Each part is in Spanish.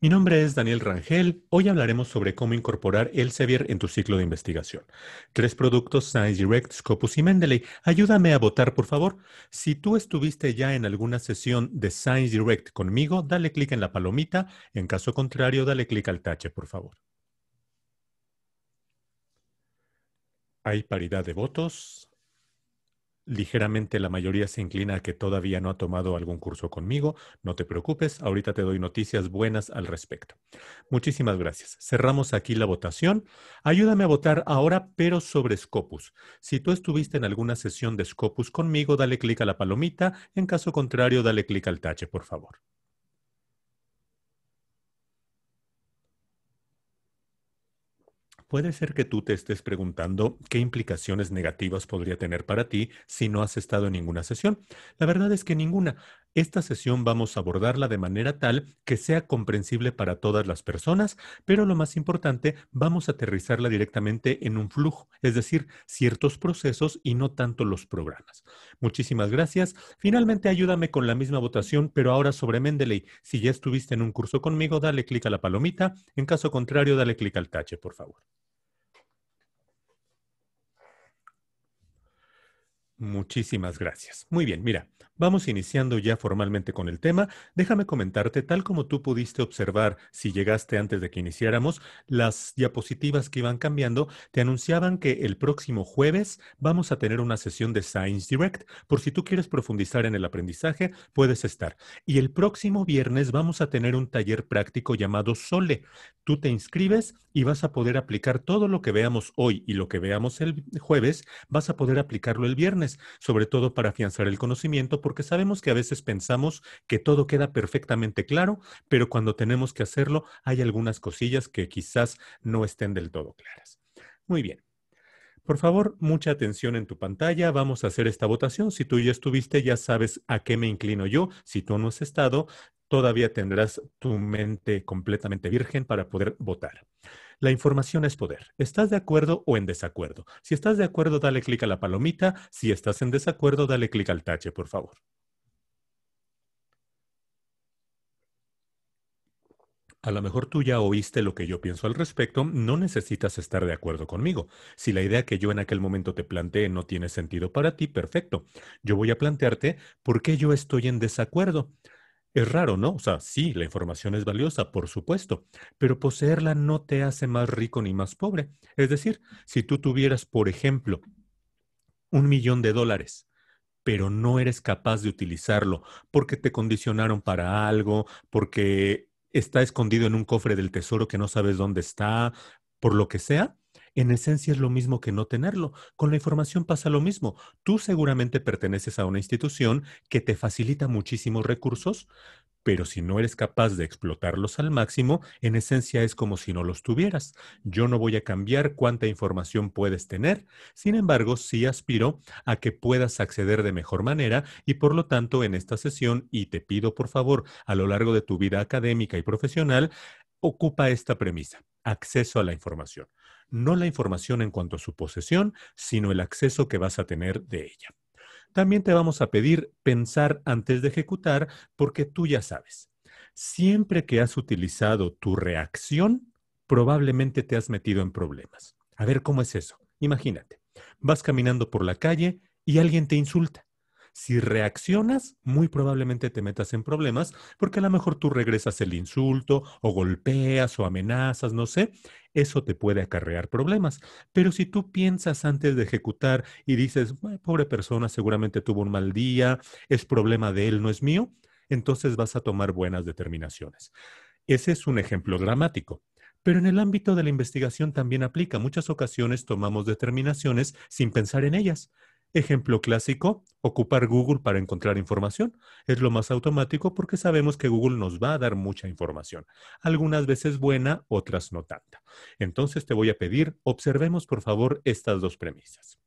Mi nombre es Daniel Rangel. Hoy hablaremos sobre cómo incorporar Elsevier en tu ciclo de investigación. Tres productos, Science Direct, Scopus y Mendeley. Ayúdame a votar, por favor. Si tú estuviste ya en alguna sesión de Science Direct conmigo, dale clic en la palomita. En caso contrario, dale clic al tache, por favor. Hay paridad de votos. Ligeramente la mayoría se inclina a que todavía no ha tomado algún curso conmigo. No te preocupes, ahorita te doy noticias buenas al respecto. Muchísimas gracias. Cerramos aquí la votación. Ayúdame a votar ahora, pero sobre Scopus. Si tú estuviste en alguna sesión de Scopus conmigo, dale clic a la palomita. En caso contrario, dale clic al tache, por favor. Puede ser que tú te estés preguntando qué implicaciones negativas podría tener para ti si no has estado en ninguna sesión. La verdad es que ninguna. Esta sesión vamos a abordarla de manera tal que sea comprensible para todas las personas, pero lo más importante, vamos a aterrizarla directamente en un flujo, es decir, ciertos procesos y no tanto los programas. Muchísimas gracias. Finalmente, ayúdame con la misma votación, pero ahora sobre Mendeley. Si ya estuviste en un curso conmigo, dale clic a la palomita. En caso contrario, dale clic al tache, por favor. Muchísimas gracias. Muy bien, mira, vamos iniciando ya formalmente con el tema. Déjame comentarte, tal como tú pudiste observar si llegaste antes de que iniciáramos, las diapositivas que iban cambiando te anunciaban que el próximo jueves vamos a tener una sesión de Science Direct. Por si tú quieres profundizar en el aprendizaje, puedes estar. Y el próximo viernes vamos a tener un taller práctico llamado Sole. Tú te inscribes y vas a poder aplicar todo lo que veamos hoy y lo que veamos el jueves, vas a poder aplicarlo el viernes sobre todo para afianzar el conocimiento, porque sabemos que a veces pensamos que todo queda perfectamente claro, pero cuando tenemos que hacerlo hay algunas cosillas que quizás no estén del todo claras. Muy bien. Por favor, mucha atención en tu pantalla. Vamos a hacer esta votación. Si tú ya estuviste, ya sabes a qué me inclino yo. Si tú no has estado, todavía tendrás tu mente completamente virgen para poder votar. La información es poder. ¿Estás de acuerdo o en desacuerdo? Si estás de acuerdo, dale clic a la palomita. Si estás en desacuerdo, dale clic al tache, por favor. A lo mejor tú ya oíste lo que yo pienso al respecto, no necesitas estar de acuerdo conmigo. Si la idea que yo en aquel momento te planteé no tiene sentido para ti, perfecto. Yo voy a plantearte por qué yo estoy en desacuerdo. Es raro, ¿no? O sea, sí, la información es valiosa, por supuesto, pero poseerla no te hace más rico ni más pobre. Es decir, si tú tuvieras, por ejemplo, un millón de dólares, pero no eres capaz de utilizarlo porque te condicionaron para algo, porque está escondido en un cofre del tesoro que no sabes dónde está, por lo que sea, en esencia es lo mismo que no tenerlo. Con la información pasa lo mismo. Tú seguramente perteneces a una institución que te facilita muchísimos recursos, pero si no eres capaz de explotarlos al máximo, en esencia es como si no los tuvieras. Yo no voy a cambiar cuánta información puedes tener, sin embargo, sí aspiro a que puedas acceder de mejor manera y por lo tanto en esta sesión, y te pido por favor, a lo largo de tu vida académica y profesional, ocupa esta premisa, acceso a la información no la información en cuanto a su posesión, sino el acceso que vas a tener de ella. También te vamos a pedir pensar antes de ejecutar porque tú ya sabes. Siempre que has utilizado tu reacción, probablemente te has metido en problemas. A ver cómo es eso. Imagínate, vas caminando por la calle y alguien te insulta. Si reaccionas, muy probablemente te metas en problemas porque a lo mejor tú regresas el insulto o golpeas o amenazas, no sé. Eso te puede acarrear problemas. Pero si tú piensas antes de ejecutar y dices, pobre persona, seguramente tuvo un mal día, es problema de él, no es mío, entonces vas a tomar buenas determinaciones. Ese es un ejemplo dramático. Pero en el ámbito de la investigación también aplica. Muchas ocasiones tomamos determinaciones sin pensar en ellas. Ejemplo clásico, ocupar Google para encontrar información. Es lo más automático porque sabemos que Google nos va a dar mucha información, algunas veces buena, otras no tanta. Entonces te voy a pedir, observemos por favor estas dos premisas.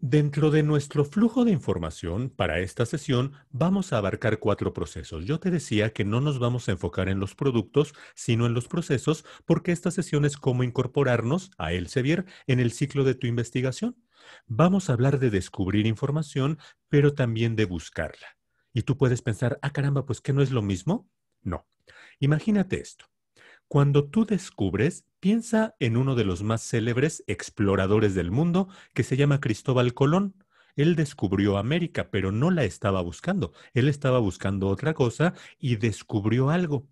Dentro de nuestro flujo de información para esta sesión vamos a abarcar cuatro procesos. Yo te decía que no nos vamos a enfocar en los productos, sino en los procesos, porque esta sesión es cómo incorporarnos a Elsevier en el ciclo de tu investigación. Vamos a hablar de descubrir información, pero también de buscarla. Y tú puedes pensar, ah caramba, pues que no es lo mismo. No. Imagínate esto. Cuando tú descubres, piensa en uno de los más célebres exploradores del mundo que se llama Cristóbal Colón. Él descubrió América, pero no la estaba buscando. Él estaba buscando otra cosa y descubrió algo.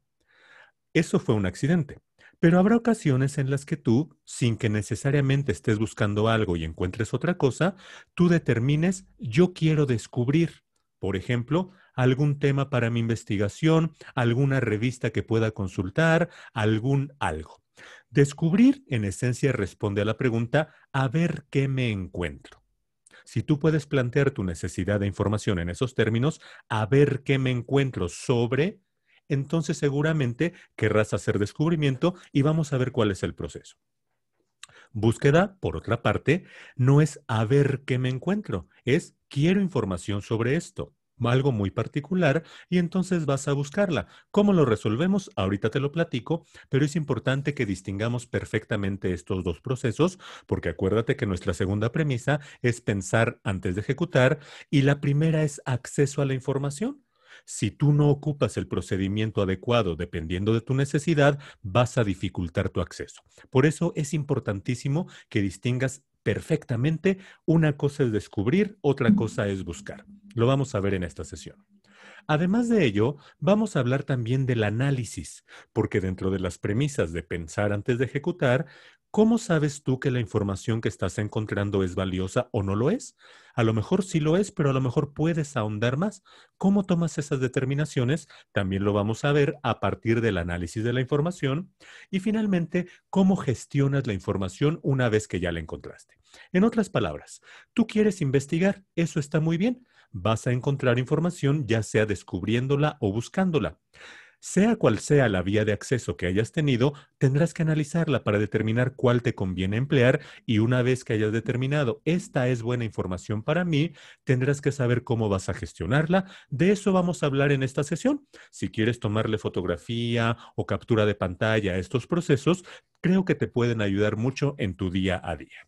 Eso fue un accidente. Pero habrá ocasiones en las que tú, sin que necesariamente estés buscando algo y encuentres otra cosa, tú determines, yo quiero descubrir. Por ejemplo, algún tema para mi investigación, alguna revista que pueda consultar, algún algo. Descubrir, en esencia, responde a la pregunta, a ver qué me encuentro. Si tú puedes plantear tu necesidad de información en esos términos, a ver qué me encuentro sobre, entonces seguramente querrás hacer descubrimiento y vamos a ver cuál es el proceso. Búsqueda, por otra parte, no es a ver qué me encuentro, es quiero información sobre esto algo muy particular y entonces vas a buscarla. ¿Cómo lo resolvemos? Ahorita te lo platico, pero es importante que distingamos perfectamente estos dos procesos porque acuérdate que nuestra segunda premisa es pensar antes de ejecutar y la primera es acceso a la información. Si tú no ocupas el procedimiento adecuado dependiendo de tu necesidad, vas a dificultar tu acceso. Por eso es importantísimo que distingas perfectamente. Una cosa es descubrir, otra cosa es buscar. Lo vamos a ver en esta sesión. Además de ello, vamos a hablar también del análisis, porque dentro de las premisas de pensar antes de ejecutar, ¿cómo sabes tú que la información que estás encontrando es valiosa o no lo es? A lo mejor sí lo es, pero a lo mejor puedes ahondar más. ¿Cómo tomas esas determinaciones? También lo vamos a ver a partir del análisis de la información. Y finalmente, ¿cómo gestionas la información una vez que ya la encontraste? En otras palabras, tú quieres investigar, eso está muy bien vas a encontrar información ya sea descubriéndola o buscándola. Sea cual sea la vía de acceso que hayas tenido, tendrás que analizarla para determinar cuál te conviene emplear y una vez que hayas determinado esta es buena información para mí, tendrás que saber cómo vas a gestionarla. De eso vamos a hablar en esta sesión. Si quieres tomarle fotografía o captura de pantalla a estos procesos, creo que te pueden ayudar mucho en tu día a día.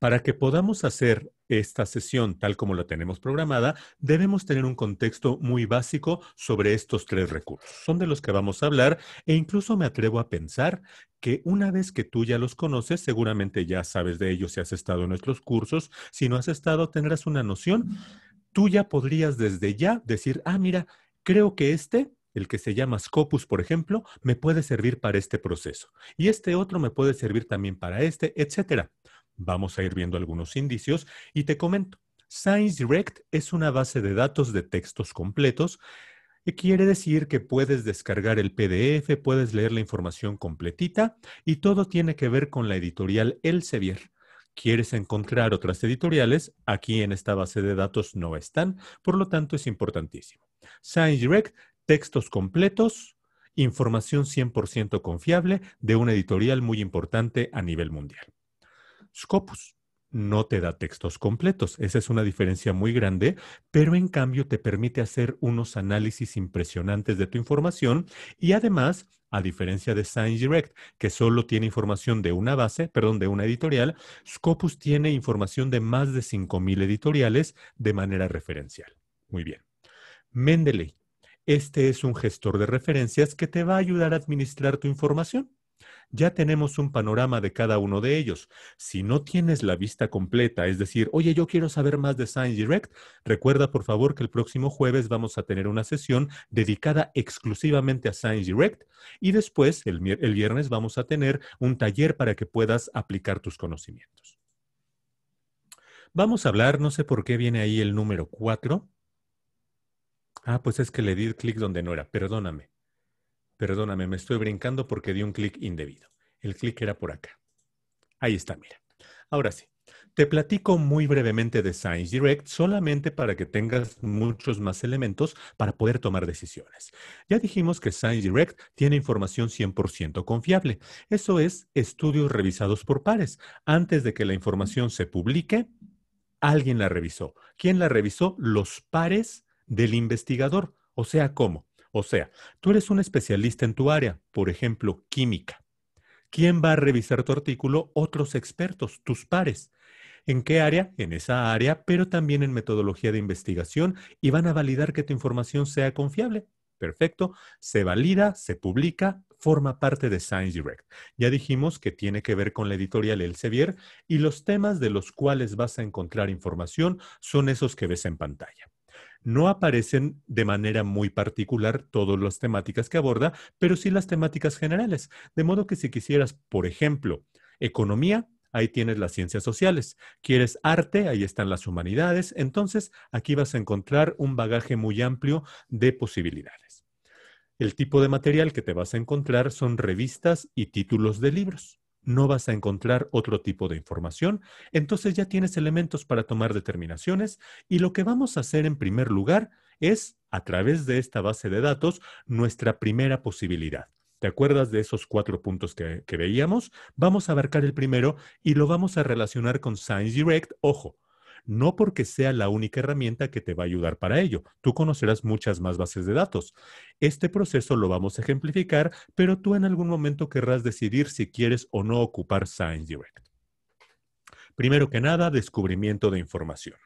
Para que podamos hacer esta sesión tal como la tenemos programada, debemos tener un contexto muy básico sobre estos tres recursos. Son de los que vamos a hablar e incluso me atrevo a pensar que una vez que tú ya los conoces, seguramente ya sabes de ellos si has estado en nuestros cursos. Si no has estado, tendrás una noción. Tú ya podrías desde ya decir, ah, mira, creo que este el que se llama Scopus, por ejemplo, me puede servir para este proceso. Y este otro me puede servir también para este, etcétera. Vamos a ir viendo algunos indicios y te comento. Science Direct es una base de datos de textos completos y quiere decir que puedes descargar el PDF, puedes leer la información completita y todo tiene que ver con la editorial Elsevier. ¿Quieres encontrar otras editoriales? Aquí en esta base de datos no están, por lo tanto es importantísimo. Science Direct, textos completos, información 100% confiable de una editorial muy importante a nivel mundial. Scopus no te da textos completos. Esa es una diferencia muy grande, pero en cambio te permite hacer unos análisis impresionantes de tu información y además, a diferencia de Science Direct, que solo tiene información de una base, perdón, de una editorial, Scopus tiene información de más de 5.000 editoriales de manera referencial. Muy bien. Mendeley, este es un gestor de referencias que te va a ayudar a administrar tu información ya tenemos un panorama de cada uno de ellos. Si no tienes la vista completa, es decir, oye, yo quiero saber más de Science Direct, recuerda por favor que el próximo jueves vamos a tener una sesión dedicada exclusivamente a Science Direct y después, el, el viernes, vamos a tener un taller para que puedas aplicar tus conocimientos. Vamos a hablar, no sé por qué viene ahí el número 4. Ah, pues es que le di clic donde no era, perdóname. Perdóname, me estoy brincando porque di un clic indebido. El clic era por acá. Ahí está, mira. Ahora sí, te platico muy brevemente de Science Direct solamente para que tengas muchos más elementos para poder tomar decisiones. Ya dijimos que Science Direct tiene información 100% confiable. Eso es estudios revisados por pares. Antes de que la información se publique, alguien la revisó. ¿Quién la revisó? Los pares del investigador. O sea, ¿cómo? O sea, tú eres un especialista en tu área, por ejemplo, química. ¿Quién va a revisar tu artículo? Otros expertos, tus pares. ¿En qué área? En esa área, pero también en metodología de investigación y van a validar que tu información sea confiable. Perfecto, se valida, se publica, forma parte de Science Direct. Ya dijimos que tiene que ver con la editorial Elsevier y los temas de los cuales vas a encontrar información son esos que ves en pantalla. No aparecen de manera muy particular todas las temáticas que aborda, pero sí las temáticas generales. De modo que si quisieras, por ejemplo, economía, ahí tienes las ciencias sociales. Quieres arte, ahí están las humanidades. Entonces, aquí vas a encontrar un bagaje muy amplio de posibilidades. El tipo de material que te vas a encontrar son revistas y títulos de libros no vas a encontrar otro tipo de información, entonces ya tienes elementos para tomar determinaciones y lo que vamos a hacer en primer lugar es, a través de esta base de datos, nuestra primera posibilidad. ¿Te acuerdas de esos cuatro puntos que, veíamos? Vamos a abarcar el primero y lo vamos a relacionar con ScienceDirect. Ojo, no porque sea la única herramienta que te va a ayudar para ello. Tú conocerás muchas más bases de datos. Este proceso lo vamos a ejemplificar, pero tú en algún momento querrás decidir si quieres o no ocupar Science Direct. Primero que nada, descubrimiento de información.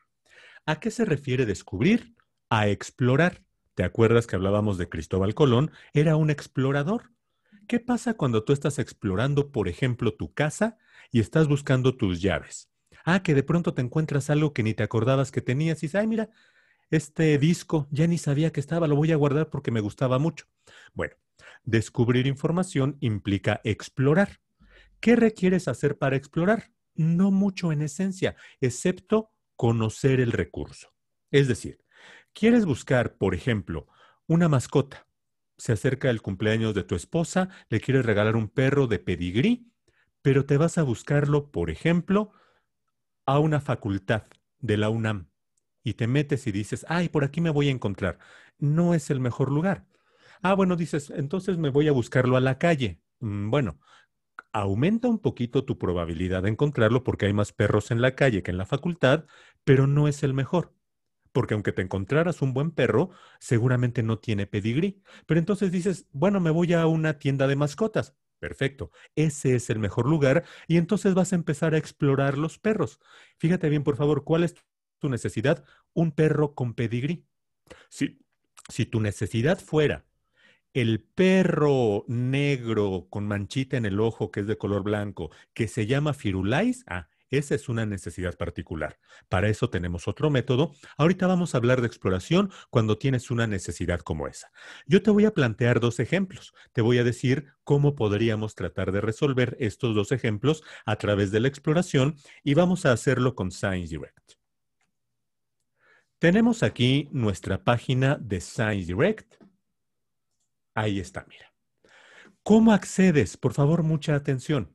¿A qué se refiere descubrir? A explorar. ¿Te acuerdas que hablábamos de Cristóbal Colón? Era un explorador. ¿Qué pasa cuando tú estás explorando, por ejemplo, tu casa y estás buscando tus llaves? Ah, que de pronto te encuentras algo que ni te acordabas que tenías y dices, ay, mira, este disco ya ni sabía que estaba, lo voy a guardar porque me gustaba mucho. Bueno, descubrir información implica explorar. ¿Qué requieres hacer para explorar? No mucho en esencia, excepto conocer el recurso. Es decir, quieres buscar, por ejemplo, una mascota. Se acerca el cumpleaños de tu esposa, le quieres regalar un perro de pedigrí, pero te vas a buscarlo, por ejemplo, a una facultad de la UNAM y te metes y dices, ay, por aquí me voy a encontrar, no es el mejor lugar. Ah, bueno, dices, entonces me voy a buscarlo a la calle. Mm, bueno, aumenta un poquito tu probabilidad de encontrarlo porque hay más perros en la calle que en la facultad, pero no es el mejor. Porque aunque te encontraras un buen perro, seguramente no tiene pedigrí. Pero entonces dices, bueno, me voy a una tienda de mascotas. Perfecto, ese es el mejor lugar y entonces vas a empezar a explorar los perros. Fíjate bien, por favor, cuál es tu necesidad. Un perro con pedigrí. Si, si tu necesidad fuera el perro negro con manchita en el ojo que es de color blanco, que se llama Firulais, ah, esa es una necesidad particular. Para eso tenemos otro método. Ahorita vamos a hablar de exploración cuando tienes una necesidad como esa. Yo te voy a plantear dos ejemplos. Te voy a decir cómo podríamos tratar de resolver estos dos ejemplos a través de la exploración y vamos a hacerlo con Science Direct. Tenemos aquí nuestra página de Science Direct. Ahí está, mira. ¿Cómo accedes? Por favor, mucha atención.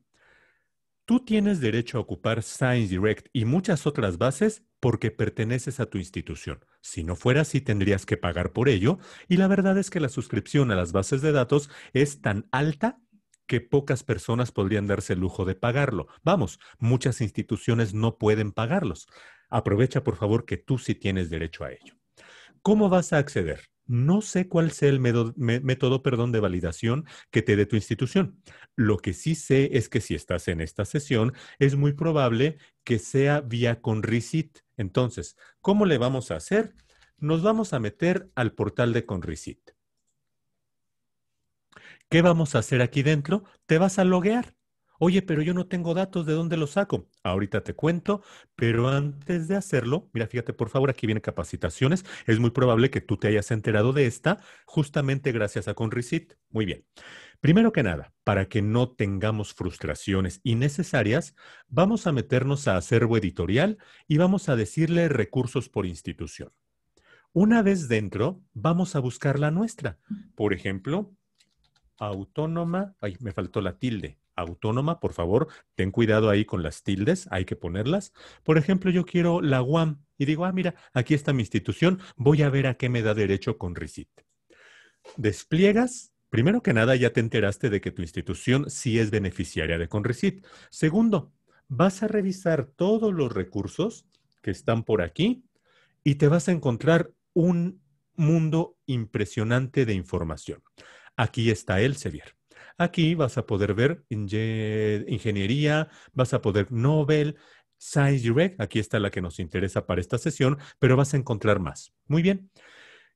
Tú tienes derecho a ocupar Science Direct y muchas otras bases porque perteneces a tu institución. Si no fuera así, tendrías que pagar por ello. Y la verdad es que la suscripción a las bases de datos es tan alta que pocas personas podrían darse el lujo de pagarlo. Vamos, muchas instituciones no pueden pagarlos. Aprovecha, por favor, que tú sí tienes derecho a ello. ¿Cómo vas a acceder? No sé cuál sea el método, perdón, de validación que te dé tu institución. Lo que sí sé es que si estás en esta sesión, es muy probable que sea vía Conrisit. Entonces, ¿cómo le vamos a hacer? Nos vamos a meter al portal de Conrisit. ¿Qué vamos a hacer aquí dentro? Te vas a loguear. Oye, pero yo no tengo datos, ¿de dónde los saco? Ahorita te cuento, pero antes de hacerlo, mira, fíjate por favor, aquí viene capacitaciones. Es muy probable que tú te hayas enterado de esta justamente gracias a Conrisit. Muy bien. Primero que nada, para que no tengamos frustraciones innecesarias, vamos a meternos a acervo editorial y vamos a decirle recursos por institución. Una vez dentro, vamos a buscar la nuestra. Por ejemplo, autónoma, ay, me faltó la tilde, autónoma, por favor, ten cuidado ahí con las tildes, hay que ponerlas. Por ejemplo, yo quiero la UAM y digo, ah, mira, aquí está mi institución, voy a ver a qué me da derecho con RICIT. Despliegas, primero que nada, ya te enteraste de que tu institución sí es beneficiaria de Conricit. Segundo, vas a revisar todos los recursos que están por aquí y te vas a encontrar un mundo impresionante de información. Aquí está Elsevier Aquí vas a poder ver ingeniería, vas a poder Nobel, Science Direct, aquí está la que nos interesa para esta sesión, pero vas a encontrar más. Muy bien,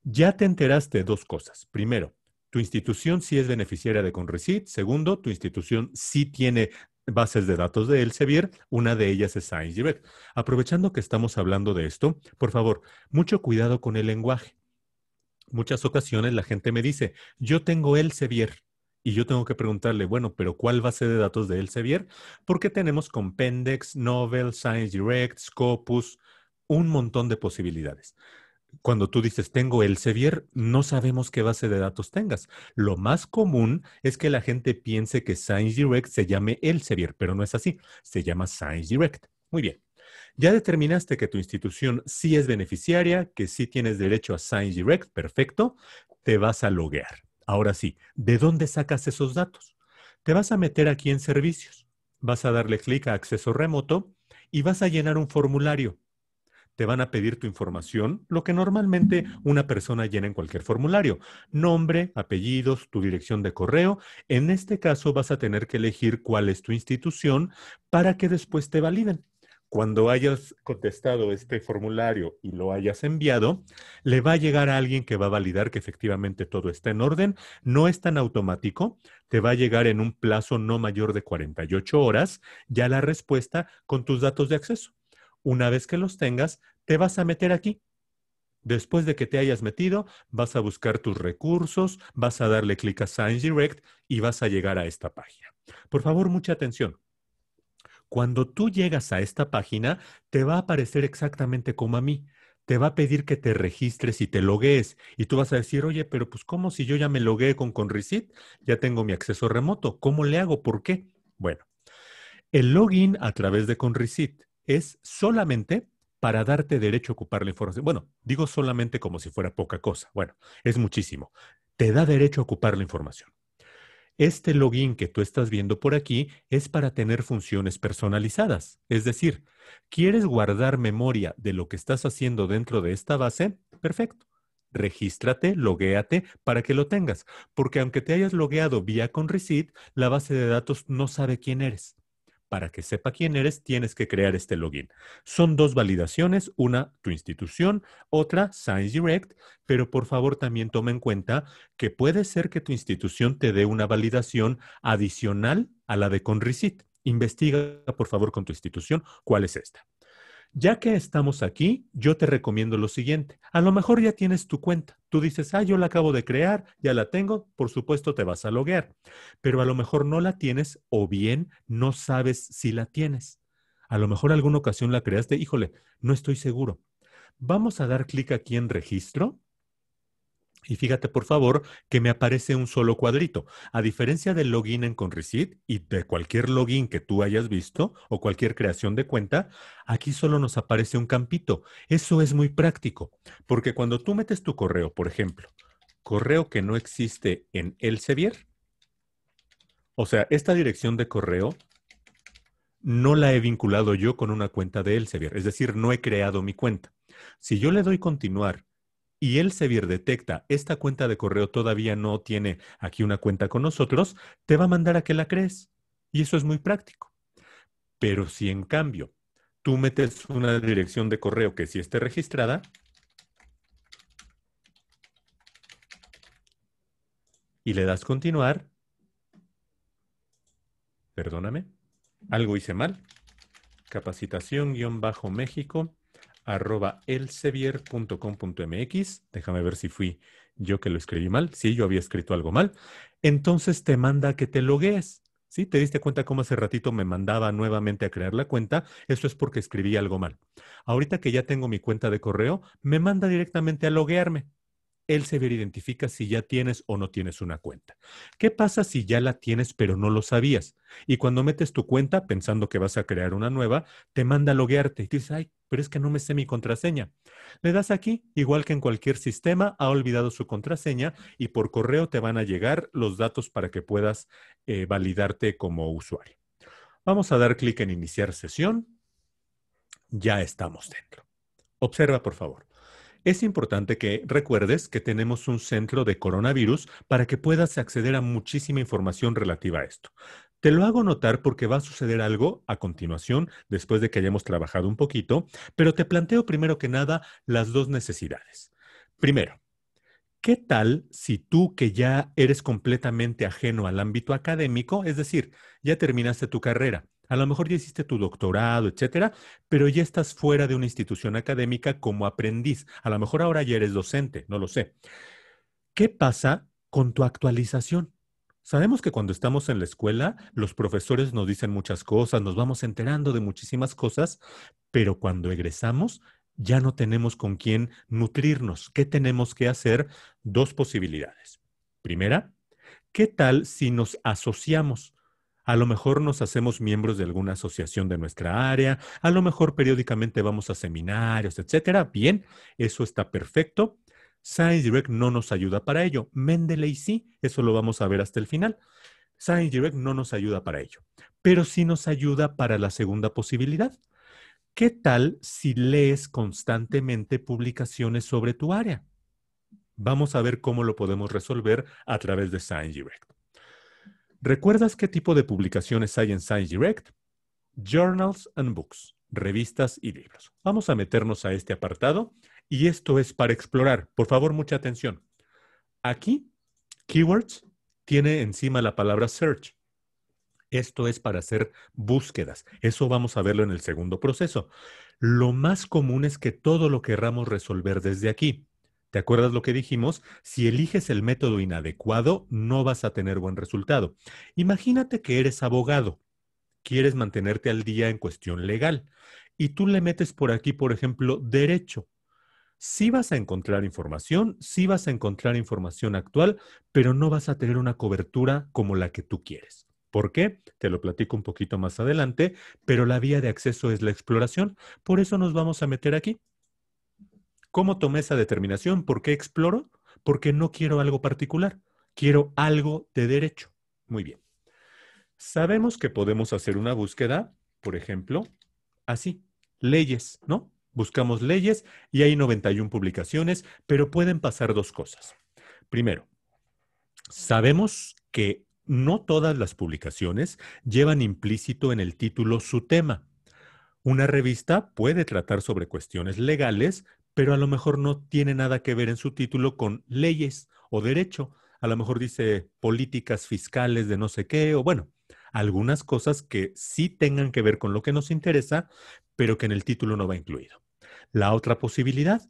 ya te enteraste de dos cosas. Primero, tu institución sí es beneficiaria de Conrecit. Segundo, tu institución sí tiene bases de datos de Elsevier, una de ellas es Science Direct. Aprovechando que estamos hablando de esto, por favor, mucho cuidado con el lenguaje. Muchas ocasiones la gente me dice, yo tengo Elsevier. Y yo tengo que preguntarle, bueno, pero ¿cuál base de datos de Elsevier? Porque tenemos Compendex, Novel, Science Direct, Scopus, un montón de posibilidades. Cuando tú dices tengo Elsevier, no sabemos qué base de datos tengas. Lo más común es que la gente piense que Science Direct se llame Elsevier, pero no es así. Se llama Science Direct. Muy bien. Ya determinaste que tu institución sí es beneficiaria, que sí tienes derecho a Science Direct, perfecto. Te vas a loguear Ahora sí, ¿de dónde sacas esos datos? Te vas a meter aquí en servicios, vas a darle clic a acceso remoto y vas a llenar un formulario. Te van a pedir tu información, lo que normalmente una persona llena en cualquier formulario. Nombre, apellidos, tu dirección de correo. En este caso vas a tener que elegir cuál es tu institución para que después te validen cuando hayas contestado este formulario y lo hayas enviado, le va a llegar a alguien que va a validar que efectivamente todo está en orden. No es tan automático, te va a llegar en un plazo no mayor de 48 horas ya la respuesta con tus datos de acceso. Una vez que los tengas, te vas a meter aquí. Después de que te hayas metido, vas a buscar tus recursos, vas a darle clic a Science Direct y vas a llegar a esta página. Por favor, mucha atención. Cuando tú llegas a esta página, te va a aparecer exactamente como a mí. Te va a pedir que te registres y te loguees. Y tú vas a decir, oye, pero pues ¿cómo si yo ya me logueé con Conricit? Ya tengo mi acceso remoto. ¿Cómo le hago? ¿Por qué? Bueno, el login a través de Conricit es solamente para darte derecho a ocupar la información. Bueno, digo solamente como si fuera poca cosa. Bueno, es muchísimo. Te da derecho a ocupar la información. Este login que tú estás viendo por aquí es para tener funciones personalizadas. Es decir, ¿quieres guardar memoria de lo que estás haciendo dentro de esta base? Perfecto. Regístrate, loguéate para que lo tengas, porque aunque te hayas logueado vía con Receit, la base de datos no sabe quién eres. Para que sepa quién eres, tienes que crear este login. Son dos validaciones, una tu institución, otra Direct. pero por favor también toma en cuenta que puede ser que tu institución te dé una validación adicional a la de Conrecit. Investiga, por favor, con tu institución cuál es esta. Ya que estamos aquí, yo te recomiendo lo siguiente. A lo mejor ya tienes tu cuenta. Tú dices, ah, yo la acabo de crear, ya la tengo, por supuesto te vas a loguear, pero a lo mejor no la tienes o bien no sabes si la tienes. A lo mejor alguna ocasión la creaste, híjole, no estoy seguro. Vamos a dar clic aquí en registro y fíjate, por favor, que me aparece un solo cuadrito. A diferencia del login en Conreceipt y de cualquier login que tú hayas visto o cualquier creación de cuenta, aquí solo nos aparece un campito. Eso es muy práctico, porque cuando tú metes tu correo, por ejemplo, correo que no existe en Elsevier, o sea, esta dirección de correo no la he vinculado yo con una cuenta de Elsevier, es decir, no he creado mi cuenta. Si yo le doy continuar y Elsevier detecta esta cuenta de correo todavía no tiene aquí una cuenta con nosotros, te va a mandar a que la crees. Y eso es muy práctico. Pero si en cambio tú metes una dirección de correo que sí esté registrada, y le das continuar, perdóname, algo hice mal, capacitación-méxico arroba elsevier.com.mx. Déjame ver si fui yo que lo escribí mal. si yo había escrito algo mal. Entonces te manda que te loguees. ¿Sí? ¿Te diste cuenta cómo hace ratito me mandaba nuevamente a crear la cuenta? Eso es porque escribí algo mal. Ahorita que ya tengo mi cuenta de correo, me manda directamente a loguearme él se identifica si ya tienes o no tienes una cuenta. ¿Qué pasa si ya la tienes pero no lo sabías? Y cuando metes tu cuenta pensando que vas a crear una nueva, te manda a loguearte y ay, pero es que no me sé mi contraseña. Le das aquí, igual que en cualquier sistema, ha olvidado su contraseña y por correo te van a llegar los datos para que puedas eh, validarte como usuario. Vamos a dar clic en iniciar sesión. Ya estamos dentro. Observa, por favor. Es importante que recuerdes que tenemos un centro de coronavirus para que puedas acceder a muchísima información relativa a esto. Te lo hago notar porque va a suceder algo a continuación, después de que hayamos trabajado un poquito, pero te planteo primero que nada las dos necesidades. Primero, ¿qué tal si tú que ya eres completamente ajeno al ámbito académico, es decir, ya terminaste tu carrera, a lo mejor ya hiciste tu doctorado, etcétera, pero ya estás fuera de una institución académica como aprendiz. A lo mejor ahora ya eres docente, no lo sé. ¿Qué pasa con tu actualización? Sabemos que cuando estamos en la escuela, los profesores nos dicen muchas cosas, nos vamos enterando de muchísimas cosas, pero cuando egresamos ya no tenemos con quién nutrirnos. ¿Qué tenemos que hacer? Dos posibilidades. Primera, ¿qué tal si nos asociamos? A lo mejor nos hacemos miembros de alguna asociación de nuestra área, a lo mejor periódicamente vamos a seminarios, etcétera. Bien, eso está perfecto. Science Direct no nos ayuda para ello. Mendeley sí, eso lo vamos a ver hasta el final. Science Direct no nos ayuda para ello, pero sí nos ayuda para la segunda posibilidad. ¿Qué tal si lees constantemente publicaciones sobre tu área? Vamos a ver cómo lo podemos resolver a través de Science Direct. ¿Recuerdas qué tipo de publicaciones hay en Science Direct? Journals and Books, revistas y libros. Vamos a meternos a este apartado y esto es para explorar. Por favor, mucha atención. Aquí, keywords tiene encima la palabra search. Esto es para hacer búsquedas. Eso vamos a verlo en el segundo proceso. Lo más común es que todo lo querramos resolver desde aquí. ¿Te acuerdas lo que dijimos? Si eliges el método inadecuado, no vas a tener buen resultado. Imagínate que eres abogado, quieres mantenerte al día en cuestión legal y tú le metes por aquí, por ejemplo, derecho. Sí vas a encontrar información, sí vas a encontrar información actual, pero no vas a tener una cobertura como la que tú quieres. ¿Por qué? Te lo platico un poquito más adelante, pero la vía de acceso es la exploración. Por eso nos vamos a meter aquí. ¿Cómo tomé esa determinación? ¿Por qué exploro? Porque no quiero algo particular, quiero algo de derecho. Muy bien. Sabemos que podemos hacer una búsqueda, por ejemplo, así, leyes, ¿no? Buscamos leyes y hay 91 publicaciones, pero pueden pasar dos cosas. Primero, sabemos que no todas las publicaciones llevan implícito en el título su tema. Una revista puede tratar sobre cuestiones legales, pero a lo mejor no tiene nada que ver en su título con leyes o derecho. A lo mejor dice políticas fiscales de no sé qué, o bueno, algunas cosas que sí tengan que ver con lo que nos interesa, pero que en el título no va incluido. La otra posibilidad,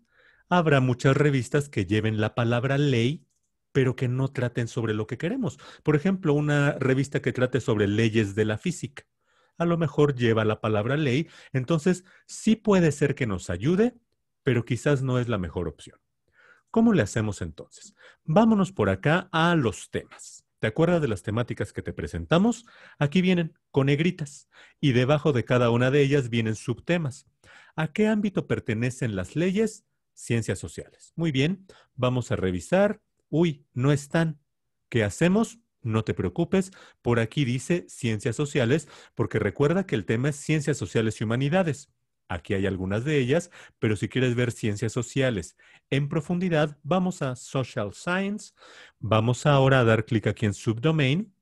habrá muchas revistas que lleven la palabra ley, pero que no traten sobre lo que queremos. Por ejemplo, una revista que trate sobre leyes de la física. A lo mejor lleva la palabra ley, entonces sí puede ser que nos ayude, pero quizás no es la mejor opción. ¿Cómo le hacemos entonces? Vámonos por acá a los temas. ¿Te acuerdas de las temáticas que te presentamos? Aquí vienen con negritas y debajo de cada una de ellas vienen subtemas. ¿A qué ámbito pertenecen las leyes? Ciencias sociales. Muy bien, vamos a revisar. Uy, no están. ¿Qué hacemos? No te preocupes, por aquí dice ciencias sociales, porque recuerda que el tema es ciencias sociales y humanidades. Aquí hay algunas de ellas, pero si quieres ver ciencias sociales en profundidad, vamos a Social Science. Vamos ahora a dar clic aquí en Subdomain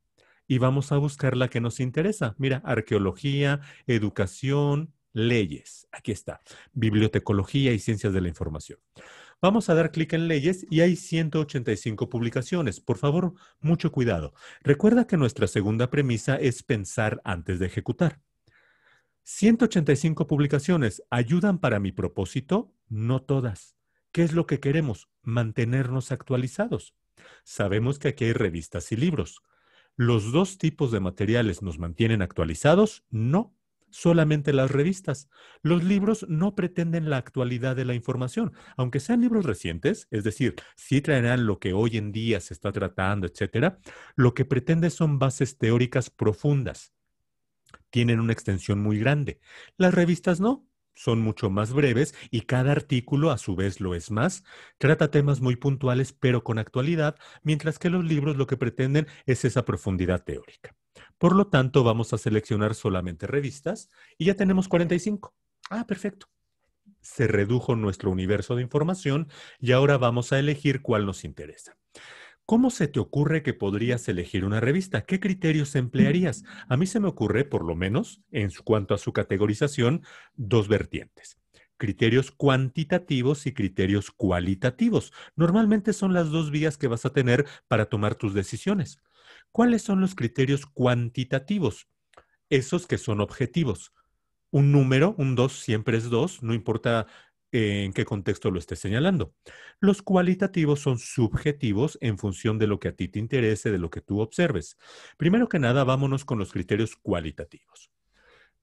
y vamos a buscar la que nos interesa. Mira, arqueología, educación, leyes. Aquí está, bibliotecología y ciencias de la información. Vamos a dar clic en leyes y hay 185 publicaciones. Por favor, mucho cuidado. Recuerda que nuestra segunda premisa es pensar antes de ejecutar. 185 publicaciones ayudan para mi propósito, no todas. ¿Qué es lo que queremos? Mantenernos actualizados. Sabemos que aquí hay revistas y libros. ¿Los dos tipos de materiales nos mantienen actualizados? No, solamente las revistas. Los libros no pretenden la actualidad de la información, aunque sean libros recientes, es decir, si traerán lo que hoy en día se está tratando, etcétera. Lo que pretende son bases teóricas profundas tienen una extensión muy grande. Las revistas no, son mucho más breves y cada artículo a su vez lo es más. Trata temas muy puntuales pero con actualidad, mientras que los libros lo que pretenden es esa profundidad teórica. Por lo tanto, vamos a seleccionar solamente revistas y ya tenemos 45. Ah, perfecto. Se redujo nuestro universo de información y ahora vamos a elegir cuál nos interesa. ¿Cómo se te ocurre que podrías elegir una revista? ¿Qué criterios emplearías? A mí se me ocurre, por lo menos en cuanto a su categorización, dos vertientes. Criterios cuantitativos y criterios cualitativos. Normalmente son las dos vías que vas a tener para tomar tus decisiones. ¿Cuáles son los criterios cuantitativos? Esos que son objetivos. Un número, un 2 siempre es 2, no importa en qué contexto lo estés señalando. Los cualitativos son subjetivos en función de lo que a ti te interese, de lo que tú observes. Primero que nada, vámonos con los criterios cualitativos.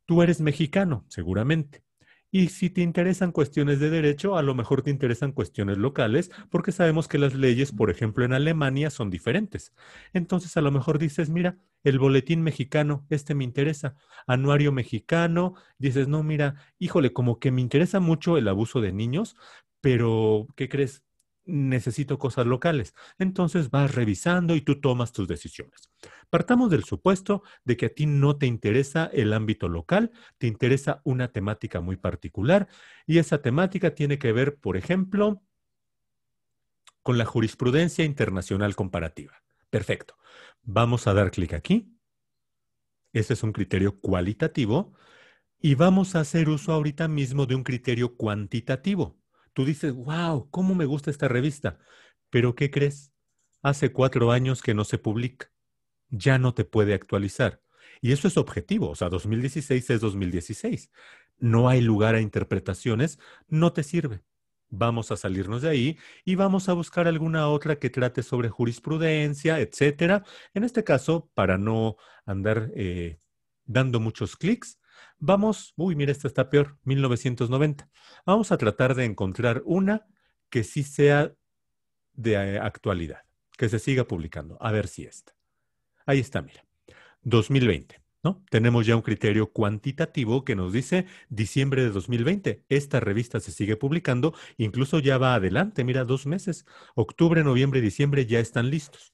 Tú eres mexicano, seguramente. Y si te interesan cuestiones de derecho, a lo mejor te interesan cuestiones locales, porque sabemos que las leyes, por ejemplo, en Alemania son diferentes. Entonces, a lo mejor dices, mira, el boletín mexicano, este me interesa, anuario mexicano, dices, no, mira, híjole, como que me interesa mucho el abuso de niños, pero, ¿qué crees? necesito cosas locales. Entonces vas revisando y tú tomas tus decisiones. Partamos del supuesto de que a ti no te interesa el ámbito local, te interesa una temática muy particular y esa temática tiene que ver, por ejemplo, con la jurisprudencia internacional comparativa. Perfecto. Vamos a dar clic aquí. Ese es un criterio cualitativo y vamos a hacer uso ahorita mismo de un criterio cuantitativo. Tú dices, wow, ¿cómo me gusta esta revista? Pero ¿qué crees? Hace cuatro años que no se publica. Ya no te puede actualizar. Y eso es objetivo, o sea, 2016 es 2016. No hay lugar a interpretaciones, no te sirve. Vamos a salirnos de ahí y vamos a buscar alguna otra que trate sobre jurisprudencia, etcétera. En este caso, para no andar eh, dando muchos clics, Vamos, uy, mira, esta está peor, 1990. Vamos a tratar de encontrar una que sí sea de eh, actualidad, que se siga publicando, a ver si está. Ahí está, mira, 2020. ¿No? Tenemos ya un criterio cuantitativo que nos dice diciembre de 2020. Esta revista se sigue publicando, incluso ya va adelante, mira, dos meses. Octubre, noviembre y diciembre ya están listos.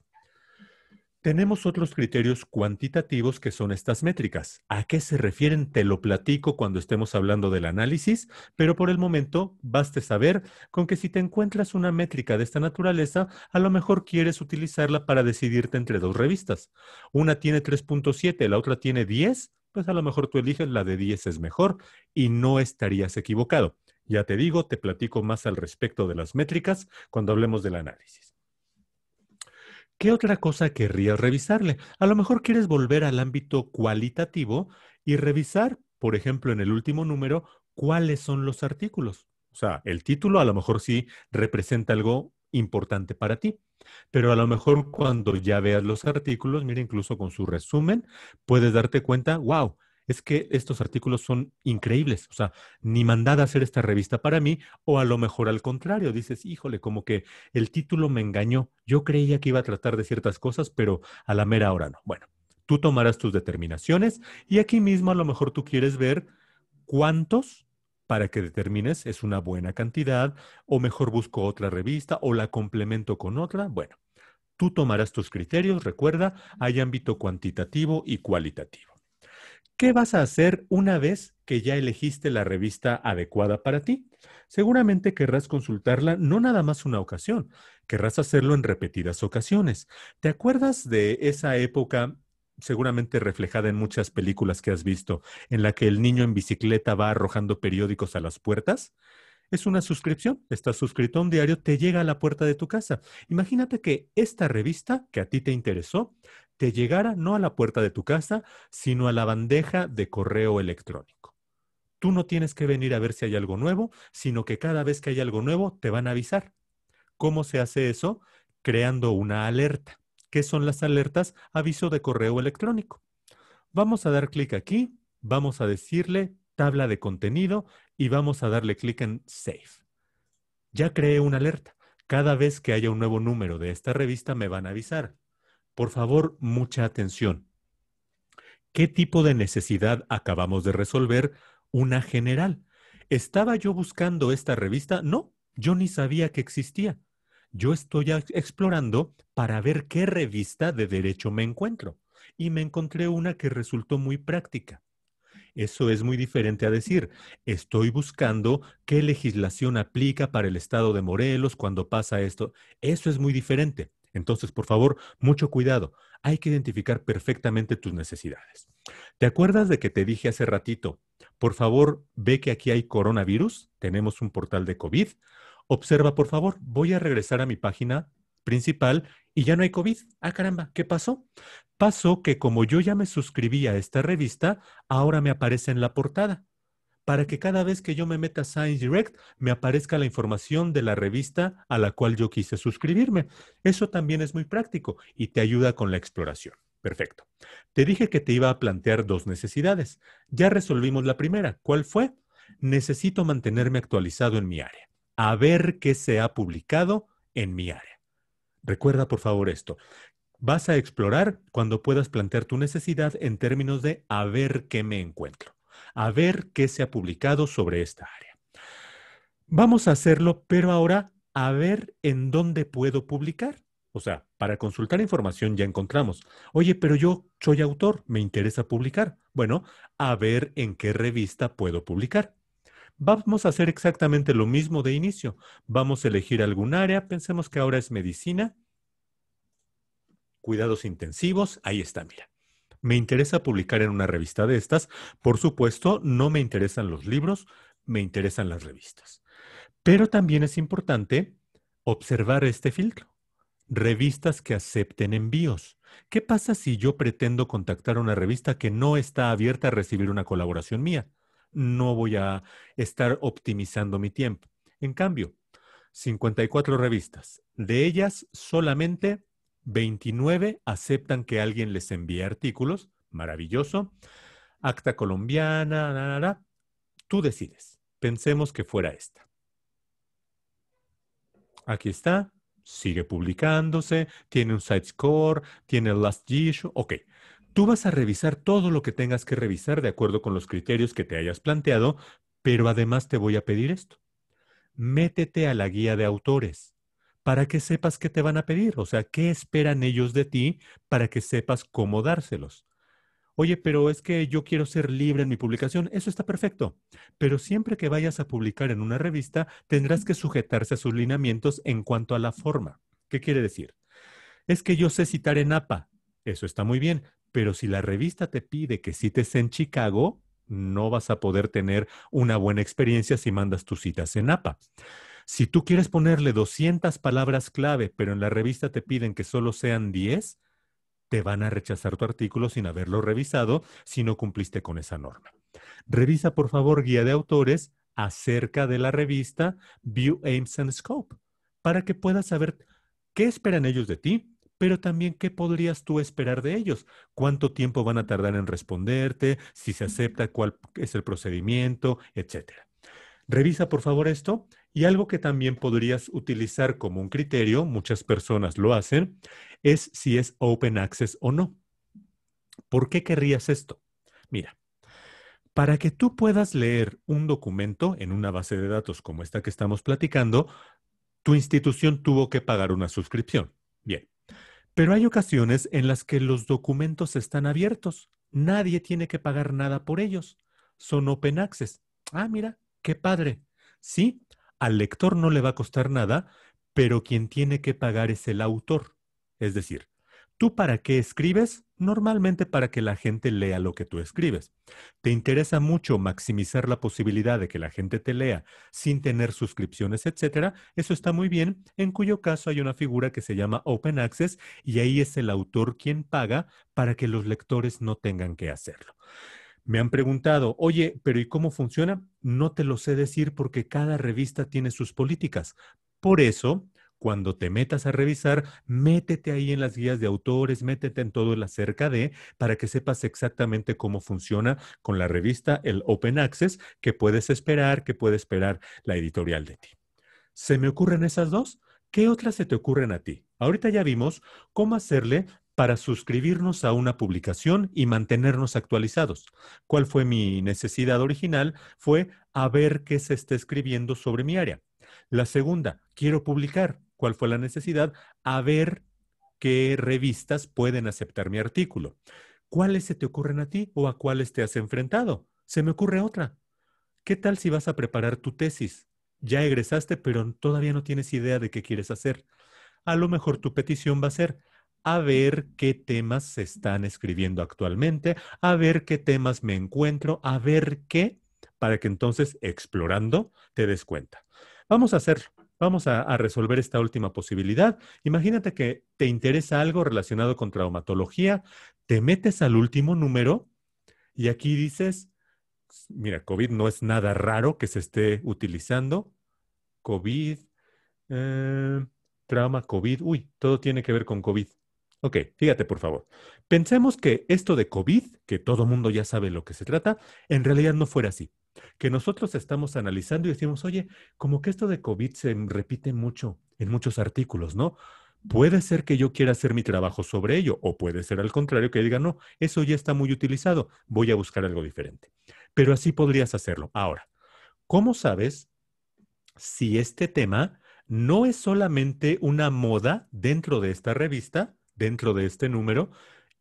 Tenemos otros criterios cuantitativos que son estas métricas. ¿A qué se refieren? Te lo platico cuando estemos hablando del análisis, pero por el momento baste saber con que si te encuentras una métrica de esta naturaleza, a lo mejor quieres utilizarla para decidirte entre dos revistas. Una tiene 3.7, la otra tiene 10, pues a lo mejor tú eliges la de 10 es mejor y no estarías equivocado. Ya te digo, te platico más al respecto de las métricas cuando hablemos del análisis. ¿Qué otra cosa querrías revisarle? A lo mejor quieres volver al ámbito cualitativo y revisar, por ejemplo, en el último número, cuáles son los artículos. O sea, el título a lo mejor sí representa algo importante para ti, pero a lo mejor cuando ya veas los artículos, mira, incluso con su resumen, puedes darte cuenta, wow, es que estos artículos son increíbles, o sea, ni mandada a hacer esta revista para mí, o a lo mejor al contrario, dices, híjole, como que el título me engañó, yo creía que iba a tratar de ciertas cosas, pero a la mera hora no. Bueno, tú tomarás tus determinaciones y aquí mismo a lo mejor tú quieres ver cuántos para que determines es una buena cantidad, o mejor busco otra revista, o la complemento con otra, bueno. Tú tomarás tus criterios, recuerda, hay ámbito cuantitativo y cualitativo. ¿Qué vas a hacer una vez que ya elegiste la revista adecuada para ti? Seguramente querrás consultarla no nada más una ocasión, querrás hacerlo en repetidas ocasiones. ¿Te acuerdas de esa época seguramente reflejada en muchas películas que has visto, en la que el niño en bicicleta va arrojando periódicos a las puertas? Es una suscripción, estás suscrito a un diario, te llega a la puerta de tu casa. Imagínate que esta revista que a ti te interesó te llegara no a la puerta de tu casa, sino a la bandeja de correo electrónico. Tú no tienes que venir a ver si hay algo nuevo, sino que cada vez que hay algo nuevo te van a avisar. ¿Cómo se hace eso? Creando una alerta. ¿Qué son las alertas? Aviso de correo electrónico. Vamos a dar clic aquí, vamos a decirle tabla de contenido y vamos a darle clic en Save. Ya creé una alerta. Cada vez que haya un nuevo número de esta revista me van a avisar. Por favor, mucha atención. ¿Qué tipo de necesidad acabamos de resolver? Una general. ¿Estaba yo buscando esta revista? No, yo ni sabía que existía. Yo estoy explorando para ver qué revista de derecho me encuentro. Y me encontré una que resultó muy práctica. Eso es muy diferente a decir, estoy buscando qué legislación aplica para el estado de Morelos cuando pasa esto. Eso es muy diferente. Entonces, por favor, mucho cuidado. Hay que identificar perfectamente tus necesidades. ¿Te acuerdas de que te dije hace ratito, por favor, ve que aquí hay coronavirus? Tenemos un portal de COVID. Observa, por favor, voy a regresar a mi página principal y ya no hay COVID. Ah, caramba, ¿qué pasó? Pasó que como yo ya me suscribí a esta revista, ahora me aparece en la portada para que cada vez que yo me meta a Science Direct me aparezca la información de la revista a la cual yo quise suscribirme. Eso también es muy práctico y te ayuda con la exploración. Perfecto. Te dije que te iba a plantear dos necesidades. Ya resolvimos la primera. ¿Cuál fue? Necesito mantenerme actualizado en mi área, a ver qué se ha publicado en mi área. Recuerda, por favor, esto. Vas a explorar cuando puedas plantear tu necesidad en términos de a ver qué me encuentro, a ver qué se ha publicado sobre esta área. Vamos a hacerlo, pero ahora a ver en dónde puedo publicar. O sea, para consultar información ya encontramos. Oye, pero yo soy autor, me interesa publicar. Bueno, a ver en qué revista puedo publicar. Vamos a hacer exactamente lo mismo de inicio. Vamos a elegir algún área, pensemos que ahora es medicina, cuidados intensivos, ahí está, mira. Me interesa publicar en una revista de estas. Por supuesto, no me interesan los libros, me interesan las revistas. Pero también es importante observar este filtro. Revistas que acepten envíos. ¿Qué pasa si yo pretendo contactar a una revista que no está abierta a recibir una colaboración mía? no voy a estar optimizando mi tiempo. En cambio, 54 revistas. De ellas, solamente 29 aceptan que alguien les envíe artículos. Maravilloso. Acta colombiana, tú decides. Pensemos que fuera esta. Aquí está. Sigue publicándose. Tiene un site score. Tiene el last issue. Ok. Tú vas a revisar todo lo que tengas que revisar de acuerdo con los criterios que te hayas planteado, pero además te voy a pedir esto. Métete a la guía de autores para que sepas qué te van a pedir, o sea, qué esperan ellos de ti para que sepas cómo dárselos. Oye, pero es que yo quiero ser libre en mi publicación, eso está perfecto, pero siempre que vayas a publicar en una revista, tendrás que sujetarse a sus lineamientos en cuanto a la forma. ¿Qué quiere decir? Es que yo sé citar en APA, eso está muy bien, pero si la revista te pide que cites en Chicago, no vas a poder tener una buena experiencia si mandas tus citas en APA. Si tú quieres ponerle 200 palabras clave, pero en la revista te piden que solo sean 10, te van a rechazar tu artículo sin haberlo revisado si no cumpliste con esa norma. Revisa, por favor, guía de autores acerca de la revista View Aims and Scope para que puedas saber qué esperan ellos de ti, pero también qué podrías tú esperar de ellos, cuánto tiempo van a tardar en responderte, si se acepta, cuál es el procedimiento, etcétera. Revisa por favor esto y algo que también podrías utilizar como un criterio, muchas personas lo hacen, es si es open access o no. ¿Por qué querrías esto? Mira, para que tú puedas leer un documento en una base de datos como esta que estamos platicando, tu institución tuvo que pagar una suscripción. Pero hay ocasiones en las que los documentos están abiertos. Nadie tiene que pagar nada por ellos. Son open access. Ah, mira, qué padre. Sí, al lector no le va a costar nada, pero quien tiene que pagar es el autor. Es decir, ¿Tú para qué escribes? Normalmente para que la gente lea lo que tú escribes. ¿Te interesa mucho maximizar la posibilidad de que la gente te lea sin tener suscripciones, etcétera? Eso está muy bien, en cuyo caso hay una figura que se llama Open Access y ahí es el autor quien paga para que los lectores no tengan que hacerlo. Me han preguntado, oye, pero ¿y cómo funciona? No te lo sé decir porque cada revista tiene sus políticas. Por eso, cuando te metas a revisar, métete ahí en las guías de autores, métete en todo el acerca de, para que sepas exactamente cómo funciona con la revista, el Open Access, que puedes esperar, que puede esperar la editorial de ti. ¿Se me ocurren esas dos? ¿Qué otras se te ocurren a ti? Ahorita ya vimos cómo hacerle para suscribirnos a una publicación y mantenernos actualizados. ¿Cuál fue mi necesidad original? Fue a ver qué se está escribiendo sobre mi área. La segunda, quiero publicar cuál fue la necesidad, a ver qué revistas pueden aceptar mi artículo. ¿Cuáles se te ocurren a ti o a cuáles te has enfrentado? Se me ocurre otra. ¿Qué tal si vas a preparar tu tesis? Ya egresaste, pero todavía no tienes idea de qué quieres hacer. A lo mejor tu petición va a ser, a ver qué temas se están escribiendo actualmente, a ver qué temas me encuentro, a ver qué, para que entonces explorando te des cuenta. Vamos a hacer. Vamos a, resolver esta última posibilidad. Imagínate que te interesa algo relacionado con traumatología, te metes al último número y aquí dices, mira, COVID no es nada raro que se esté utilizando. COVID, eh, trauma, COVID, uy, todo tiene que ver con COVID. Ok, fíjate por favor. Pensemos que esto de COVID, que todo mundo ya sabe lo que se trata, en realidad no fuera así que nosotros estamos analizando y decimos, oye, como que esto de COVID se repite mucho en muchos artículos, ¿no? Puede ser que yo quiera hacer mi trabajo sobre ello o puede ser al contrario que diga, no, eso ya está muy utilizado, voy a buscar algo diferente. Pero así podrías hacerlo. Ahora, ¿cómo sabes si este tema no es solamente una moda dentro de esta revista, dentro de este número,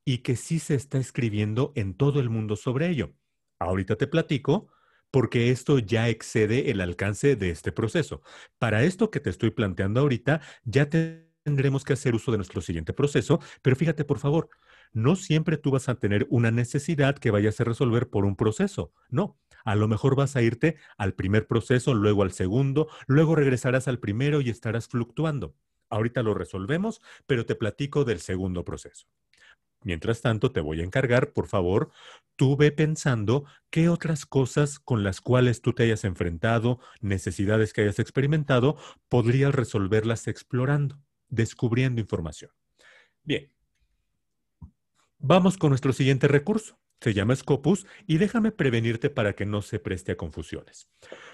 y que sí se está escribiendo en todo el mundo sobre ello? Ahorita te platico porque esto ya excede el alcance de este proceso. Para esto que te estoy planteando ahorita, ya tendremos que hacer uso de nuestro siguiente proceso, pero fíjate, por favor, no siempre tú vas a tener una necesidad que vayas a resolver por un proceso, no. A lo mejor vas a irte al primer proceso, luego al segundo, luego regresarás al primero y estarás fluctuando. Ahorita lo resolvemos, pero te platico del segundo proceso. Mientras tanto, te voy a encargar, por favor, tú ve pensando qué otras cosas con las cuales tú te hayas enfrentado, necesidades que hayas experimentado, podrías resolverlas explorando, descubriendo información. Bien. Vamos con nuestro siguiente recurso. Se llama Scopus y déjame prevenirte para que no se preste a confusiones.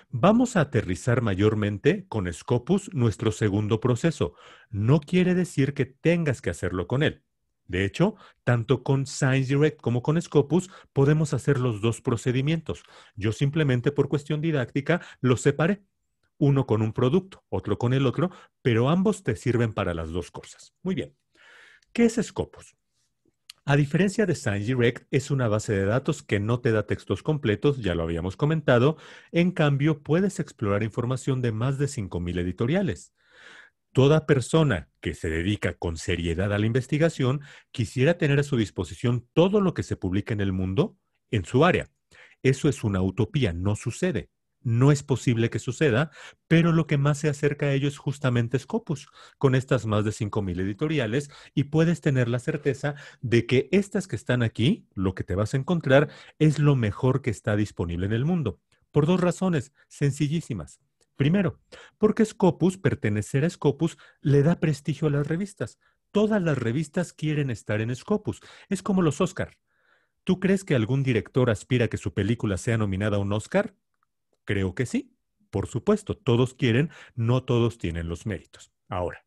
Vamos a aterrizar mayormente con Scopus nuestro segundo proceso. No quiere decir que tengas que hacerlo con él. De hecho, tanto con ScienceDirect como con Scopus podemos hacer los dos procedimientos. Yo simplemente por cuestión didáctica los separé, uno con un producto, otro con el otro, pero ambos te sirven para las dos cosas. Muy bien. ¿Qué es Scopus? A diferencia de ScienceDirect, es una base de datos que no te da textos completos, ya lo habíamos comentado. En cambio, puedes explorar información de más de 5.000 editoriales. Toda persona que se dedica con seriedad a la investigación quisiera tener a su disposición todo lo que se publica en el mundo en su área. Eso es una utopía, no sucede. No es posible que suceda, pero lo que más se acerca a ello es justamente Scopus, con estas más de 5.000 editoriales, y puedes tener la certeza de que estas que están aquí, lo que te vas a encontrar, es lo mejor que está disponible en el mundo. Por dos razones sencillísimas. Primero, porque Scopus, pertenecer a Scopus, le da prestigio a las revistas. Todas las revistas quieren estar en Scopus. Es como los Oscar. ¿Tú crees que algún director aspira a que su película sea nominada a un Oscar? Creo que sí. Por supuesto, todos quieren, no todos tienen los méritos. Ahora,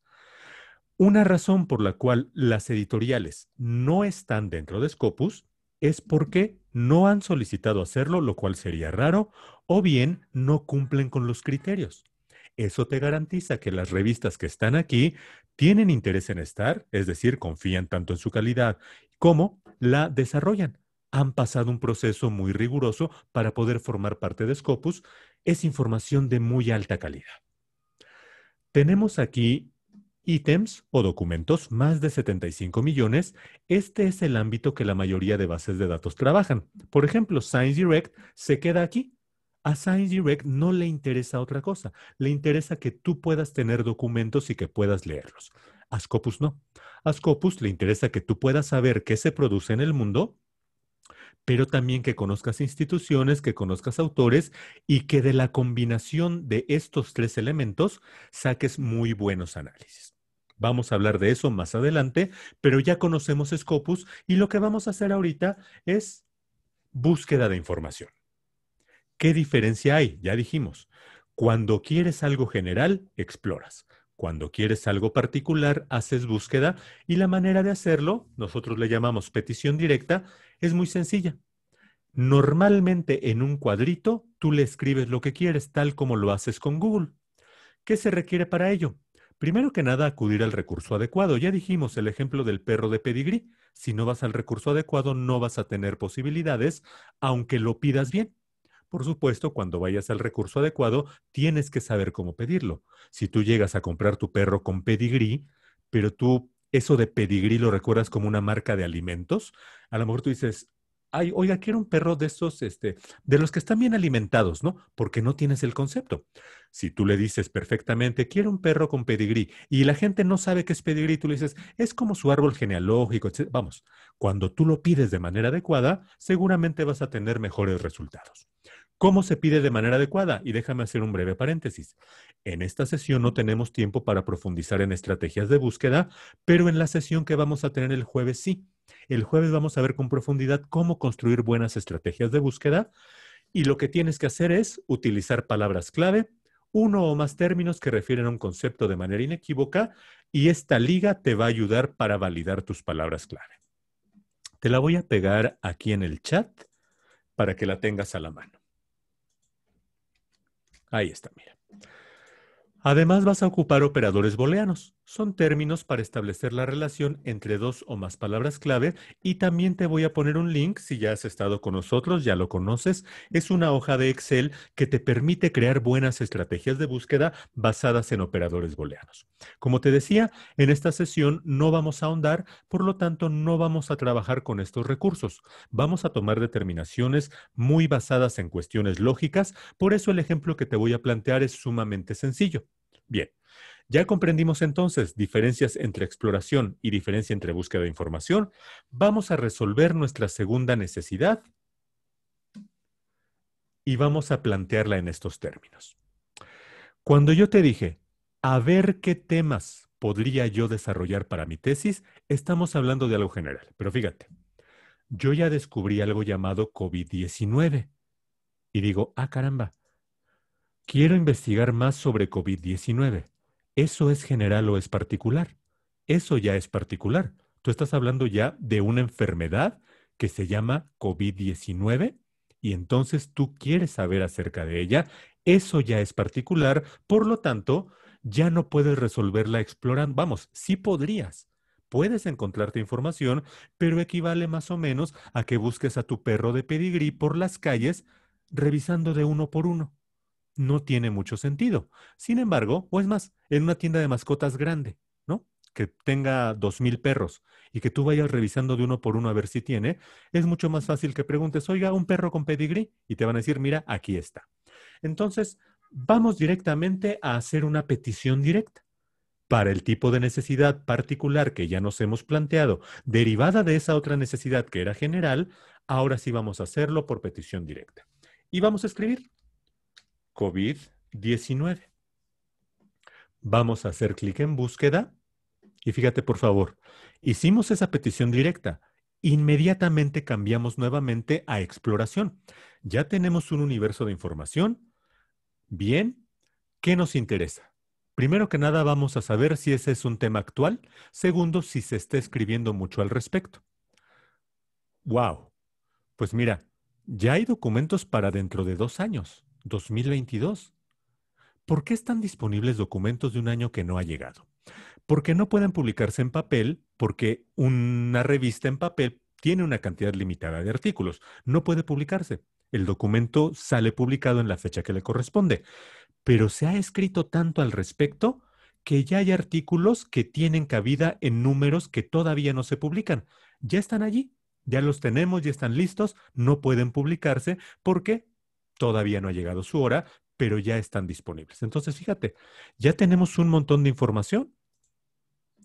una razón por la cual las editoriales no están dentro de Scopus es porque no han solicitado hacerlo, lo cual sería raro, o bien no cumplen con los criterios. Eso te garantiza que las revistas que están aquí tienen interés en estar, es decir, confían tanto en su calidad como la desarrollan. Han pasado un proceso muy riguroso para poder formar parte de Scopus. Es información de muy alta calidad. Tenemos aquí ítems o documentos, más de 75 millones, este es el ámbito que la mayoría de bases de datos trabajan. Por ejemplo, Science Direct se queda aquí. A Science Direct no le interesa otra cosa, le interesa que tú puedas tener documentos y que puedas leerlos. A Scopus no. A Scopus le interesa que tú puedas saber qué se produce en el mundo, pero también que conozcas instituciones, que conozcas autores y que de la combinación de estos tres elementos saques muy buenos análisis. Vamos a hablar de eso más adelante, pero ya conocemos Scopus y lo que vamos a hacer ahorita es búsqueda de información. ¿Qué diferencia hay? Ya dijimos, cuando quieres algo general, exploras. Cuando quieres algo particular, haces búsqueda y la manera de hacerlo, nosotros le llamamos petición directa, es muy sencilla. Normalmente en un cuadrito tú le escribes lo que quieres, tal como lo haces con Google. ¿Qué se requiere para ello? Primero que nada, acudir al recurso adecuado. Ya dijimos el ejemplo del perro de pedigrí. Si no vas al recurso adecuado, no vas a tener posibilidades, aunque lo pidas bien. Por supuesto, cuando vayas al recurso adecuado, tienes que saber cómo pedirlo. Si tú llegas a comprar tu perro con pedigrí, pero tú eso de pedigrí lo recuerdas como una marca de alimentos, a lo mejor tú dices, ay, oiga, quiero un perro de esos, este, de los que están bien alimentados, ¿no? Porque no tienes el concepto. Si tú le dices perfectamente, quiero un perro con pedigrí, y la gente no sabe qué es pedigrí, tú le dices, es como su árbol genealógico, etc. Vamos, cuando tú lo pides de manera adecuada, seguramente vas a tener mejores resultados. ¿Cómo se pide de manera adecuada? Y déjame hacer un breve paréntesis. En esta sesión no tenemos tiempo para profundizar en estrategias de búsqueda, pero en la sesión que vamos a tener el jueves sí. El jueves vamos a ver con profundidad cómo construir buenas estrategias de búsqueda y lo que tienes que hacer es utilizar palabras clave, uno o más términos que refieren a un concepto de manera inequívoca y esta liga te va a ayudar para validar tus palabras clave. Te la voy a pegar aquí en el chat para que la tengas a la mano. Ahí está, mira. Además vas a ocupar operadores booleanos son términos para establecer la relación entre dos o más palabras clave y también te voy a poner un link, si ya has estado con nosotros, ya lo conoces, es una hoja de Excel que te permite crear buenas estrategias de búsqueda basadas en operadores booleanos. Como te decía, en esta sesión no vamos a ahondar, por lo tanto no vamos a trabajar con estos recursos. Vamos a tomar determinaciones muy basadas en cuestiones lógicas, por eso el ejemplo que te voy a plantear es sumamente sencillo. Bien. Ya comprendimos entonces diferencias entre exploración y diferencia entre búsqueda de información. Vamos a resolver nuestra segunda necesidad y vamos a plantearla en estos términos. Cuando yo te dije, a ver qué temas podría yo desarrollar para mi tesis, estamos hablando de algo general. Pero fíjate, yo ya descubrí algo llamado COVID-19 y digo, ah caramba, quiero investigar más sobre COVID-19. ¿Eso es general o es particular? Eso ya es particular. Tú estás hablando ya de una enfermedad que se llama COVID-19 y entonces tú quieres saber acerca de ella. Eso ya es particular, por lo tanto, ya no puedes resolverla explorando. Vamos, sí podrías. Puedes encontrarte información, pero equivale más o menos a que busques a tu perro de pedigrí por las calles revisando de uno por uno no tiene mucho sentido. Sin embargo, o es más, en una tienda de mascotas grande, ¿no? Que tenga dos mil perros y que tú vayas revisando de uno por uno a ver si tiene, es mucho más fácil que preguntes, oiga, un perro con pedigrí, y te van a decir, mira, aquí está. Entonces, vamos directamente a hacer una petición directa. Para el tipo de necesidad particular que ya nos hemos planteado, derivada de esa otra necesidad que era general, ahora sí vamos a hacerlo por petición directa. Y vamos a escribir COVID-19. Vamos a hacer clic en búsqueda y fíjate por favor, hicimos esa petición directa. Inmediatamente cambiamos nuevamente a exploración. Ya tenemos un universo de información. Bien, ¿qué nos interesa? Primero que nada, vamos a saber si ese es un tema actual. Segundo, si se está escribiendo mucho al respecto. ¡Wow! Pues mira, ya hay documentos para dentro de dos años. 2022. ¿Por qué están disponibles documentos de un año que no ha llegado? Porque no pueden publicarse en papel? Porque una revista en papel tiene una cantidad limitada de artículos. No puede publicarse. El documento sale publicado en la fecha que le corresponde. Pero se ha escrito tanto al respecto que ya hay artículos que tienen cabida en números que todavía no se publican. Ya están allí, ya los tenemos, ya están listos, no pueden publicarse porque Todavía no ha llegado su hora, pero ya están disponibles. Entonces, fíjate, ya tenemos un montón de información.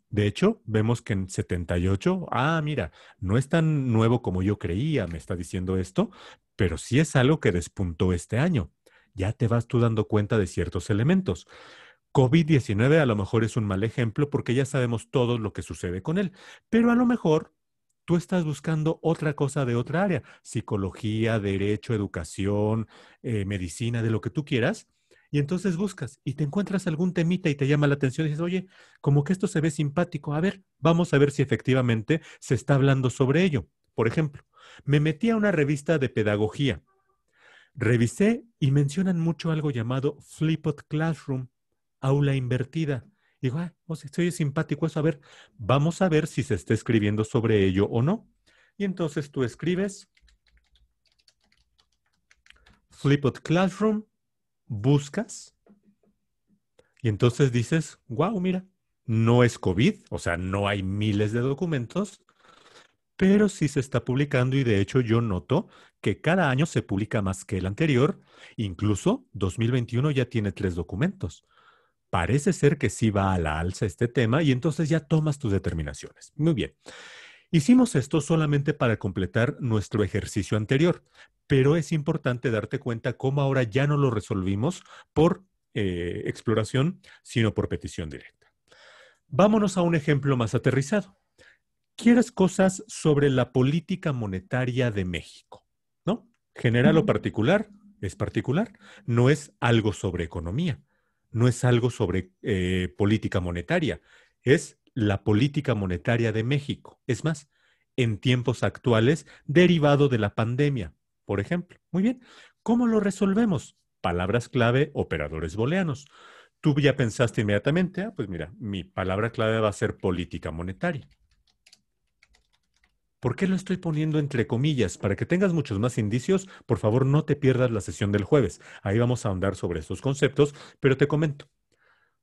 De hecho, vemos que en 78, ah, mira, no es tan nuevo como yo creía, me está diciendo esto, pero sí es algo que despuntó este año. Ya te vas tú dando cuenta de ciertos elementos. COVID-19 a lo mejor es un mal ejemplo porque ya sabemos todo lo que sucede con él, pero a lo mejor tú estás buscando otra cosa de otra área, psicología, derecho, educación, eh, medicina, de lo que tú quieras. Y entonces buscas y te encuentras algún temita y te llama la atención y dices, oye, como que esto se ve simpático, a ver, vamos a ver si efectivamente se está hablando sobre ello. Por ejemplo, me metí a una revista de pedagogía, revisé y mencionan mucho algo llamado Flipped Classroom, aula invertida digo, ah, estoy simpático eso. A ver, vamos a ver si se está escribiendo sobre ello o no. Y entonces tú escribes of Classroom, buscas y entonces dices, wow, mira, no es COVID, o sea, no hay miles de documentos, pero sí se está publicando y de hecho yo noto que cada año se publica más que el anterior, incluso 2021 ya tiene tres documentos parece ser que sí va a la alza este tema y entonces ya tomas tus determinaciones. Muy bien. Hicimos esto solamente para completar nuestro ejercicio anterior, pero es importante darte cuenta cómo ahora ya no lo resolvimos por eh, exploración, sino por petición directa. Vámonos a un ejemplo más aterrizado. Quieres cosas sobre la política monetaria de México, ¿no? General o particular es particular, no es algo sobre economía no es algo sobre eh, política monetaria, es la política monetaria de México. Es más, en tiempos actuales, derivado de la pandemia, por ejemplo. Muy bien, ¿cómo lo resolvemos? Palabras clave, operadores booleanos. Tú ya pensaste inmediatamente, ah, pues mira, mi palabra clave va a ser política monetaria. ¿Por qué lo estoy poniendo entre comillas? Para que tengas muchos más indicios, por favor no te pierdas la sesión del jueves. Ahí vamos a ahondar sobre estos conceptos, pero te comento.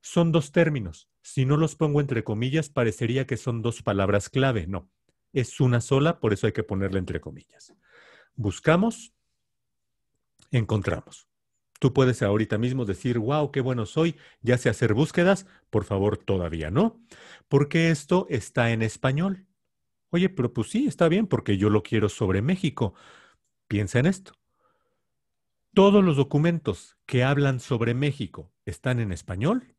Son dos términos. Si no los pongo entre comillas, parecería que son dos palabras clave. No, es una sola, por eso hay que ponerla entre comillas. Buscamos, encontramos. Tú puedes ahorita mismo decir, wow, qué bueno soy, ya sé hacer búsquedas, por favor, todavía no, porque esto está en español. Oye, pero pues sí, está bien porque yo lo quiero sobre México. Piensa en esto. ¿Todos los documentos que hablan sobre México están en español?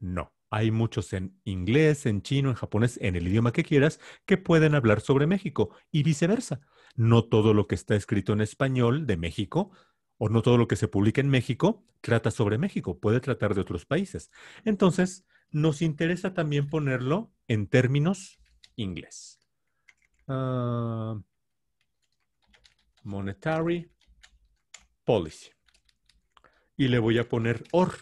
No. Hay muchos en inglés, en chino, en japonés, en el idioma que quieras, que pueden hablar sobre México y viceversa. No todo lo que está escrito en español de México o no todo lo que se publica en México trata sobre México, puede tratar de otros países. Entonces, nos interesa también ponerlo en términos inglés. Ah, monetary policy. Y le voy a poner OR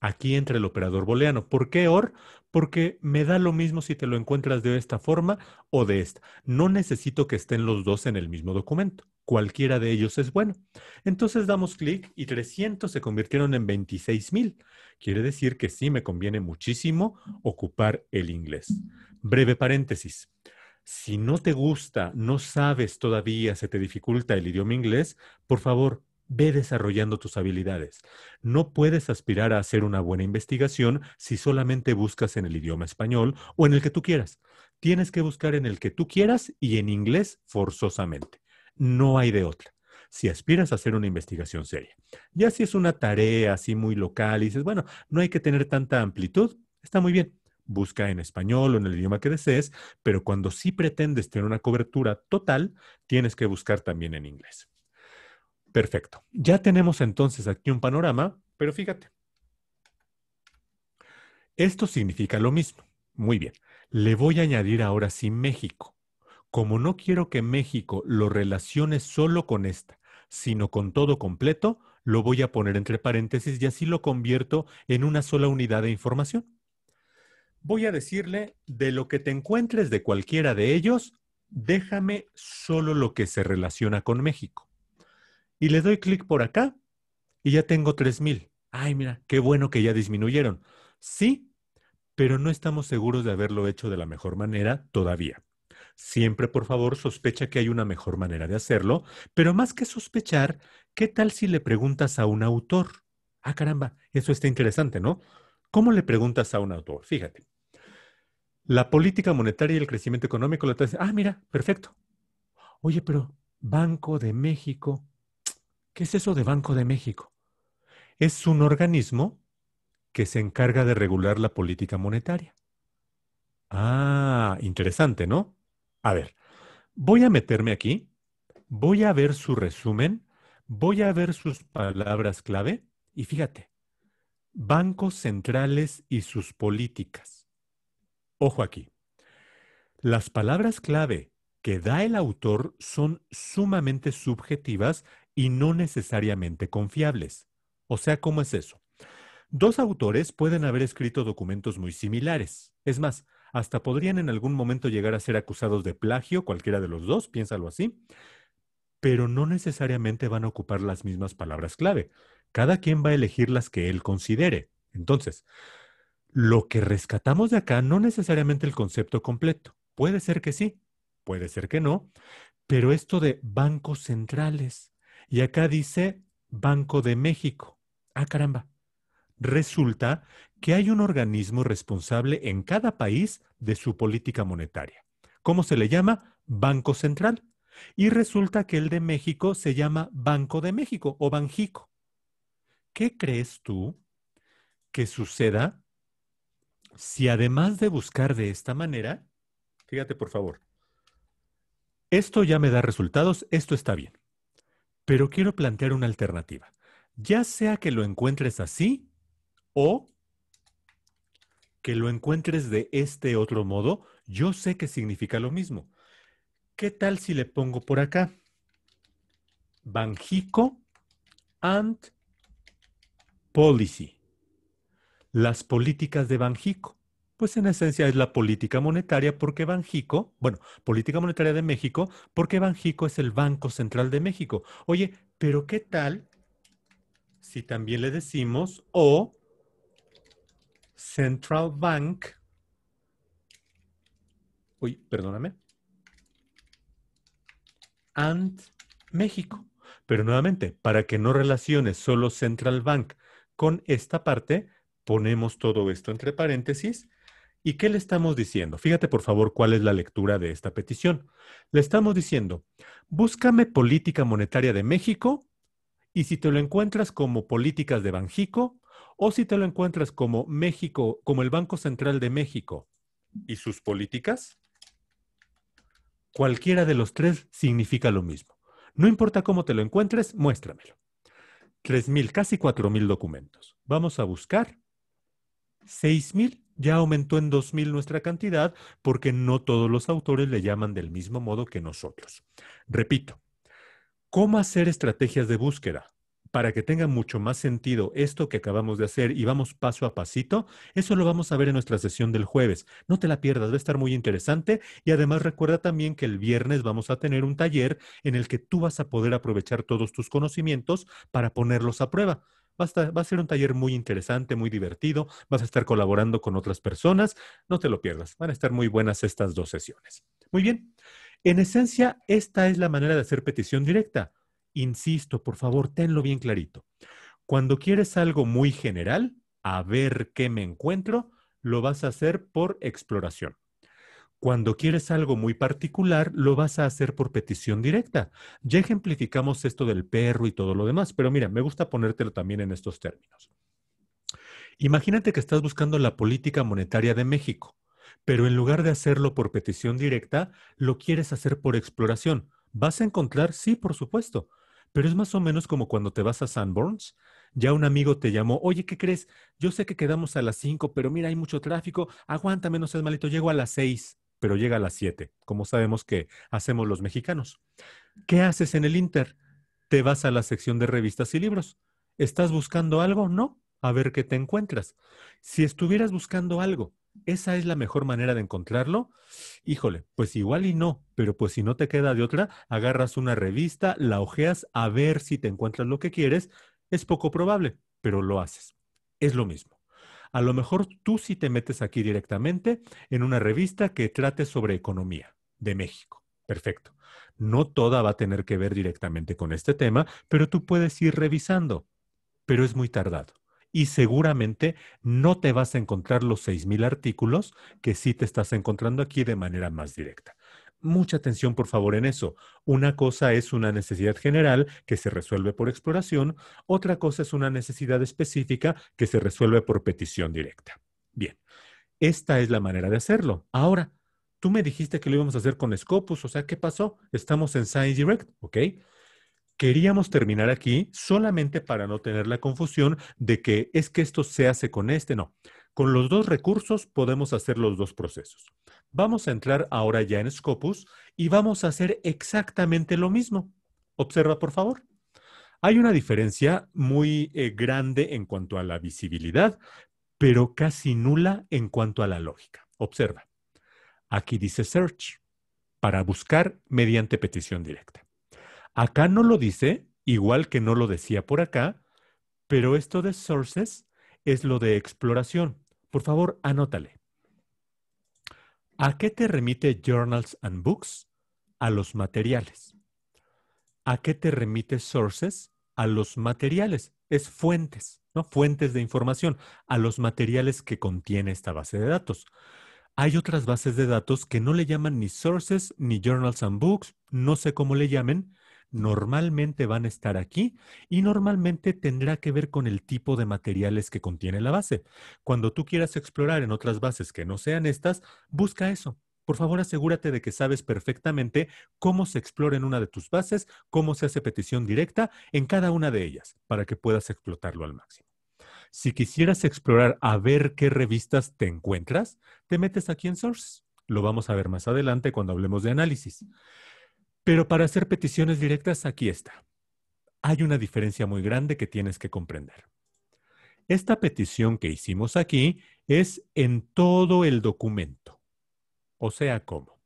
aquí entre el operador booleano. ¿Por qué OR? Porque me da lo mismo si te lo encuentras de esta forma o de esta. No necesito que estén los dos en el mismo documento. Cualquiera de ellos es bueno. Entonces damos clic y 300 se convirtieron en 26,000. Quiere decir que sí me conviene muchísimo ocupar el inglés. Breve paréntesis. Si no te gusta, no sabes todavía, se te dificulta el idioma inglés, por favor, ve desarrollando tus habilidades. No puedes aspirar a hacer una buena investigación si solamente buscas en el idioma español o en el que tú quieras. Tienes que buscar en el que tú quieras y en inglés forzosamente. No hay de otra. Si aspiras a hacer una investigación seria. Ya si es una tarea así muy local y dices, bueno, no hay que tener tanta amplitud, está muy bien busca en español o en el idioma que desees, pero cuando sí pretendes tener una cobertura total, tienes que buscar también en inglés. Perfecto. Ya tenemos entonces aquí un panorama, pero fíjate. Esto significa lo mismo. Muy bien. Le voy a añadir ahora sí México. Como no quiero que México lo relacione solo con esta, sino con todo completo, lo voy a poner entre paréntesis y así lo convierto en una sola unidad de información voy a decirle, de lo que te encuentres de cualquiera de ellos, déjame solo lo que se relaciona con México. Y le doy clic por acá y ya tengo 3.000. Ay, mira, qué bueno que ya disminuyeron. Sí, pero no estamos seguros de haberlo hecho de la mejor manera todavía. Siempre, por favor, sospecha que hay una mejor manera de hacerlo, pero más que sospechar, ¿qué tal si le preguntas a un autor? Ah, caramba, eso está interesante, ¿no? ¿Cómo le preguntas a un autor? Fíjate, la política monetaria y el crecimiento económico, la ah, mira, perfecto. Oye, pero Banco de México, ¿qué es eso de Banco de México? Es un organismo que se encarga de regular la política monetaria. Ah, interesante, ¿no? A ver, voy a meterme aquí, voy a ver su resumen, voy a ver sus palabras clave y fíjate, bancos centrales y sus políticas. Ojo aquí. Las palabras clave que da el autor son sumamente subjetivas y no necesariamente confiables. O sea, ¿cómo es eso? Dos autores pueden haber escrito documentos muy similares. Es más, hasta podrían en algún momento llegar a ser acusados de plagio, cualquiera de los dos, piénsalo así, pero no necesariamente van a ocupar las mismas palabras clave. Cada quien va a elegir las que él considere. Entonces, lo que rescatamos de acá no necesariamente el concepto completo. Puede ser que sí, puede ser que no, pero esto de bancos centrales. Y acá dice Banco de México. Ah, caramba. Resulta que hay un organismo responsable en cada país de su política monetaria. ¿Cómo se le llama? Banco Central. Y resulta que el de México se llama Banco de México o Banjico. ¿Qué crees tú que suceda si además de buscar de esta manera, fíjate por favor, esto ya me da resultados, esto está bien, pero quiero plantear una alternativa, ya sea que lo encuentres así o que lo encuentres de este otro modo, yo sé que significa lo mismo. ¿Qué tal si le pongo por acá? Banjico and policy las políticas de Banjico. Pues en esencia es la política monetaria porque Banjico, bueno, política monetaria de México, porque Banjico es el Banco Central de México. Oye, pero ¿qué tal si también le decimos o Central Bank? Uy, perdóname. And México. Pero nuevamente, para que no relaciones solo Central Bank con esta parte, ponemos todo esto entre paréntesis. ¿Y qué le estamos diciendo? Fíjate por favor cuál es la lectura de esta petición. Le estamos diciendo, búscame política monetaria de México y si te lo encuentras como políticas de Banjico o si te lo encuentras como México, como el Banco Central de México y sus políticas, cualquiera de los tres significa lo mismo. No importa cómo te lo encuentres, muéstramelo. 3.000, casi 4.000 documentos. Vamos a buscar 6.000. Ya aumentó en 2.000 nuestra cantidad porque no todos los autores le llaman del mismo modo que nosotros. Repito, ¿cómo hacer estrategias de búsqueda? Para que tenga mucho más sentido esto que acabamos de hacer y vamos paso a pasito, eso lo vamos a ver en nuestra sesión del jueves. No te la pierdas, va a estar muy interesante y además recuerda también que el viernes vamos a tener un taller en el que tú vas a poder aprovechar todos tus conocimientos para ponerlos a prueba. Va a, ser un taller muy interesante, muy divertido. Vas a estar colaborando con otras personas. No te lo pierdas. Van a estar muy buenas estas dos sesiones. Muy bien. En esencia, esta es la manera de hacer petición directa. Insisto, por favor, tenlo bien clarito. Cuando quieres algo muy general, a ver qué me encuentro, lo vas a hacer por exploración. Cuando quieres algo muy particular, lo vas a hacer por petición directa. Ya ejemplificamos esto del perro y todo lo demás, pero mira, me gusta ponértelo también en estos términos. Imagínate que estás buscando la política monetaria de México, pero en lugar de hacerlo por petición directa, lo quieres hacer por exploración. ¿Vas a encontrar? Sí, por supuesto, pero es más o menos como cuando te vas a Sanborns ya un amigo te llamó, oye, ¿qué crees? Yo sé que quedamos a las 5, pero mira, hay mucho tráfico, aguántame, no seas malito, llego a las 6 pero llega a las 7, como sabemos que hacemos los mexicanos. ¿Qué haces en el Inter? Te vas a la sección de revistas y libros. ¿Estás buscando algo? No. A ver qué te encuentras. Si estuvieras buscando algo, esa es la mejor manera de encontrarlo. Híjole, pues igual y no, pero pues si no te queda de otra, agarras una revista, la ojeas a ver si te encuentras lo que quieres. Es poco probable, pero lo haces. Es lo mismo. A lo mejor tú sí te metes aquí directamente en una revista que trate sobre economía de México. Perfecto. No toda va a tener que ver directamente con este tema, pero tú puedes ir revisando, pero es muy tardado. Y seguramente no te vas a encontrar los 6.000 artículos que sí te estás encontrando aquí de manera más directa mucha atención, por favor, en eso. Una cosa es una necesidad general que se resuelve por exploración, otra cosa es una necesidad específica que se resuelve por petición directa. Bien, esta es la manera de hacerlo. Ahora, tú me dijiste que lo íbamos a hacer con Scopus, o sea, ¿qué pasó? Estamos en Science Direct, ¿ok? Queríamos terminar aquí solamente para no tener la confusión de que es que esto se hace con este, no. Con los dos recursos podemos hacer los dos procesos. Vamos a entrar ahora ya en Scopus y vamos a hacer exactamente lo mismo. Observa, por favor. Hay una diferencia muy eh, grande en cuanto a la visibilidad, pero casi nula en cuanto a la lógica. Observa. Aquí dice search para buscar mediante petición directa. Acá no lo dice, igual que no lo decía por acá, pero esto de sources es lo de exploración. Por favor, anótale. ¿A qué te remite Journals and Books? A los materiales. ¿A qué te remite Sources? A los materiales. Es fuentes, ¿no? Fuentes de información, a los materiales que contiene esta base de datos. Hay otras bases de datos que no le llaman ni Sources, ni Journals and Books, no sé cómo le llamen, normalmente van a estar aquí y normalmente tendrá que ver con el tipo de materiales que contiene la base. Cuando tú quieras explorar en otras bases que no sean estas, busca eso. Por favor, asegúrate de que sabes perfectamente cómo se explora en una de tus bases, cómo se hace petición directa en cada una de ellas, para que puedas explotarlo al máximo. Si quisieras explorar a ver qué revistas te encuentras, te metes aquí en Sources. Lo vamos a ver más adelante cuando hablemos de análisis. Pero para hacer peticiones directas, aquí está. Hay una diferencia muy grande que tienes que comprender. Esta petición que hicimos aquí es en todo el documento. O sea, ¿cómo?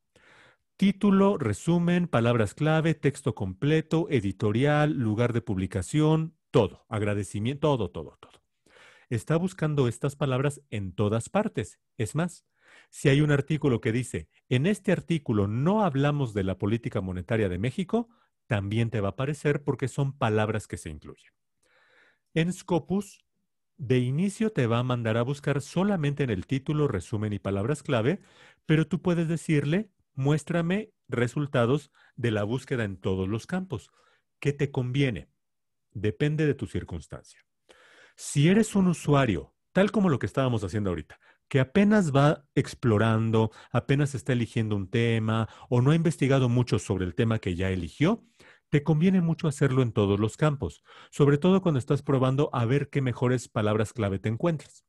Título, resumen, palabras clave, texto completo, editorial, lugar de publicación, todo, agradecimiento, todo, todo, todo. Está buscando estas palabras en todas partes. Es más, si hay un artículo que dice, en este artículo no hablamos de la política monetaria de México, también te va a aparecer porque son palabras que se incluyen. En Scopus, de inicio te va a mandar a buscar solamente en el título, resumen y palabras clave, pero tú puedes decirle, muéstrame resultados de la búsqueda en todos los campos. ¿Qué te conviene? Depende de tu circunstancia. Si eres un usuario, tal como lo que estábamos haciendo ahorita, que apenas va explorando, apenas está eligiendo un tema o no ha investigado mucho sobre el tema que ya eligió, te conviene mucho hacerlo en todos los campos, sobre todo cuando estás probando a ver qué mejores palabras clave te encuentras.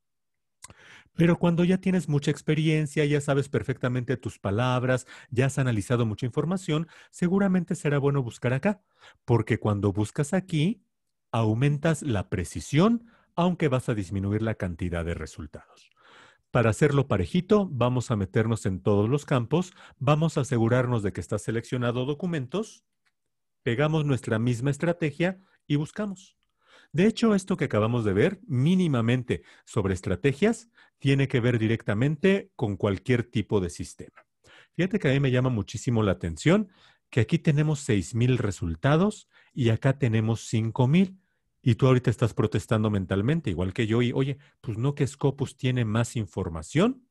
Pero cuando ya tienes mucha experiencia, ya sabes perfectamente tus palabras, ya has analizado mucha información, seguramente será bueno buscar acá, porque cuando buscas aquí, aumentas la precisión, aunque vas a disminuir la cantidad de resultados. Para hacerlo parejito, vamos a meternos en todos los campos, vamos a asegurarnos de que está seleccionado documentos, pegamos nuestra misma estrategia y buscamos. De hecho, esto que acabamos de ver mínimamente sobre estrategias tiene que ver directamente con cualquier tipo de sistema. Fíjate que a mí me llama muchísimo la atención que aquí tenemos 6,000 resultados y acá tenemos 5,000. Y tú ahorita estás protestando mentalmente, igual que yo, y oye, pues no que Scopus tiene más información.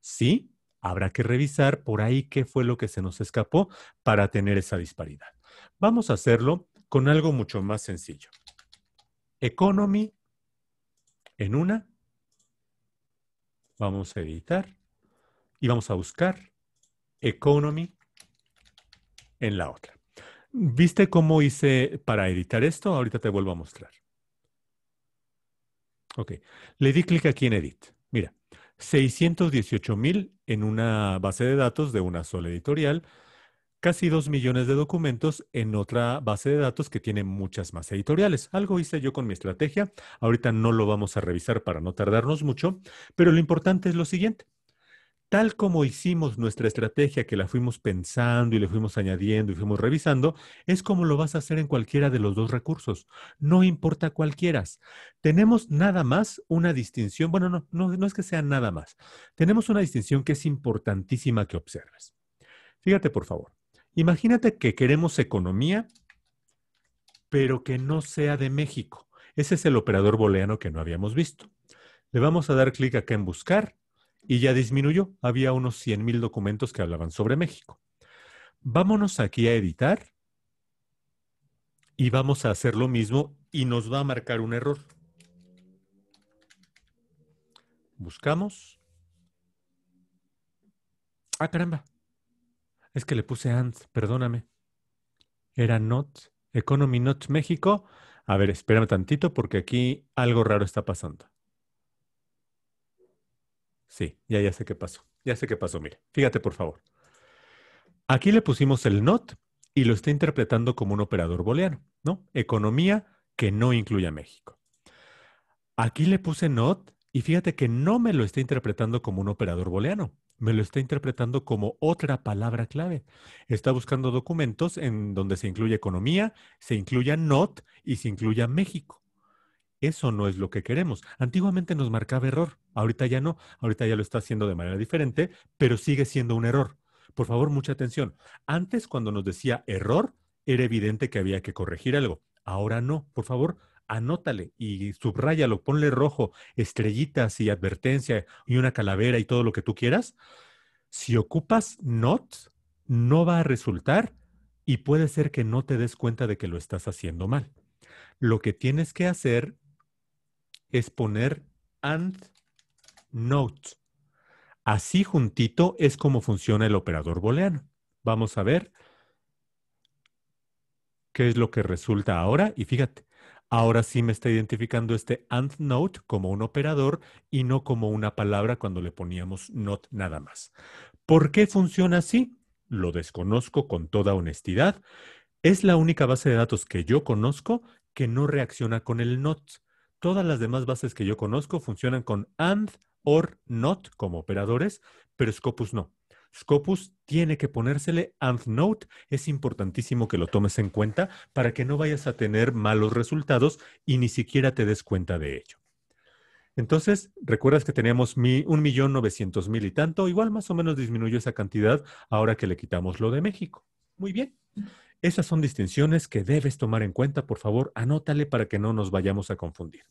Sí, habrá que revisar por ahí qué fue lo que se nos escapó para tener esa disparidad. Vamos a hacerlo con algo mucho más sencillo. Economy en una. Vamos a editar y vamos a buscar Economy en la otra. ¿Viste cómo hice para editar esto? Ahorita te vuelvo a mostrar. Ok, le di clic aquí en Edit. Mira, 618 mil en una base de datos de una sola editorial, casi 2 millones de documentos en otra base de datos que tiene muchas más editoriales. Algo hice yo con mi estrategia. Ahorita no lo vamos a revisar para no tardarnos mucho, pero lo importante es lo siguiente tal como hicimos nuestra estrategia, que la fuimos pensando y le fuimos añadiendo y fuimos revisando, es como lo vas a hacer en cualquiera de los dos recursos. No importa cualquiera. Tenemos nada más una distinción, bueno, no, no, es que sea nada más. Tenemos una distinción que es importantísima que observes. Fíjate, por favor. Imagínate que queremos economía, pero que no sea de México. Ese es el operador booleano que no habíamos visto. Le vamos a dar clic acá en buscar y ya disminuyó. Había unos 100.000 documentos que hablaban sobre México. Vámonos aquí a editar y vamos a hacer lo mismo y nos va a marcar un error. Buscamos. Ah, caramba. Es que le puse and, perdóname. Era not, economy not México. A ver, espérame tantito porque aquí algo raro está pasando. Sí, ya, ya sé qué pasó. Ya sé qué pasó, mire. Fíjate, por favor. Aquí le pusimos el not y lo está interpretando como un operador booleano, ¿no? Economía que no incluya México. Aquí le puse not y fíjate que no me lo está interpretando como un operador booleano, me lo está interpretando como otra palabra clave. Está buscando documentos en donde se incluye economía, se incluya not y se incluya México. Eso no es lo que queremos. Antiguamente nos marcaba error, ahorita ya no, ahorita ya lo está haciendo de manera diferente, pero sigue siendo un error. Por favor, mucha atención. Antes cuando nos decía error, era evidente que había que corregir algo. Ahora no, por favor, anótale y subráyalo, ponle rojo, estrellitas y advertencia y una calavera y todo lo que tú quieras. Si ocupas not, no va a resultar y puede ser que no te des cuenta de que lo estás haciendo mal. Lo que tienes que hacer es poner and note. Así juntito es como funciona el operador booleano. Vamos a ver qué es lo que resulta ahora. Y fíjate, ahora sí me está identificando este and note como un operador y no como una palabra cuando le poníamos not nada más. ¿Por qué funciona así? Lo desconozco con toda honestidad. Es la única base de datos que yo conozco que no reacciona con el not. Todas las demás bases que yo conozco funcionan con AND, OR, NOT como operadores, pero Scopus no. Scopus tiene que ponérsele AND NOT. Es importantísimo que lo tomes en cuenta para que no vayas a tener malos resultados y ni siquiera te des cuenta de ello. Entonces, recuerdas que teníamos 1.900.000 un millón mil y tanto, igual más o menos disminuyó esa cantidad ahora que le quitamos lo de México. Muy bien. Esas son distinciones que debes tomar en cuenta, por favor, anótale para que no nos vayamos a confundir.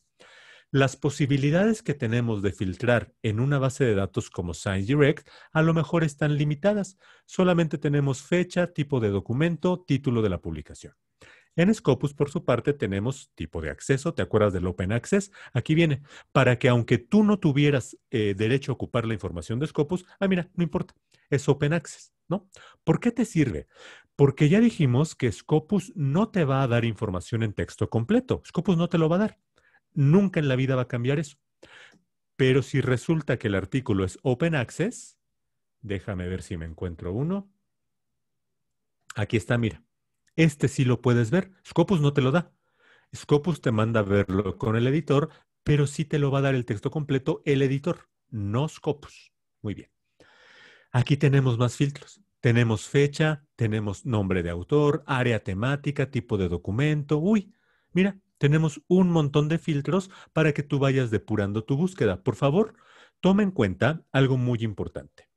Las posibilidades que tenemos de filtrar en una base de datos como Direct a lo mejor están limitadas. Solamente tenemos fecha, tipo de documento, título de la publicación. En Scopus, por su parte, tenemos tipo de acceso. ¿Te acuerdas del Open Access? Aquí viene. Para que aunque tú no tuvieras eh, derecho a ocupar la información de Scopus, ah, mira, no importa. Es Open Access, ¿no? ¿Por qué te sirve? Porque ya dijimos que Scopus no te va a dar información en texto completo. Scopus no te lo va a dar. Nunca en la vida va a cambiar eso. Pero si resulta que el artículo es open access, déjame ver si me encuentro uno. Aquí está, mira. Este sí lo puedes ver. Scopus no te lo da. Scopus te manda verlo con el editor, pero sí te lo va a dar el texto completo el editor, no Scopus. Muy bien. Aquí tenemos más filtros. Tenemos fecha, tenemos nombre de autor, área temática, tipo de documento. Uy, mira, tenemos un montón de filtros para que tú vayas depurando tu búsqueda. Por favor, toma en cuenta algo muy importante.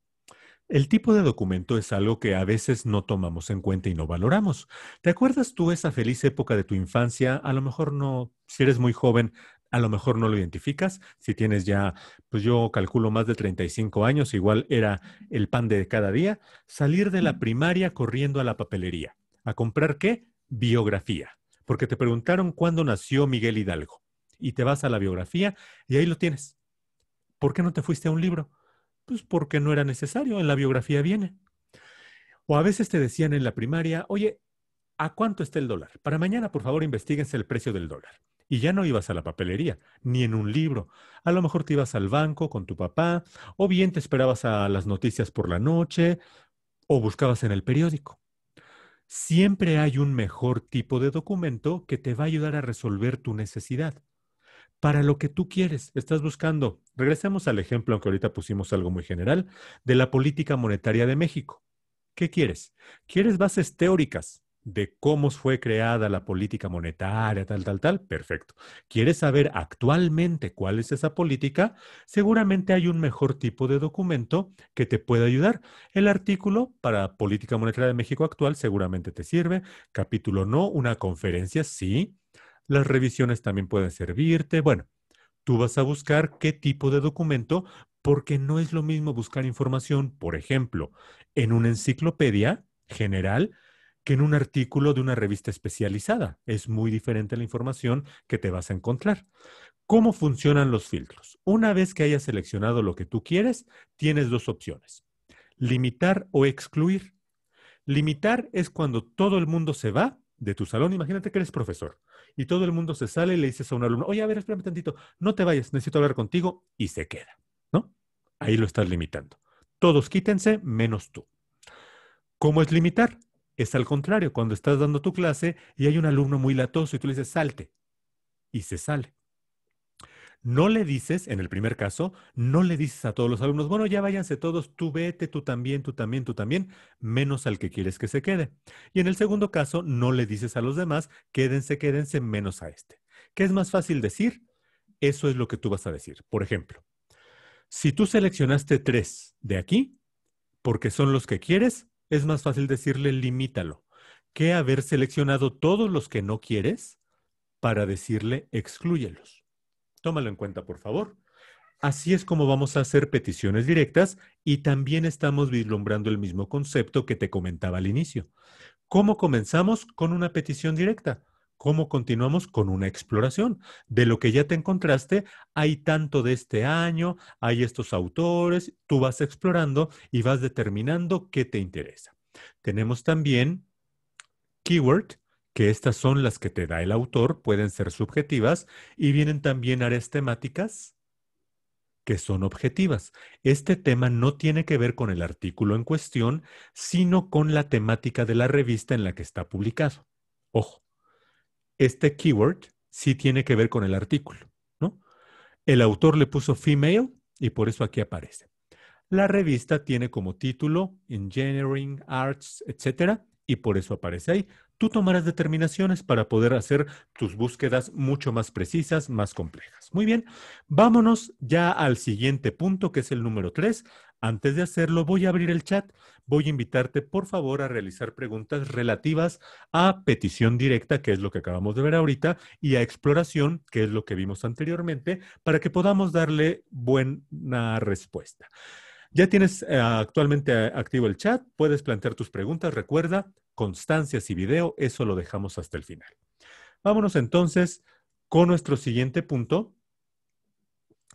El tipo de documento es algo que a veces no tomamos en cuenta y no valoramos. ¿Te acuerdas tú esa feliz época de tu infancia? A lo mejor no, si eres muy joven, a lo mejor no lo identificas. Si tienes ya, pues yo calculo más de 35 años, igual era el pan de cada día, salir de la primaria corriendo a la papelería. ¿A comprar qué? Biografía. Porque te preguntaron cuándo nació Miguel Hidalgo. Y te vas a la biografía y ahí lo tienes. ¿Por qué no te fuiste a un libro? Pues porque no era necesario, en la biografía viene. O a veces te decían en la primaria, oye, ¿a cuánto está el dólar? Para mañana, por favor, investiguense el precio del dólar. Y ya no ibas a la papelería, ni en un libro. A lo mejor te ibas al banco con tu papá, o bien te esperabas a las noticias por la noche, o buscabas en el periódico. Siempre hay un mejor tipo de documento que te va a ayudar a resolver tu necesidad. Para lo que tú quieres, estás buscando. Regresemos al ejemplo, aunque ahorita pusimos algo muy general, de la política monetaria de México. ¿Qué quieres? Quieres bases teóricas, de cómo fue creada la política monetaria, tal, tal, tal, perfecto. ¿Quieres saber actualmente cuál es esa política? Seguramente hay un mejor tipo de documento que te pueda ayudar. El artículo para Política Monetaria de México Actual seguramente te sirve. Capítulo no, una conferencia, sí. Las revisiones también pueden servirte. Bueno, tú vas a buscar qué tipo de documento porque no es lo mismo buscar información, por ejemplo, en una enciclopedia general que en un artículo de una revista especializada. Es muy diferente la información que te vas a encontrar. ¿Cómo funcionan los filtros? Una vez que hayas seleccionado lo que tú quieres, tienes dos opciones. Limitar o excluir. Limitar es cuando todo el mundo se va de tu salón. Imagínate que eres profesor y todo el mundo se sale y le dices a un alumno, oye, a ver, espérame tantito, no te vayas, necesito hablar contigo y se queda, ¿no? Ahí lo estás limitando. Todos quítense menos tú. ¿Cómo es limitar? Es al contrario, cuando estás dando tu clase y hay un alumno muy latoso y tú le dices, salte, y se sale. No le dices, en el primer caso, no le dices a todos los alumnos, bueno, ya váyanse todos, tú vete, tú también, tú también, tú también, menos al que quieres que se quede. Y en el segundo caso, no le dices a los demás, quédense, quédense, menos a este. ¿Qué es más fácil decir? Eso es lo que tú vas a decir. Por ejemplo, si tú seleccionaste tres de aquí, porque son los que quieres, es más fácil decirle limítalo que haber seleccionado todos los que no quieres para decirle exclúyelos. Tómalo en cuenta, por favor. Así es como vamos a hacer peticiones directas y también estamos vislumbrando el mismo concepto que te comentaba al inicio. ¿Cómo comenzamos con una petición directa? ¿Cómo continuamos con una exploración? De lo que ya te encontraste, hay tanto de este año, hay estos autores, tú vas explorando y vas determinando qué te interesa. Tenemos también keyword, que estas son las que te da el autor, pueden ser subjetivas, y vienen también áreas temáticas que son objetivas. Este tema no tiene que ver con el artículo en cuestión, sino con la temática de la revista en la que está publicado. Ojo, este keyword sí tiene que ver con el artículo, ¿no? El autor le puso female y por eso aquí aparece. La revista tiene como título Engineering, Arts, etcétera, y por eso aparece ahí. Tú tomarás determinaciones para poder hacer tus búsquedas mucho más precisas, más complejas. Muy bien, vámonos ya al siguiente punto, que es el número 3, antes de hacerlo, voy a abrir el chat. Voy a invitarte, por favor, a realizar preguntas relativas a petición directa, que es lo que acabamos de ver ahorita, y a exploración, que es lo que vimos anteriormente, para que podamos darle buena respuesta. Ya tienes eh, actualmente activo el chat, puedes plantear tus preguntas. Recuerda, constancias y video, eso lo dejamos hasta el final. Vámonos entonces con nuestro siguiente punto,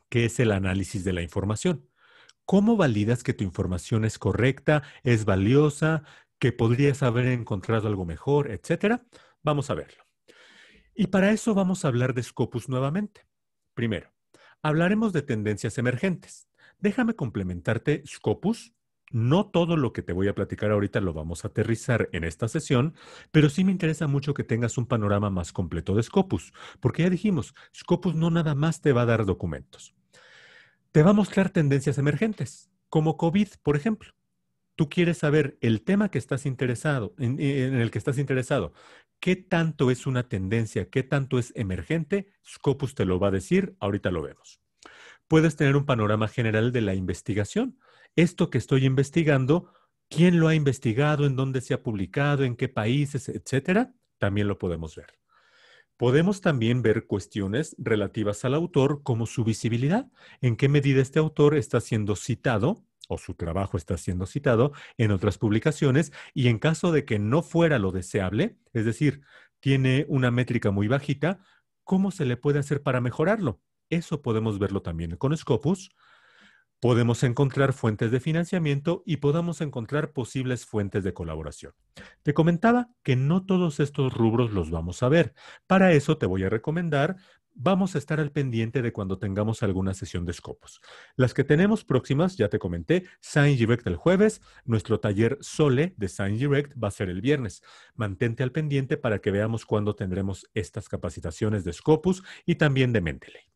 que es el análisis de la información. ¿Cómo validas que tu información es correcta, es valiosa, que podrías haber encontrado algo mejor, etcétera? Vamos a verlo. Y para eso vamos a hablar de Scopus nuevamente. Primero, hablaremos de tendencias emergentes. Déjame complementarte Scopus. No todo lo que te voy a platicar ahorita lo vamos a aterrizar en esta sesión, pero sí me interesa mucho que tengas un panorama más completo de Scopus, porque ya dijimos, Scopus no nada más te va a dar documentos te va a mostrar tendencias emergentes, como COVID, por ejemplo. Tú quieres saber el tema que estás interesado, en, en el que estás interesado, qué tanto es una tendencia, qué tanto es emergente, Scopus te lo va a decir, ahorita lo vemos. Puedes tener un panorama general de la investigación. Esto que estoy investigando, quién lo ha investigado, en dónde se ha publicado, en qué países, etcétera, también lo podemos ver. Podemos también ver cuestiones relativas al autor como su visibilidad, en qué medida este autor está siendo citado o su trabajo está siendo citado en otras publicaciones y en caso de que no fuera lo deseable, es decir, tiene una métrica muy bajita, ¿cómo se le puede hacer para mejorarlo? Eso podemos verlo también con Scopus podemos encontrar fuentes de financiamiento y podamos encontrar posibles fuentes de colaboración. Te comentaba que no todos estos rubros los vamos a ver. Para eso te voy a recomendar, vamos a estar al pendiente de cuando tengamos alguna sesión de Scopus. Las que tenemos próximas, ya te comenté, Science Direct el jueves, nuestro taller Sole de Science Direct va a ser el viernes. Mantente al pendiente para que veamos cuándo tendremos estas capacitaciones de Scopus y también de Mendeley.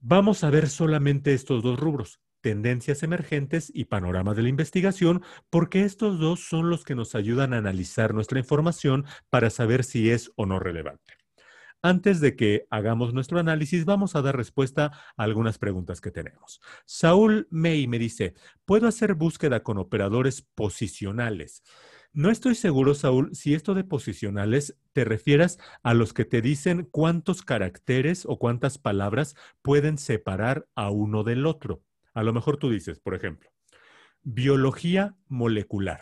Vamos a ver solamente estos dos rubros, tendencias emergentes y panorama de la investigación, porque estos dos son los que nos ayudan a analizar nuestra información para saber si es o no relevante. Antes de que hagamos nuestro análisis, vamos a dar respuesta a algunas preguntas que tenemos. Saúl May me dice, ¿puedo hacer búsqueda con operadores posicionales? No estoy seguro, Saúl, si esto de posicionales te refieras a los que te dicen cuántos caracteres o cuántas palabras pueden separar a uno del otro. A lo mejor tú dices, por ejemplo, biología molecular.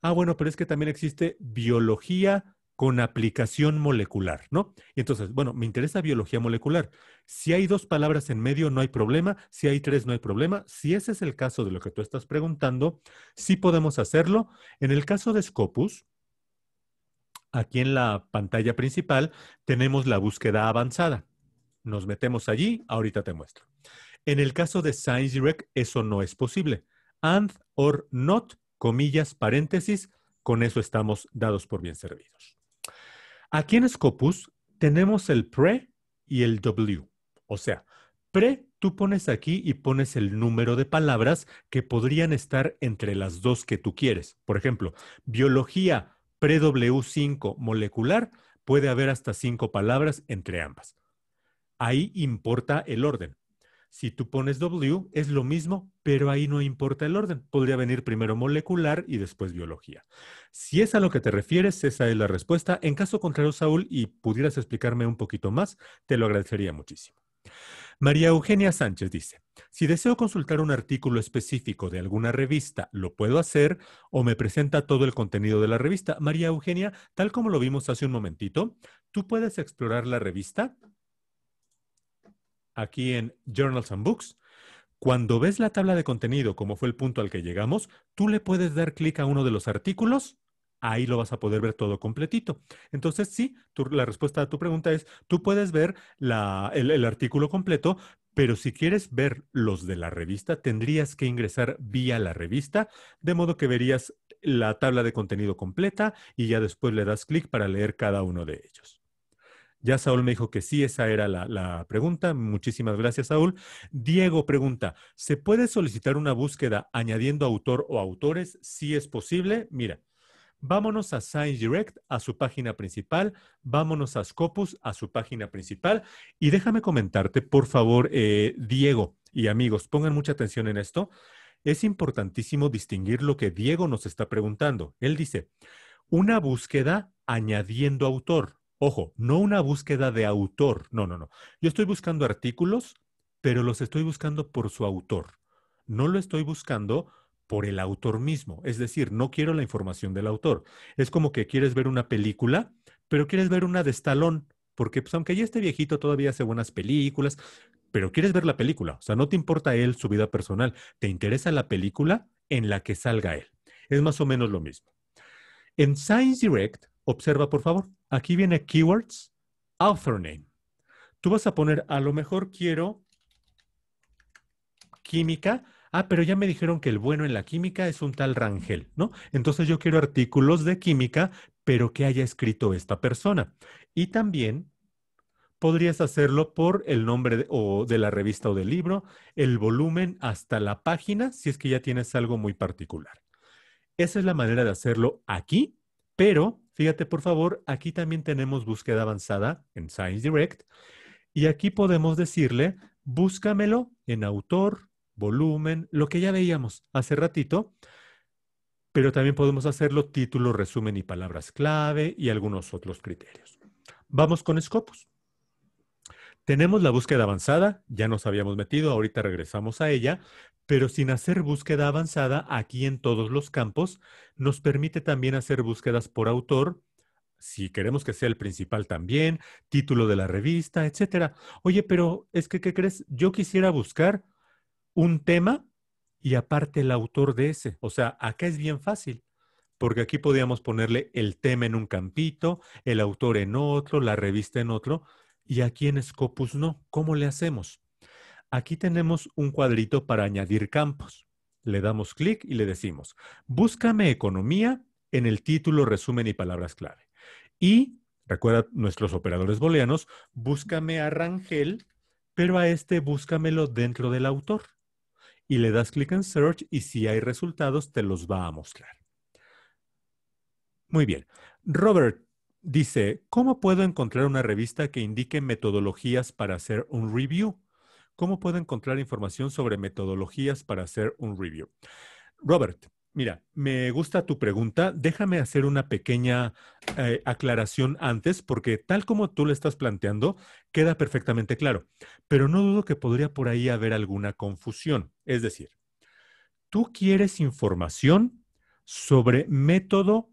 Ah, bueno, pero es que también existe biología con aplicación molecular, ¿no? Y entonces, bueno, me interesa biología molecular. Si hay dos palabras en medio, no hay problema. Si hay tres, no hay problema. Si ese es el caso de lo que tú estás preguntando, sí podemos hacerlo. En el caso de Scopus, aquí en la pantalla principal tenemos la búsqueda avanzada. Nos metemos allí, ahorita te muestro. En el caso de ScienceDirect, eso no es posible. And or not, comillas, paréntesis, con eso estamos dados por bien servidos. Aquí en Scopus tenemos el pre y el W. O sea, pre tú pones aquí y pones el número de palabras que podrían estar entre las dos que tú quieres. Por ejemplo, biología pre-W5 molecular, puede haber hasta cinco palabras entre ambas. Ahí importa el orden. Si tú pones W, es lo mismo, pero ahí no importa el orden. Podría venir primero molecular y después biología. Si es a lo que te refieres, esa es la respuesta. En caso contrario, Saúl, y pudieras explicarme un poquito más, te lo agradecería muchísimo. María Eugenia Sánchez dice, si deseo consultar un artículo específico de alguna revista, ¿lo puedo hacer o me presenta todo el contenido de la revista? María Eugenia, tal como lo vimos hace un momentito, tú puedes explorar la revista aquí en Journals and Books, cuando ves la tabla de contenido, como fue el punto al que llegamos, tú le puedes dar clic a uno de los artículos, ahí lo vas a poder ver todo completito. Entonces, sí, la respuesta a tu pregunta es, tú puedes ver el artículo completo, pero si quieres ver los de la revista, tendrías que ingresar vía la revista, de modo que verías la tabla de contenido completa y ya después le das clic para leer cada uno de ellos. Ya Saúl me dijo que sí, esa era la, pregunta. Muchísimas gracias, Saúl. Diego pregunta, ¿se puede solicitar una búsqueda añadiendo autor o autores? Si es posible, mira. Vámonos a Science Direct, a su página principal. Vámonos a Scopus, a su página principal. Y déjame comentarte, por favor, eh, Diego y amigos, pongan mucha atención en esto. Es importantísimo distinguir lo que Diego nos está preguntando. Él dice, una búsqueda añadiendo autor. Ojo, no una búsqueda de autor, no, no, no. Yo estoy buscando artículos, pero los estoy buscando por su autor. No lo estoy buscando por el autor mismo. Es decir, no quiero la información del autor. Es como que quieres ver una película, pero quieres ver una de Stallone, porque pues, aunque ya esté viejito, todavía hace buenas películas, pero quieres ver la película. O sea, no te importa él, su vida personal. Te interesa la película en la que salga él. Es más o menos lo mismo. En Science Direct, Observa, por favor. Aquí viene keywords, author name. Tú vas a poner, a lo mejor quiero química. Ah, pero ya me dijeron que el bueno en la química es un tal Rangel, ¿no? Entonces yo quiero artículos de química, pero que haya escrito esta persona. Y también podrías hacerlo por el nombre de, de la revista o del libro, el volumen hasta la página, si es que ya tienes algo muy particular. Esa es la manera de hacerlo aquí, pero Fíjate, por favor, aquí también tenemos búsqueda avanzada en Science Direct y aquí podemos decirle, búscamelo en autor, volumen, lo que ya veíamos hace ratito, pero también podemos hacerlo título, resumen y palabras clave y algunos otros criterios. Vamos con Scopus. Tenemos la búsqueda avanzada, ya nos habíamos metido, ahorita regresamos a ella, pero sin hacer búsqueda avanzada aquí en todos los campos, nos permite también hacer búsquedas por autor, si queremos que sea el principal también, título de la revista, etcétera. Oye, pero es que, ¿qué crees? Yo quisiera buscar un tema y aparte el autor de ese. O sea, acá es bien fácil, porque aquí podríamos ponerle el tema en un campito, el autor en otro, la revista en otro, y aquí en Scopus no. ¿Cómo le hacemos? Aquí tenemos un cuadrito para añadir campos. Le damos clic y le decimos, búscame economía en el título, resumen y palabras clave. Y, recuerda nuestros operadores booleanos, búscame a Rangel, pero a este búscamelo dentro del autor. Y le das clic en Search y si hay resultados te los va a mostrar. Muy bien. Robert dice, ¿cómo puedo encontrar una revista que indique metodologías para hacer un review? ¿Cómo puedo encontrar información sobre metodologías para hacer un review? Robert, mira, me gusta tu pregunta. Déjame hacer una pequeña eh, aclaración antes, porque tal como tú le estás planteando, queda perfectamente claro. Pero no dudo que podría por ahí haber alguna confusión. Es decir, tú quieres información sobre método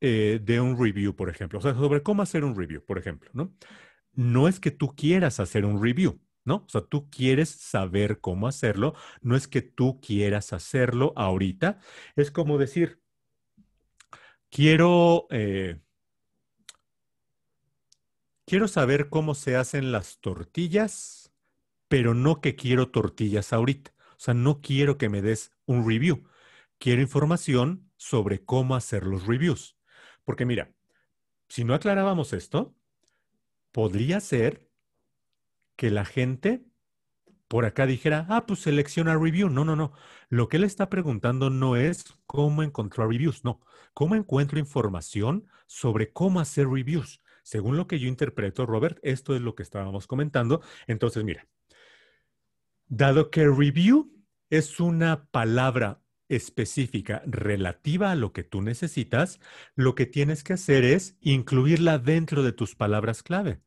eh, de un review, por ejemplo. O sea, sobre cómo hacer un review, por ejemplo, No es que tú quieras hacer un review ¿no? O sea, tú quieres saber cómo hacerlo, no es que tú quieras hacerlo ahorita, es como decir, quiero, eh, quiero saber cómo se hacen las tortillas, pero no que quiero tortillas ahorita, o sea, no quiero que me des un review, quiero información sobre cómo hacer los reviews, porque mira, si no aclarábamos esto, podría ser que la gente por acá dijera, ah, pues selecciona review. No, no, no. Lo que él está preguntando no es cómo encontrar reviews, no. ¿Cómo encuentro información sobre cómo hacer reviews? Según lo que yo interpreto, Robert, esto es lo que estábamos comentando. Entonces, mira, dado que review es una palabra específica relativa a lo que tú necesitas, lo que tienes que hacer es incluirla dentro de tus palabras clave.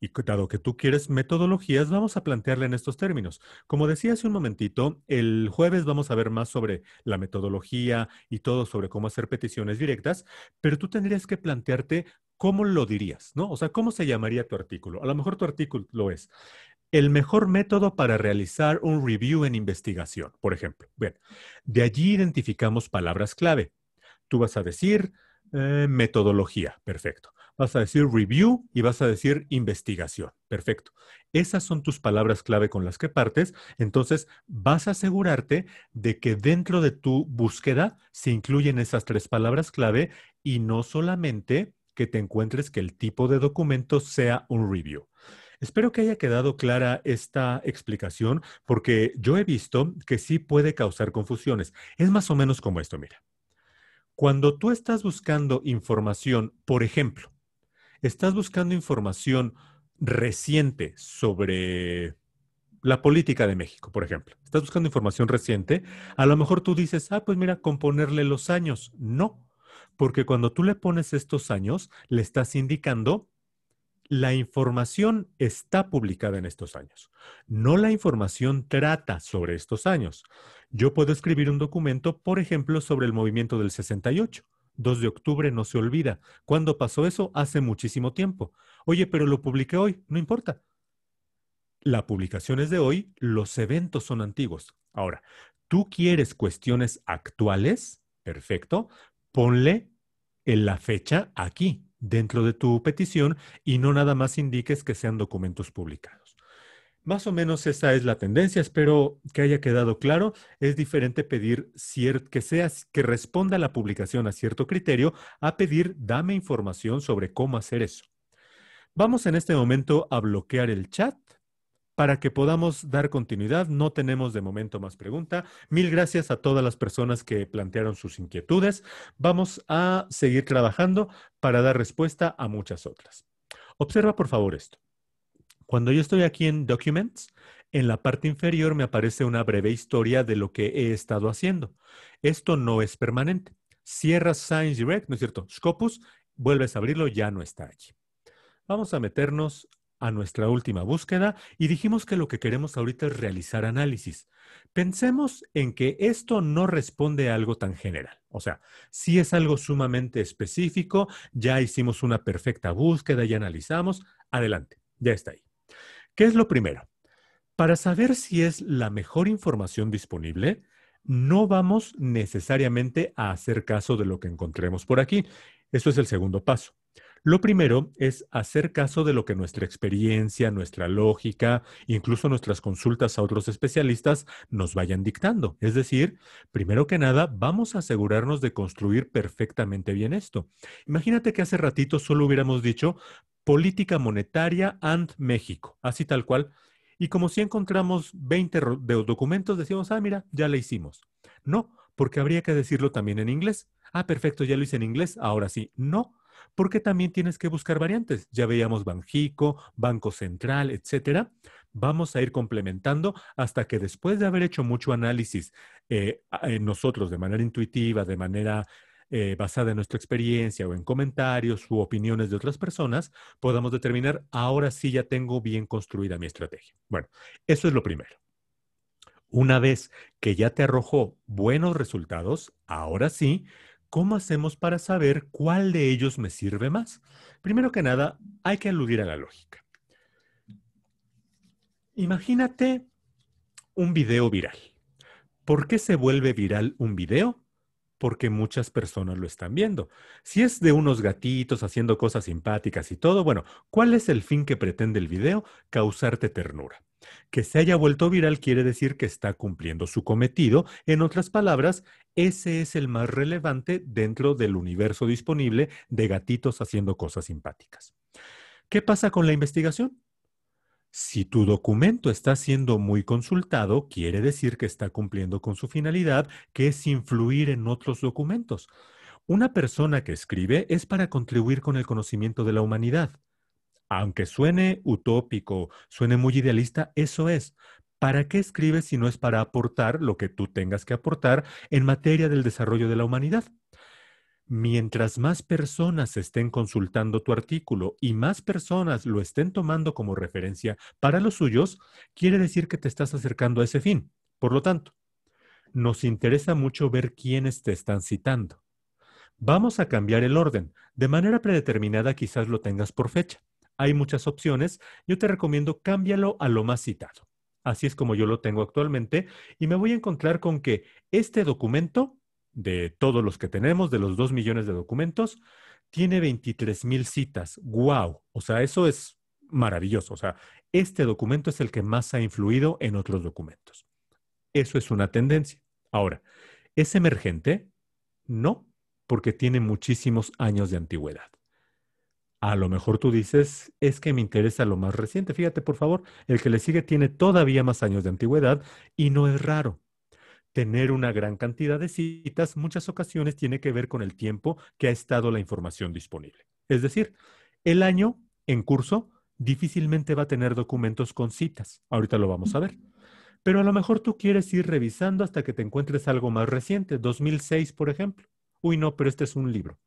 Y dado que tú quieres metodologías, vamos a plantearle en estos términos. Como decía hace un momentito, el jueves vamos a ver más sobre la metodología y todo sobre cómo hacer peticiones directas, pero tú tendrías que plantearte cómo lo dirías, ¿no? O sea, ¿cómo se llamaría tu artículo? A lo mejor tu artículo lo es. El mejor método para realizar un review en investigación, por ejemplo. Bien, de allí identificamos palabras clave. Tú vas a decir eh, metodología, perfecto vas a decir review y vas a decir investigación. Perfecto. Esas son tus palabras clave con las que partes. Entonces, vas a asegurarte de que dentro de tu búsqueda se incluyen esas tres palabras clave y no solamente que te encuentres que el tipo de documento sea un review. Espero que haya quedado clara esta explicación porque yo he visto que sí puede causar confusiones. Es más o menos como esto, mira. Cuando tú estás buscando información, por ejemplo, estás buscando información reciente sobre la política de México, por ejemplo. Estás buscando información reciente, a lo mejor tú dices, ah, pues mira, componerle los años. No, porque cuando tú le pones estos años, le estás indicando la información está publicada en estos años. No la información trata sobre estos años. Yo puedo escribir un documento, por ejemplo, sobre el movimiento del 68 2 de octubre no se olvida. ¿Cuándo pasó eso? Hace muchísimo tiempo. Oye, pero lo publiqué hoy, no importa. La publicación es de hoy, los eventos son antiguos. Ahora, tú quieres cuestiones actuales, perfecto, ponle en la fecha aquí, dentro de tu petición, y no nada más indiques que sean documentos publicados. Más o menos esa es la tendencia. Espero que haya quedado claro. Es diferente pedir que sea, que responda la publicación a cierto criterio a pedir dame información sobre cómo hacer eso. Vamos en este momento a bloquear el chat para que podamos dar continuidad. No tenemos de momento más pregunta. Mil gracias a todas las personas que plantearon sus inquietudes. Vamos a seguir trabajando para dar respuesta a muchas otras. Observa por favor esto. Cuando yo estoy aquí en Documents, en la parte inferior me aparece una breve historia de lo que he estado haciendo. Esto no es permanente. Cierras Science Direct, ¿no es cierto? Scopus, vuelves a abrirlo, ya no está allí. Vamos a meternos a nuestra última búsqueda y dijimos que lo que queremos ahorita es realizar análisis. Pensemos en que esto no responde a algo tan general. O sea, si es algo sumamente específico, ya hicimos una perfecta búsqueda, y analizamos, adelante, ya está ahí. ¿Qué es lo primero? Para saber si es la mejor información disponible, no vamos necesariamente a hacer caso de lo que encontremos por aquí. Eso es el segundo paso. Lo primero es hacer caso de lo que nuestra experiencia, nuestra lógica, incluso nuestras consultas a otros especialistas nos vayan dictando. Es decir, primero que nada, vamos a asegurarnos de construir perfectamente bien esto. Imagínate que hace ratito solo hubiéramos dicho, Política Monetaria and México, así tal cual. Y como si encontramos 20 de documentos, decimos, ah, mira, ya la hicimos. No, porque habría que decirlo también en inglés. Ah, perfecto, ya lo hice en inglés, ahora sí. No, porque también tienes que buscar variantes. Ya veíamos Banjico, Banco Central, etcétera. Vamos a ir complementando hasta que después de haber hecho mucho análisis eh, nosotros de manera intuitiva, de manera eh, basada en nuestra experiencia o en comentarios u opiniones de otras personas, podamos determinar, ahora sí ya tengo bien construida mi estrategia. Bueno, eso es lo primero. Una vez que ya te arrojó buenos resultados, ahora sí, ¿cómo hacemos para saber cuál de ellos me sirve más? Primero que nada, hay que aludir a la lógica. Imagínate un video viral. ¿Por qué se vuelve viral un video? porque muchas personas lo están viendo. Si es de unos gatitos haciendo cosas simpáticas y todo, bueno, ¿cuál es el fin que pretende el video? Causarte ternura. Que se haya vuelto viral quiere decir que está cumpliendo su cometido. En otras palabras, ese es el más relevante dentro del universo disponible de gatitos haciendo cosas simpáticas. ¿Qué pasa con la investigación? Si tu documento está siendo muy consultado, quiere decir que está cumpliendo con su finalidad, que es influir en otros documentos. Una persona que escribe es para contribuir con el conocimiento de la humanidad. Aunque suene utópico, suene muy idealista, eso es. ¿Para qué escribes si no es para aportar lo que tú tengas que aportar en materia del desarrollo de la humanidad? Mientras más personas estén consultando tu artículo y más personas lo estén tomando como referencia para los suyos, quiere decir que te estás acercando a ese fin. Por lo tanto, nos interesa mucho ver quiénes te están citando. Vamos a cambiar el orden. De manera predeterminada quizás lo tengas por fecha. Hay muchas opciones. Yo te recomiendo cámbialo a lo más citado. Así es como yo lo tengo actualmente y me voy a encontrar con que este documento de todos los que tenemos, de los 2 millones de documentos, tiene 23 mil citas. ¡Wow! O sea, eso es maravilloso. O sea, este documento es el que más ha influido en otros documentos. Eso es una tendencia. Ahora, ¿es emergente? No, porque tiene muchísimos años de antigüedad. A lo mejor tú dices, es que me interesa lo más reciente. Fíjate, por favor, el que le sigue tiene todavía más años de antigüedad y no es raro tener una gran cantidad de citas muchas ocasiones tiene que ver con el tiempo que ha estado la información disponible. Es decir, el año en curso difícilmente va a tener documentos con citas. Ahorita lo vamos a ver. Pero a lo mejor tú quieres ir revisando hasta que te encuentres algo más reciente, 2006, por ejemplo. Uy, no, pero este es un libro.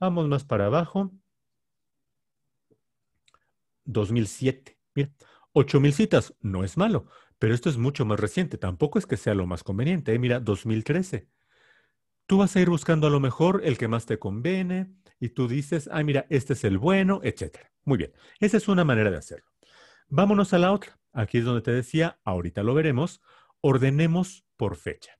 Vamos más para abajo. 2007. Mira, 8000 citas, no es malo. Pero esto es mucho más reciente, tampoco es que sea lo más conveniente. ¿eh? Mira, 2013. Tú vas a ir buscando a lo mejor el que más te conviene y tú dices, ay, mira, este es el bueno, etc. Muy bien, esa es una manera de hacerlo. Vámonos a la otra. Aquí es donde te decía, ahorita lo veremos, ordenemos por fecha.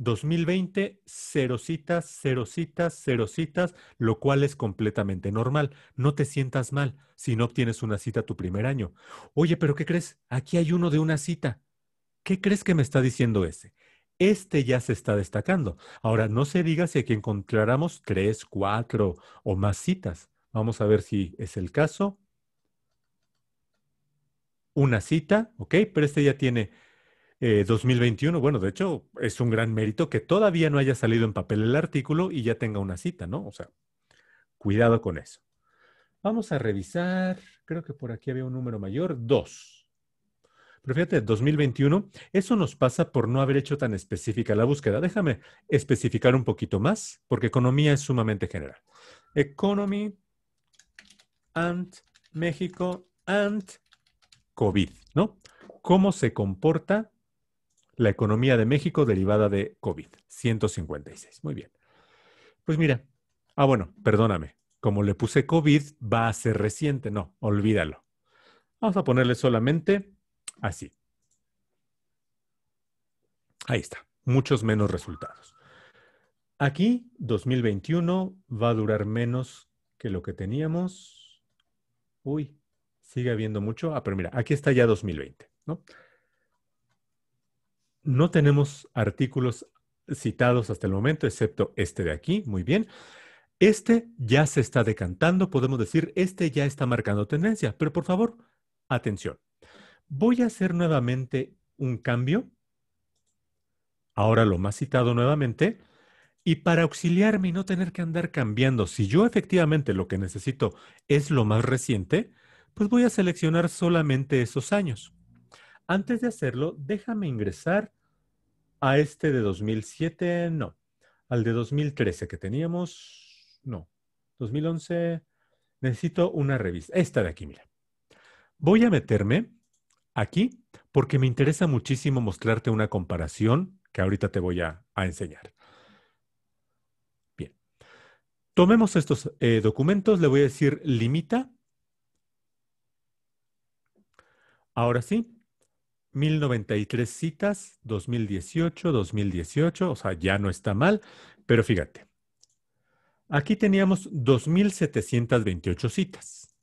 2020, cero citas, cero citas, cero citas, lo cual es completamente normal. No te sientas mal si no obtienes una cita tu primer año. Oye, pero ¿qué crees? Aquí hay uno de una cita. ¿Qué crees que me está diciendo ese? Este ya se está destacando. Ahora, no se diga si aquí encontráramos tres, cuatro o más citas. Vamos a ver si es el caso. Una cita, ¿ok? Pero este ya tiene 2021. Eh, bueno, de hecho, es un gran mérito que todavía no haya salido en papel el artículo y ya tenga una cita, ¿no? O sea, cuidado con eso. Vamos a revisar, creo que por aquí había un número mayor, dos. Pero fíjate, 2021, eso nos pasa por no haber hecho tan específica la búsqueda. Déjame especificar un poquito más, porque economía es sumamente general. Economy and México and COVID, ¿no? ¿Cómo se comporta la economía de México derivada de COVID, 156. Muy bien. Pues mira, ah, bueno, perdóname, como le puse COVID, va a ser reciente, no, olvídalo. Vamos a ponerle solamente así. Ahí está, muchos menos resultados. Aquí, 2021 va a durar menos que lo que teníamos. Uy, sigue habiendo mucho. Ah, pero mira, aquí está ya 2020, ¿no? No tenemos artículos citados hasta el momento, excepto este de aquí, muy bien. Este ya se está decantando, podemos decir, este ya está marcando tendencia, pero por favor, atención. Voy a hacer nuevamente un cambio, ahora lo más citado nuevamente, y para auxiliarme y no tener que andar cambiando, si yo efectivamente lo que necesito es lo más reciente, pues voy a seleccionar solamente esos años. Antes de hacerlo, déjame ingresar a este de 2007, no. Al de 2013 que teníamos, no. 2011, necesito una revista. Esta de aquí, mira. Voy a meterme aquí porque me interesa muchísimo mostrarte una comparación que ahorita te voy a, enseñar. Bien. Tomemos estos eh, documentos, le voy a decir limita. Ahora sí, 1093 citas, 2018, 2018, o sea, ya no está mal, pero fíjate, aquí teníamos 2728 citas.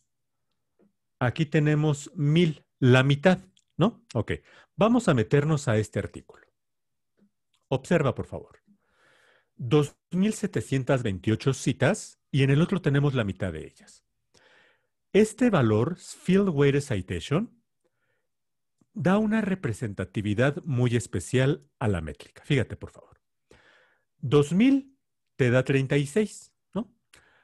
Aquí tenemos 1000, la mitad, ¿no? Ok, vamos a meternos a este artículo. Observa, por favor. 2728 citas y en el otro tenemos la mitad de ellas. Este valor, Field Weighted Citation, da una representatividad muy especial a la métrica. Fíjate, por favor. 2000 te da 36, ¿no?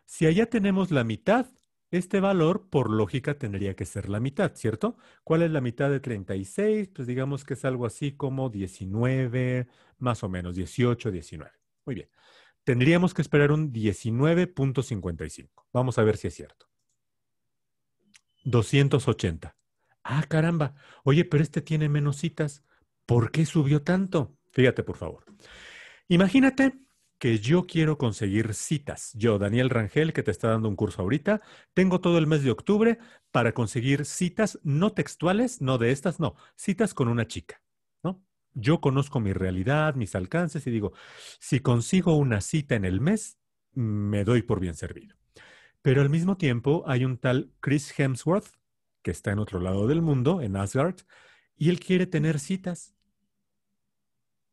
Si allá tenemos la mitad, este valor por lógica tendría que ser la mitad, ¿cierto? ¿Cuál es la mitad de 36? Pues digamos que es algo así como 19, más o menos 18, 19. Muy bien. Tendríamos que esperar un 19.55. Vamos a ver si es cierto. 280. Ah, caramba. Oye, pero este tiene menos citas. ¿Por qué subió tanto? Fíjate, por favor. Imagínate que yo quiero conseguir citas. Yo, Daniel Rangel, que te está dando un curso ahorita, tengo todo el mes de octubre para conseguir citas no textuales, no de estas, no, citas con una chica, ¿no? Yo conozco mi realidad, mis alcances y digo, si consigo una cita en el mes, me doy por bien servido. Pero al mismo tiempo hay un tal Chris Hemsworth que está en otro lado del mundo, en Asgard, y él quiere tener citas.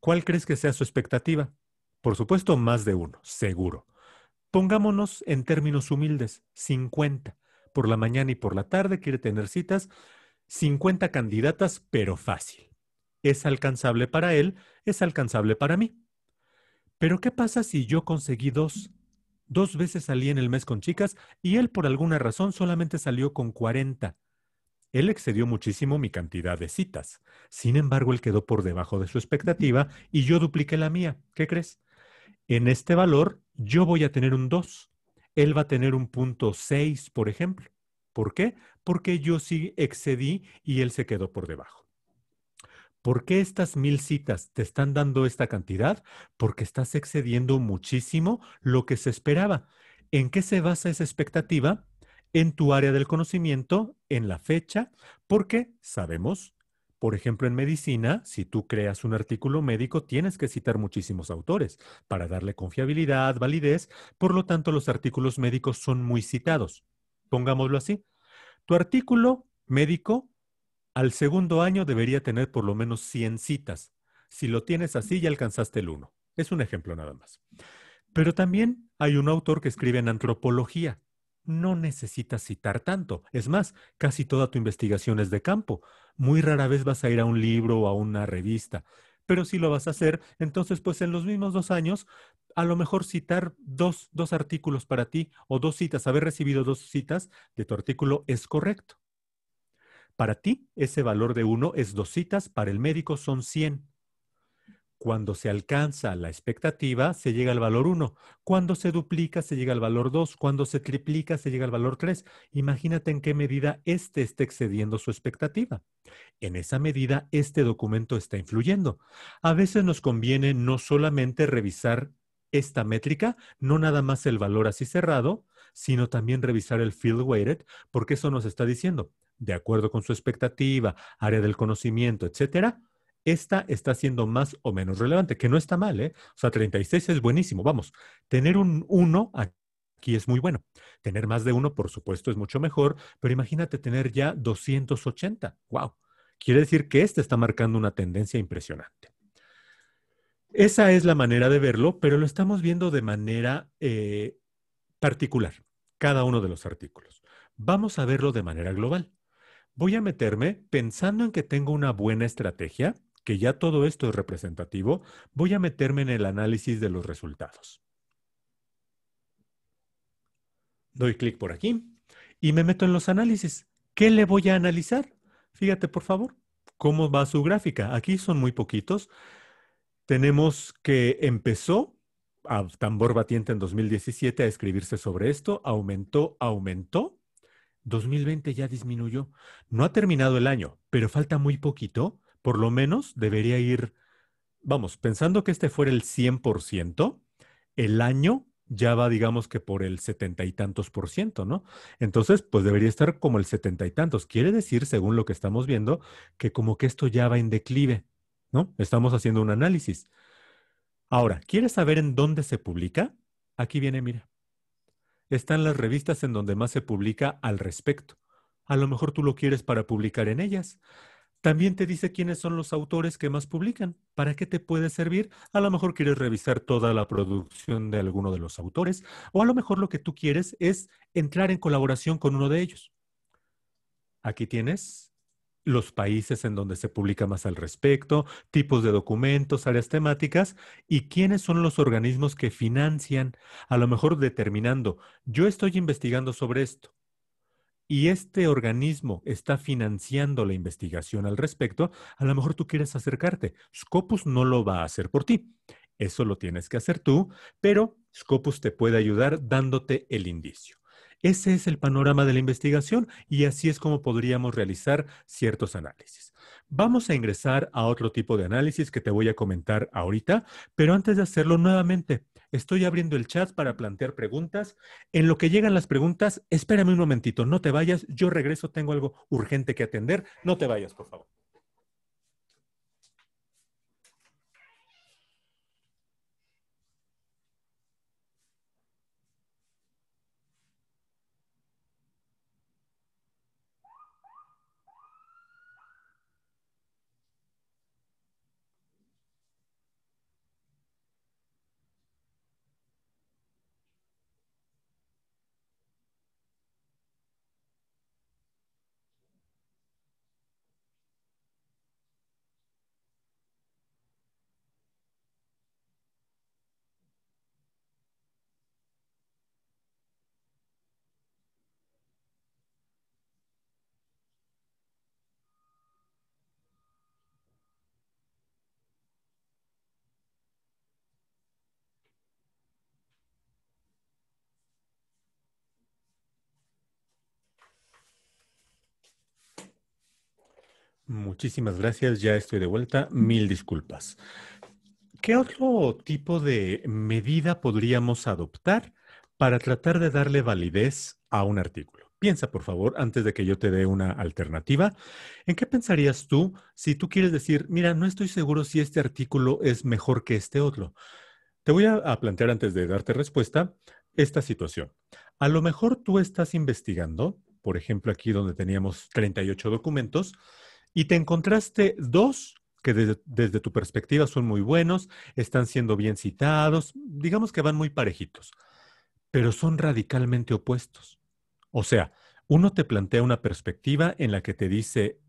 ¿Cuál crees que sea su expectativa? Por supuesto, más de uno, seguro. Pongámonos en términos humildes, 50. Por la mañana y por la tarde quiere tener citas, 50 candidatas, pero fácil. Es alcanzable para él, es alcanzable para mí. Pero ¿qué pasa si yo conseguí dos? Dos veces salí en el mes con chicas y él por alguna razón solamente salió con 40. Él excedió muchísimo mi cantidad de citas. Sin embargo, él quedó por debajo de su expectativa y yo dupliqué la mía. ¿Qué crees? En este valor, yo voy a tener un 2. Él va a tener un punto 6, por ejemplo. ¿Por qué? Porque yo sí excedí y él se quedó por debajo. ¿Por qué estas mil citas te están dando esta cantidad? Porque estás excediendo muchísimo lo que se esperaba. ¿En qué se basa esa expectativa? en tu área del conocimiento, en la fecha, porque sabemos, por ejemplo, en medicina, si tú creas un artículo médico, tienes que citar muchísimos autores para darle confiabilidad, validez, por lo tanto los artículos médicos son muy citados. Pongámoslo así. Tu artículo médico al segundo año debería tener por lo menos 100 citas. Si lo tienes así, ya alcanzaste el 1. Es un ejemplo nada más. Pero también hay un autor que escribe en antropología no necesitas citar tanto. Es más, casi toda tu investigación es de campo. Muy rara vez vas a ir a un libro o a una revista. Pero si lo vas a hacer, entonces pues en los mismos dos años, a lo mejor citar dos, artículos para ti o dos citas, haber recibido dos citas de tu artículo es correcto. Para ti, ese valor de uno es dos citas, para el médico son 100. Cuando se alcanza la expectativa, se llega al valor 1. Cuando se duplica, se llega al valor 2. Cuando se triplica, se llega al valor 3. Imagínate en qué medida este está excediendo su expectativa. En esa medida, este documento está influyendo. A veces nos conviene no solamente revisar esta métrica, no nada más el valor así cerrado, sino también revisar el field weighted, porque eso nos está diciendo, de acuerdo con su expectativa, área del conocimiento, etcétera, esta está siendo más o menos relevante, que no está mal, ¿eh? O sea, 36 es buenísimo. Vamos, tener un 1 aquí es muy bueno. Tener más de uno, por supuesto, es mucho mejor, pero imagínate tener ya 280. ¡Wow! Quiere decir que este está marcando una tendencia impresionante. Esa es la manera de verlo, pero lo estamos viendo de manera eh, particular, cada uno de los artículos. Vamos a verlo de manera global. Voy a meterme pensando en que tengo una buena estrategia, que ya todo esto es representativo, voy a meterme en el análisis de los resultados. Doy clic por aquí y me meto en los análisis. ¿Qué le voy a analizar? Fíjate, por favor, cómo va su gráfica. Aquí son muy poquitos. Tenemos que empezó a tambor batiente en 2017 a escribirse sobre esto, aumentó, aumentó. 2020 ya disminuyó. No ha terminado el año, pero falta muy poquito por lo menos debería ir, vamos, pensando que este fuera el 100%, el año ya va, digamos que por el setenta y tantos por ciento, ¿no? Entonces, pues debería estar como el setenta y tantos. Quiere decir, según lo que estamos viendo, que como que esto ya va en declive, ¿no? Estamos haciendo un análisis. Ahora, ¿quieres saber en dónde se publica? Aquí viene, mira. Están las revistas en donde más se publica al respecto. A lo mejor tú lo quieres para publicar en ellas. También te dice quiénes son los autores que más publican. ¿Para qué te puede servir? A lo mejor quieres revisar toda la producción de alguno de los autores o a lo mejor lo que tú quieres es entrar en colaboración con uno de ellos. Aquí tienes los países en donde se publica más al respecto, tipos de documentos, áreas temáticas y quiénes son los organismos que financian, a lo mejor determinando, yo estoy investigando sobre esto y este organismo está financiando la investigación al respecto, a lo mejor tú quieres acercarte. Scopus no lo va a hacer por ti. Eso lo tienes que hacer tú, pero Scopus te puede ayudar dándote el indicio. Ese es el panorama de la investigación y así es como podríamos realizar ciertos análisis. Vamos a ingresar a otro tipo de análisis que te voy a comentar ahorita, pero antes de hacerlo nuevamente, estoy abriendo el chat para plantear preguntas. En lo que llegan las preguntas, espérame un momentito, no te vayas, yo regreso, tengo algo urgente que atender, no te vayas, por favor. Muchísimas gracias, ya estoy de vuelta. Mil disculpas. ¿Qué otro tipo de medida podríamos adoptar para tratar de darle validez a un artículo? Piensa, por favor, antes de que yo te dé una alternativa, ¿en qué pensarías tú si tú quieres decir, mira, no estoy seguro si este artículo es mejor que este otro? Te voy a, plantear antes de darte respuesta esta situación. A lo mejor tú estás investigando, por ejemplo, aquí donde teníamos 38 documentos, y te encontraste dos que desde, tu perspectiva son muy buenos, están siendo bien citados, digamos que van muy parejitos, pero son radicalmente opuestos. O sea, uno te plantea una perspectiva en la que te dice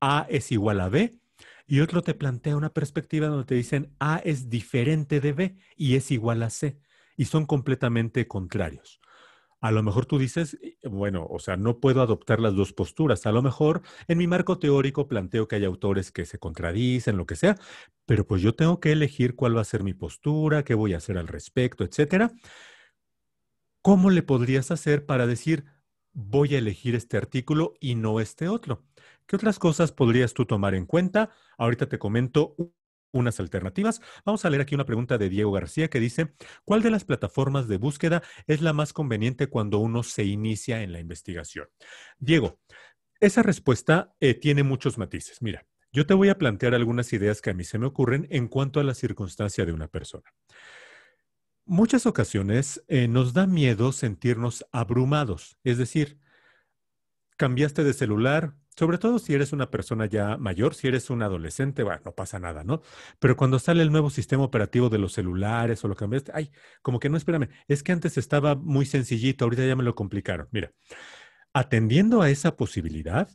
A es igual a B y otro te plantea una perspectiva donde te dicen A es diferente de B y es igual a C y son completamente contrarios a lo mejor tú dices, eh, bueno, o sea, no puedo adoptar las dos posturas. A lo mejor en mi marco teórico planteo que hay autores que se contradicen, lo que sea, pero pues yo tengo que elegir cuál va a ser mi postura, qué voy a hacer al respecto, etcétera. ¿Cómo le podrías hacer para decir, voy a elegir este artículo y no este otro? ¿Qué otras cosas podrías tú tomar en cuenta? Ahorita te comento unas alternativas. Vamos a leer aquí una pregunta de Diego García que dice, ¿cuál de las plataformas de búsqueda es la más conveniente cuando uno se inicia en la investigación? Diego, esa respuesta eh, tiene muchos matices. Mira, yo te voy a plantear algunas ideas que a mí se me ocurren en cuanto a la circunstancia de una persona. Muchas ocasiones eh, nos da miedo sentirnos abrumados, es decir, cambiaste de celular, sobre todo si eres una persona ya mayor, si eres un adolescente, bueno, no pasa nada, ¿no? Pero cuando sale el nuevo sistema operativo de los celulares o lo cambiaste, ay, como que no, espérame, es que antes estaba muy sencillito, ahorita ya me lo complicaron. Mira, atendiendo a esa posibilidad,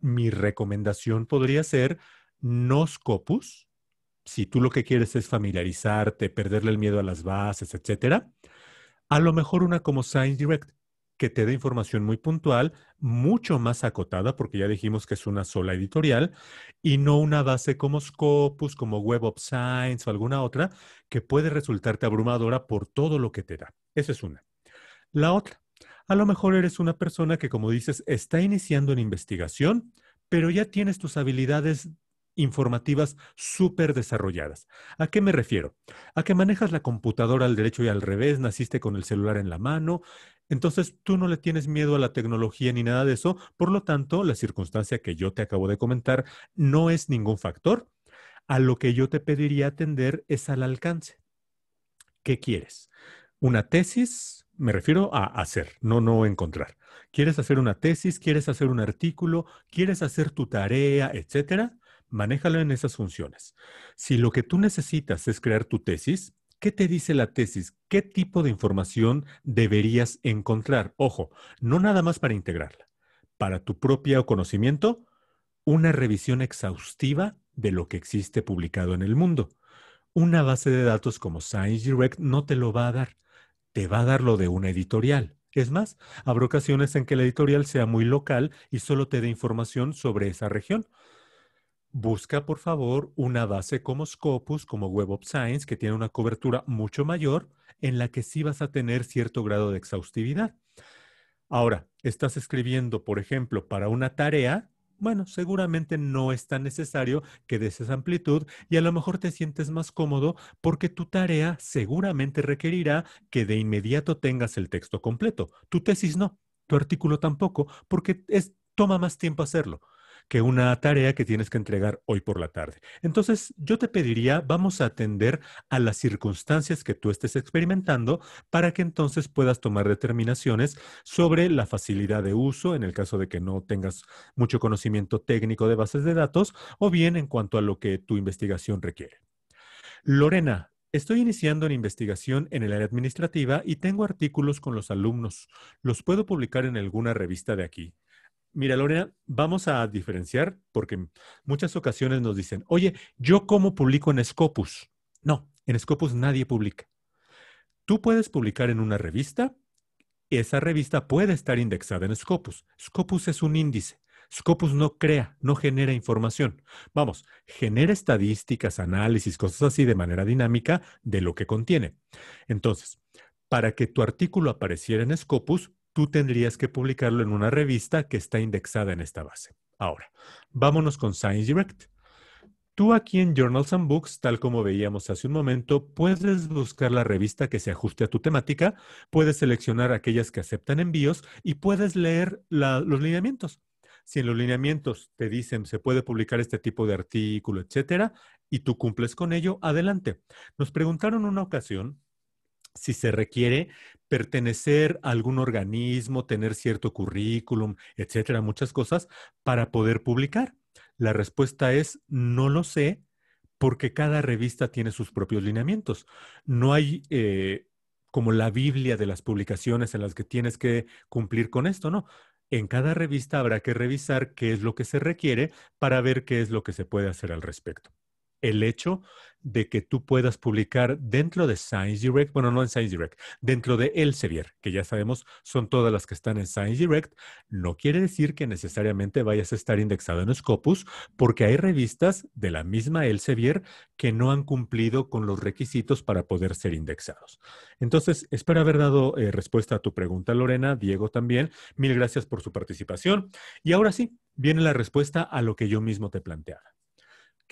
mi recomendación podría ser no scopus, si tú lo que quieres es familiarizarte, perderle el miedo a las bases, etcétera, a lo mejor una como Science Direct que te dé información muy puntual, mucho más acotada, porque ya dijimos que es una sola editorial, y no una base como Scopus, como Web of Science o alguna otra, que puede resultarte abrumadora por todo lo que te da. Esa es una. La otra, a lo mejor eres una persona que, como dices, está iniciando en investigación, pero ya tienes tus habilidades informativas súper desarrolladas. ¿A qué me refiero? A que manejas la computadora al derecho y al revés, naciste con el celular en la mano, entonces tú no le tienes miedo a la tecnología ni nada de eso, por lo tanto, la circunstancia que yo te acabo de comentar no es ningún factor. A lo que yo te pediría atender es al alcance. ¿Qué quieres? ¿Una tesis? Me refiero a hacer, no no encontrar. ¿Quieres hacer una tesis? ¿Quieres hacer un artículo? ¿Quieres hacer tu tarea, etcétera? Manéjalo en esas funciones. Si lo que tú necesitas es crear tu tesis, ¿Qué te dice la tesis? ¿Qué tipo de información deberías encontrar? Ojo, no nada más para integrarla. Para tu propio conocimiento, una revisión exhaustiva de lo que existe publicado en el mundo. Una base de datos como ScienceDirect no te lo va a dar, te va a dar lo de una editorial. Es más, habrá ocasiones en que la editorial sea muy local y solo te dé información sobre esa región. Busca, por favor, una base como Scopus, como Web of Science, que tiene una cobertura mucho mayor, en la que sí vas a tener cierto grado de exhaustividad. Ahora, estás escribiendo, por ejemplo, para una tarea, bueno, seguramente no es tan necesario que des esa amplitud y a lo mejor te sientes más cómodo porque tu tarea seguramente requerirá que de inmediato tengas el texto completo. Tu tesis no, tu artículo tampoco, porque toma más tiempo hacerlo que una tarea que tienes que entregar hoy por la tarde. Entonces, yo te pediría, vamos a atender a las circunstancias que tú estés experimentando para que entonces puedas tomar determinaciones sobre la facilidad de uso, en el caso de que no tengas mucho conocimiento técnico de bases de datos, o bien en cuanto a lo que tu investigación requiere. Lorena, Estoy iniciando una investigación en el área administrativa y tengo artículos con los alumnos. ¿Los puedo publicar en alguna revista de aquí? Mira, Lorena, vamos a diferenciar porque en muchas ocasiones nos dicen, oye, ¿yo cómo publico en Scopus? No, en Scopus nadie publica. Tú puedes publicar en una revista, y esa revista puede estar indexada en Scopus. Scopus es un índice. Scopus no crea, no genera información. Vamos, genera estadísticas, análisis, cosas así de manera dinámica de lo que contiene. Entonces, para que tu artículo apareciera en Scopus, tú tendrías que publicarlo en una revista que está indexada en esta base. Ahora, vámonos con Science Direct. Tú aquí en Journals and Books, tal como veíamos hace un momento, puedes buscar la revista que se ajuste a tu temática, puedes seleccionar aquellas que aceptan envíos y puedes leer los lineamientos. Si en los lineamientos te dicen se puede publicar este tipo de artículo, etcétera, y tú cumples con ello, adelante. Nos preguntaron una ocasión si se requiere pertenecer a algún organismo, tener cierto currículum, etcétera, muchas cosas, para poder publicar? La respuesta es no lo sé, porque cada revista tiene sus propios lineamientos. No hay eh, como la Biblia de las publicaciones en las que tienes que cumplir con esto, ¿no? En cada revista habrá que revisar qué es lo que se requiere para ver qué es lo que se puede hacer al respecto el hecho de que tú puedas publicar dentro de Science Direct, bueno, no en Science Direct, dentro de Elsevier, que ya sabemos son todas las que están en Science Direct, no quiere decir que necesariamente vayas a estar indexado en Scopus, porque hay revistas de la misma Elsevier que no han cumplido con los requisitos para poder ser indexados. Entonces, espero haber dado eh, respuesta a tu pregunta, Lorena, Diego también. Mil gracias por su participación. Y ahora sí, viene la respuesta a lo que yo mismo te planteaba.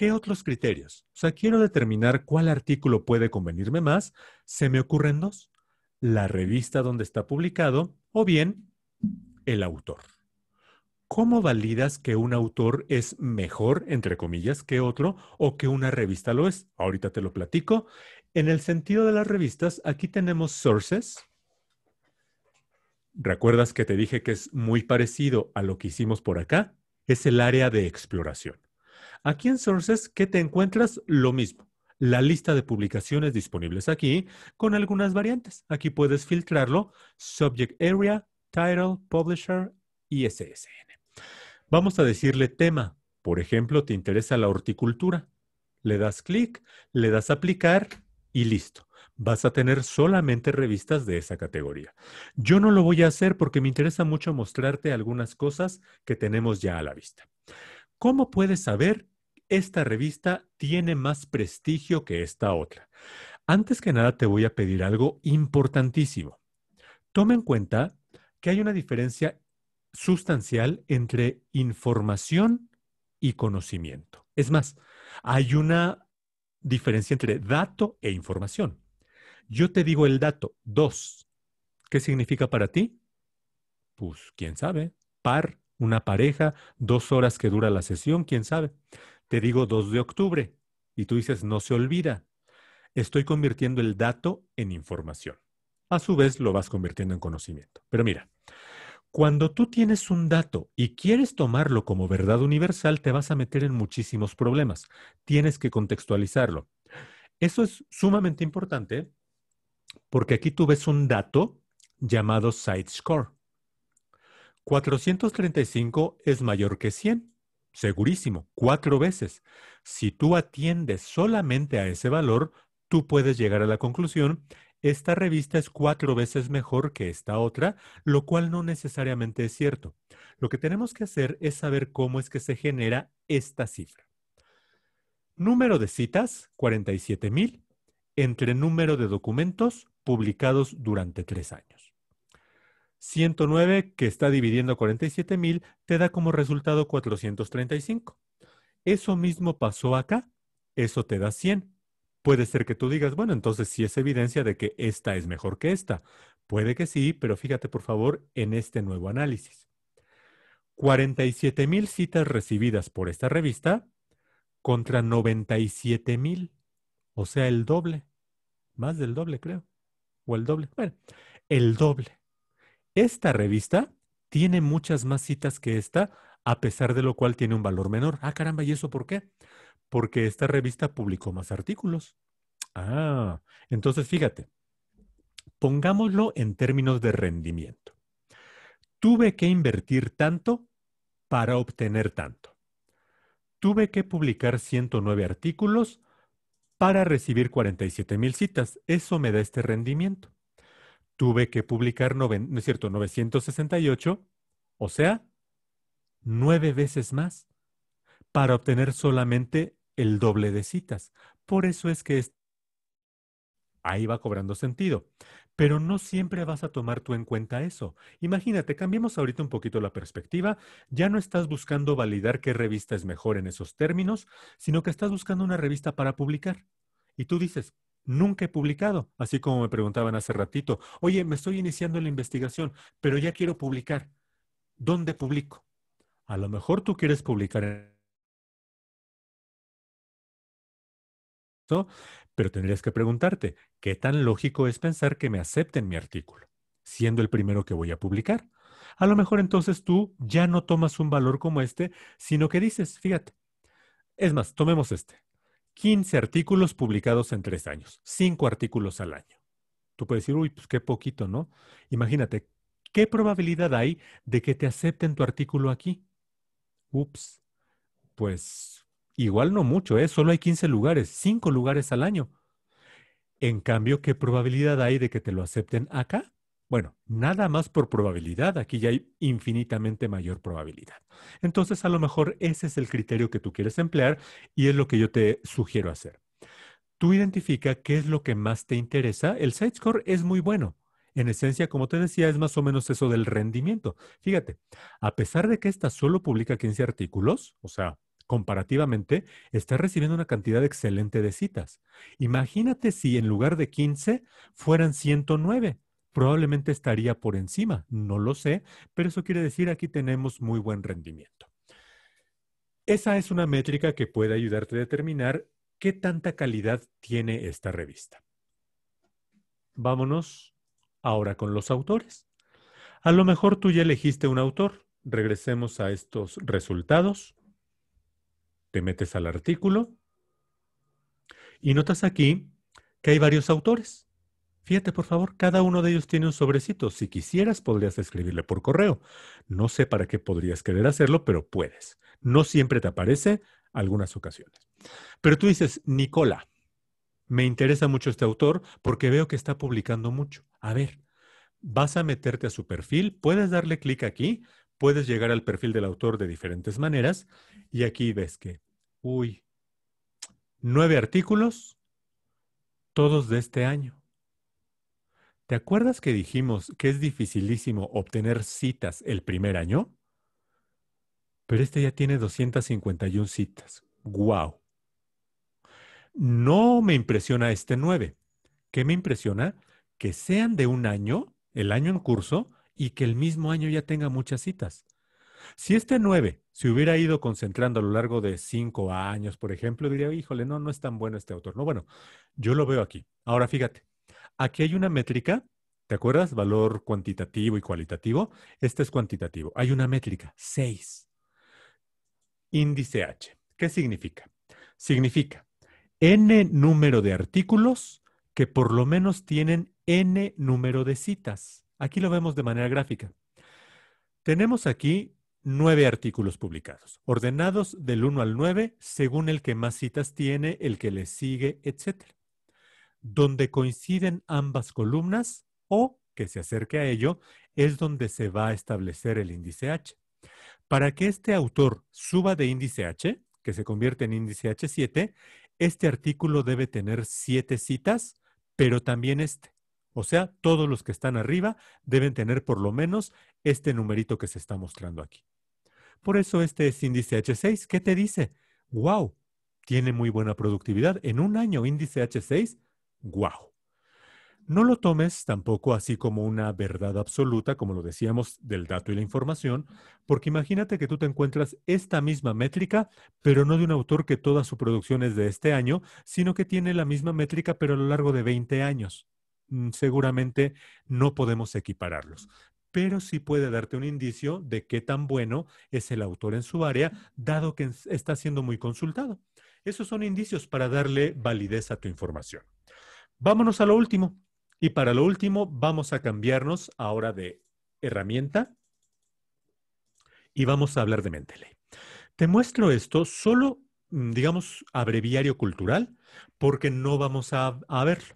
¿Qué otros criterios? O sea, quiero determinar cuál artículo puede convenirme más. Se me ocurren dos. La revista donde está publicado o bien el autor. ¿Cómo validas que un autor es mejor, entre comillas, que otro o que una revista lo es? Ahorita te lo platico. En el sentido de las revistas, aquí tenemos sources, ¿Recuerdas que te dije que es muy parecido a lo que hicimos por acá? Es el área de exploración. Aquí en Sources, ¿qué te encuentras? Lo mismo. La lista de publicaciones disponibles aquí con algunas variantes. Aquí puedes filtrarlo. Subject Area, Title, Publisher y SSN. Vamos a decirle tema. Por ejemplo, te interesa la horticultura. Le das clic, le das aplicar y listo vas a tener solamente revistas de esa categoría. Yo no lo voy a hacer porque me interesa mucho mostrarte algunas cosas que tenemos ya a la vista. ¿Cómo puedes saber esta revista tiene más prestigio que esta otra. Antes que nada te voy a pedir algo importantísimo. Toma en cuenta que hay una diferencia sustancial entre información y conocimiento. Es más, hay una diferencia entre dato e información. Yo te digo el dato, dos. ¿Qué significa para ti? Pues quién sabe, par, una pareja, dos horas que dura la sesión, quién sabe. Te digo 2 de octubre y tú dices, no se olvida. Estoy convirtiendo el dato en información. A su vez, lo vas convirtiendo en conocimiento. Pero mira, cuando tú tienes un dato y quieres tomarlo como verdad universal, te vas a meter en muchísimos problemas. Tienes que contextualizarlo. Eso es sumamente importante porque aquí tú ves un dato llamado site score. 435 es mayor que 100 segurísimo, cuatro veces. Si tú atiendes solamente a ese valor, tú puedes llegar a la conclusión, esta revista es cuatro veces mejor que esta otra, lo cual no necesariamente es cierto. Lo que tenemos que hacer es saber cómo es que se genera esta cifra. Número de citas, 47,000, entre número de documentos publicados durante tres años. 109 que está dividiendo 47.000 te da como resultado 435. Eso mismo pasó acá, eso te da 100. Puede ser que tú digas, bueno, entonces sí es evidencia de que esta es mejor que esta. Puede que sí, pero fíjate por favor en este nuevo análisis. 47.000 citas recibidas por esta revista contra 97.000, o sea, el doble, más del doble creo, o el doble, bueno, el doble. Esta revista tiene muchas más citas que esta, a pesar de lo cual tiene un valor menor. Ah, caramba, ¿y eso por qué? Porque esta revista publicó más artículos. Ah, entonces fíjate, pongámoslo en términos de rendimiento. Tuve que invertir tanto para obtener tanto. Tuve que publicar 109 artículos para recibir 47 mil citas. Eso me da este rendimiento tuve que publicar, no es cierto, 968, o sea, nueve veces más, para obtener solamente el doble de citas. Por eso es que ahí va cobrando sentido. Pero no siempre vas a tomar tú en cuenta eso. Imagínate, cambiemos ahorita un poquito la perspectiva. Ya no estás buscando validar qué revista es mejor en esos términos, sino que estás buscando una revista para publicar. Y tú dices, Nunca he publicado, así como me preguntaban hace ratito, oye, me estoy iniciando en la investigación, pero ya quiero publicar. ¿Dónde publico? A lo mejor tú quieres publicar en... Pero tendrías que preguntarte, ¿qué tan lógico es pensar que me acepten mi artículo, siendo el primero que voy a publicar? A lo mejor entonces tú ya no tomas un valor como este, sino que dices, fíjate, es más, tomemos este. 15 artículos publicados en tres años, 5 artículos al año. Tú puedes decir, uy, pues qué poquito, ¿no? Imagínate, ¿qué probabilidad hay de que te acepten tu artículo aquí? Ups, pues igual no mucho, ¿eh? Solo hay 15 lugares, 5 lugares al año. En cambio, ¿qué probabilidad hay de que te lo acepten acá? Bueno, nada más por probabilidad, aquí ya hay infinitamente mayor probabilidad. Entonces, a lo mejor ese es el criterio que tú quieres emplear y es lo que yo te sugiero hacer. Tú identifica qué es lo que más te interesa. El side es muy bueno. En esencia, como te decía, es más o menos eso del rendimiento. Fíjate, a pesar de que esta solo publica 15 artículos, o sea, comparativamente, está recibiendo una cantidad excelente de citas. Imagínate si en lugar de 15 fueran 109 probablemente estaría por encima, no lo sé, pero eso quiere decir aquí tenemos muy buen rendimiento. Esa es una métrica que puede ayudarte a determinar qué tanta calidad tiene esta revista. Vámonos ahora con los autores. A lo mejor tú ya elegiste un autor. Regresemos a estos resultados. Te metes al artículo y notas aquí que hay varios autores. Fíjate, por favor, cada uno de ellos tiene un sobrecito. Si quisieras, podrías escribirle por correo. No sé para qué podrías querer hacerlo, pero puedes. No siempre te aparece, algunas ocasiones. Pero tú dices, Nicola, me interesa mucho este autor porque veo que está publicando mucho. A ver, vas a meterte a su perfil, puedes darle clic aquí, puedes llegar al perfil del autor de diferentes maneras y aquí ves que, uy, nueve artículos, todos de este año. ¿Te acuerdas que dijimos que es dificilísimo obtener citas el primer año? Pero este ya tiene 251 citas. ¡Guau! No me impresiona este 9. ¿Qué me impresiona? Que sean de un año, el año en curso, y que el mismo año ya tenga muchas citas. Si este 9 se hubiera ido concentrando a lo largo de 5 años, por ejemplo, diría, híjole, no, no es tan bueno este autor. No, bueno, yo lo veo aquí. Ahora fíjate, Aquí hay una métrica, ¿te acuerdas? Valor cuantitativo y cualitativo. Este es cuantitativo. Hay una métrica, 6. Índice H. ¿Qué significa? Significa n número de artículos que por lo menos tienen n número de citas. Aquí lo vemos de manera gráfica. Tenemos aquí nueve artículos publicados, ordenados del 1 al 9 según el que más citas tiene, el que le sigue, etc donde coinciden ambas columnas o que se acerque a ello, es donde se va a establecer el índice H. Para que este autor suba de índice H, que se convierte en índice H7, este artículo debe tener siete citas, pero también este. O sea, todos los que están arriba deben tener por lo menos este numerito que se está mostrando aquí. Por eso este es índice H6. ¿Qué te dice? ¡Wow! Tiene muy buena productividad. En un año, índice H6 Wow. No lo tomes tampoco así como una verdad absoluta, como lo decíamos del dato y la información, porque imagínate que tú te encuentras esta misma métrica, pero no de un autor que toda su producción es de este año, sino que tiene la misma métrica, pero a lo largo de 20 años. Mm, seguramente no podemos equipararlos, pero sí puede darte un indicio de qué tan bueno es el autor en su área, dado que está siendo muy consultado. Esos son indicios para darle validez a tu información. Vámonos a lo último. Y para lo último, vamos a cambiarnos ahora de herramienta y vamos a hablar de Menteley. Te muestro esto solo, mm, digamos, abreviario cultural, porque no vamos a, a verlo.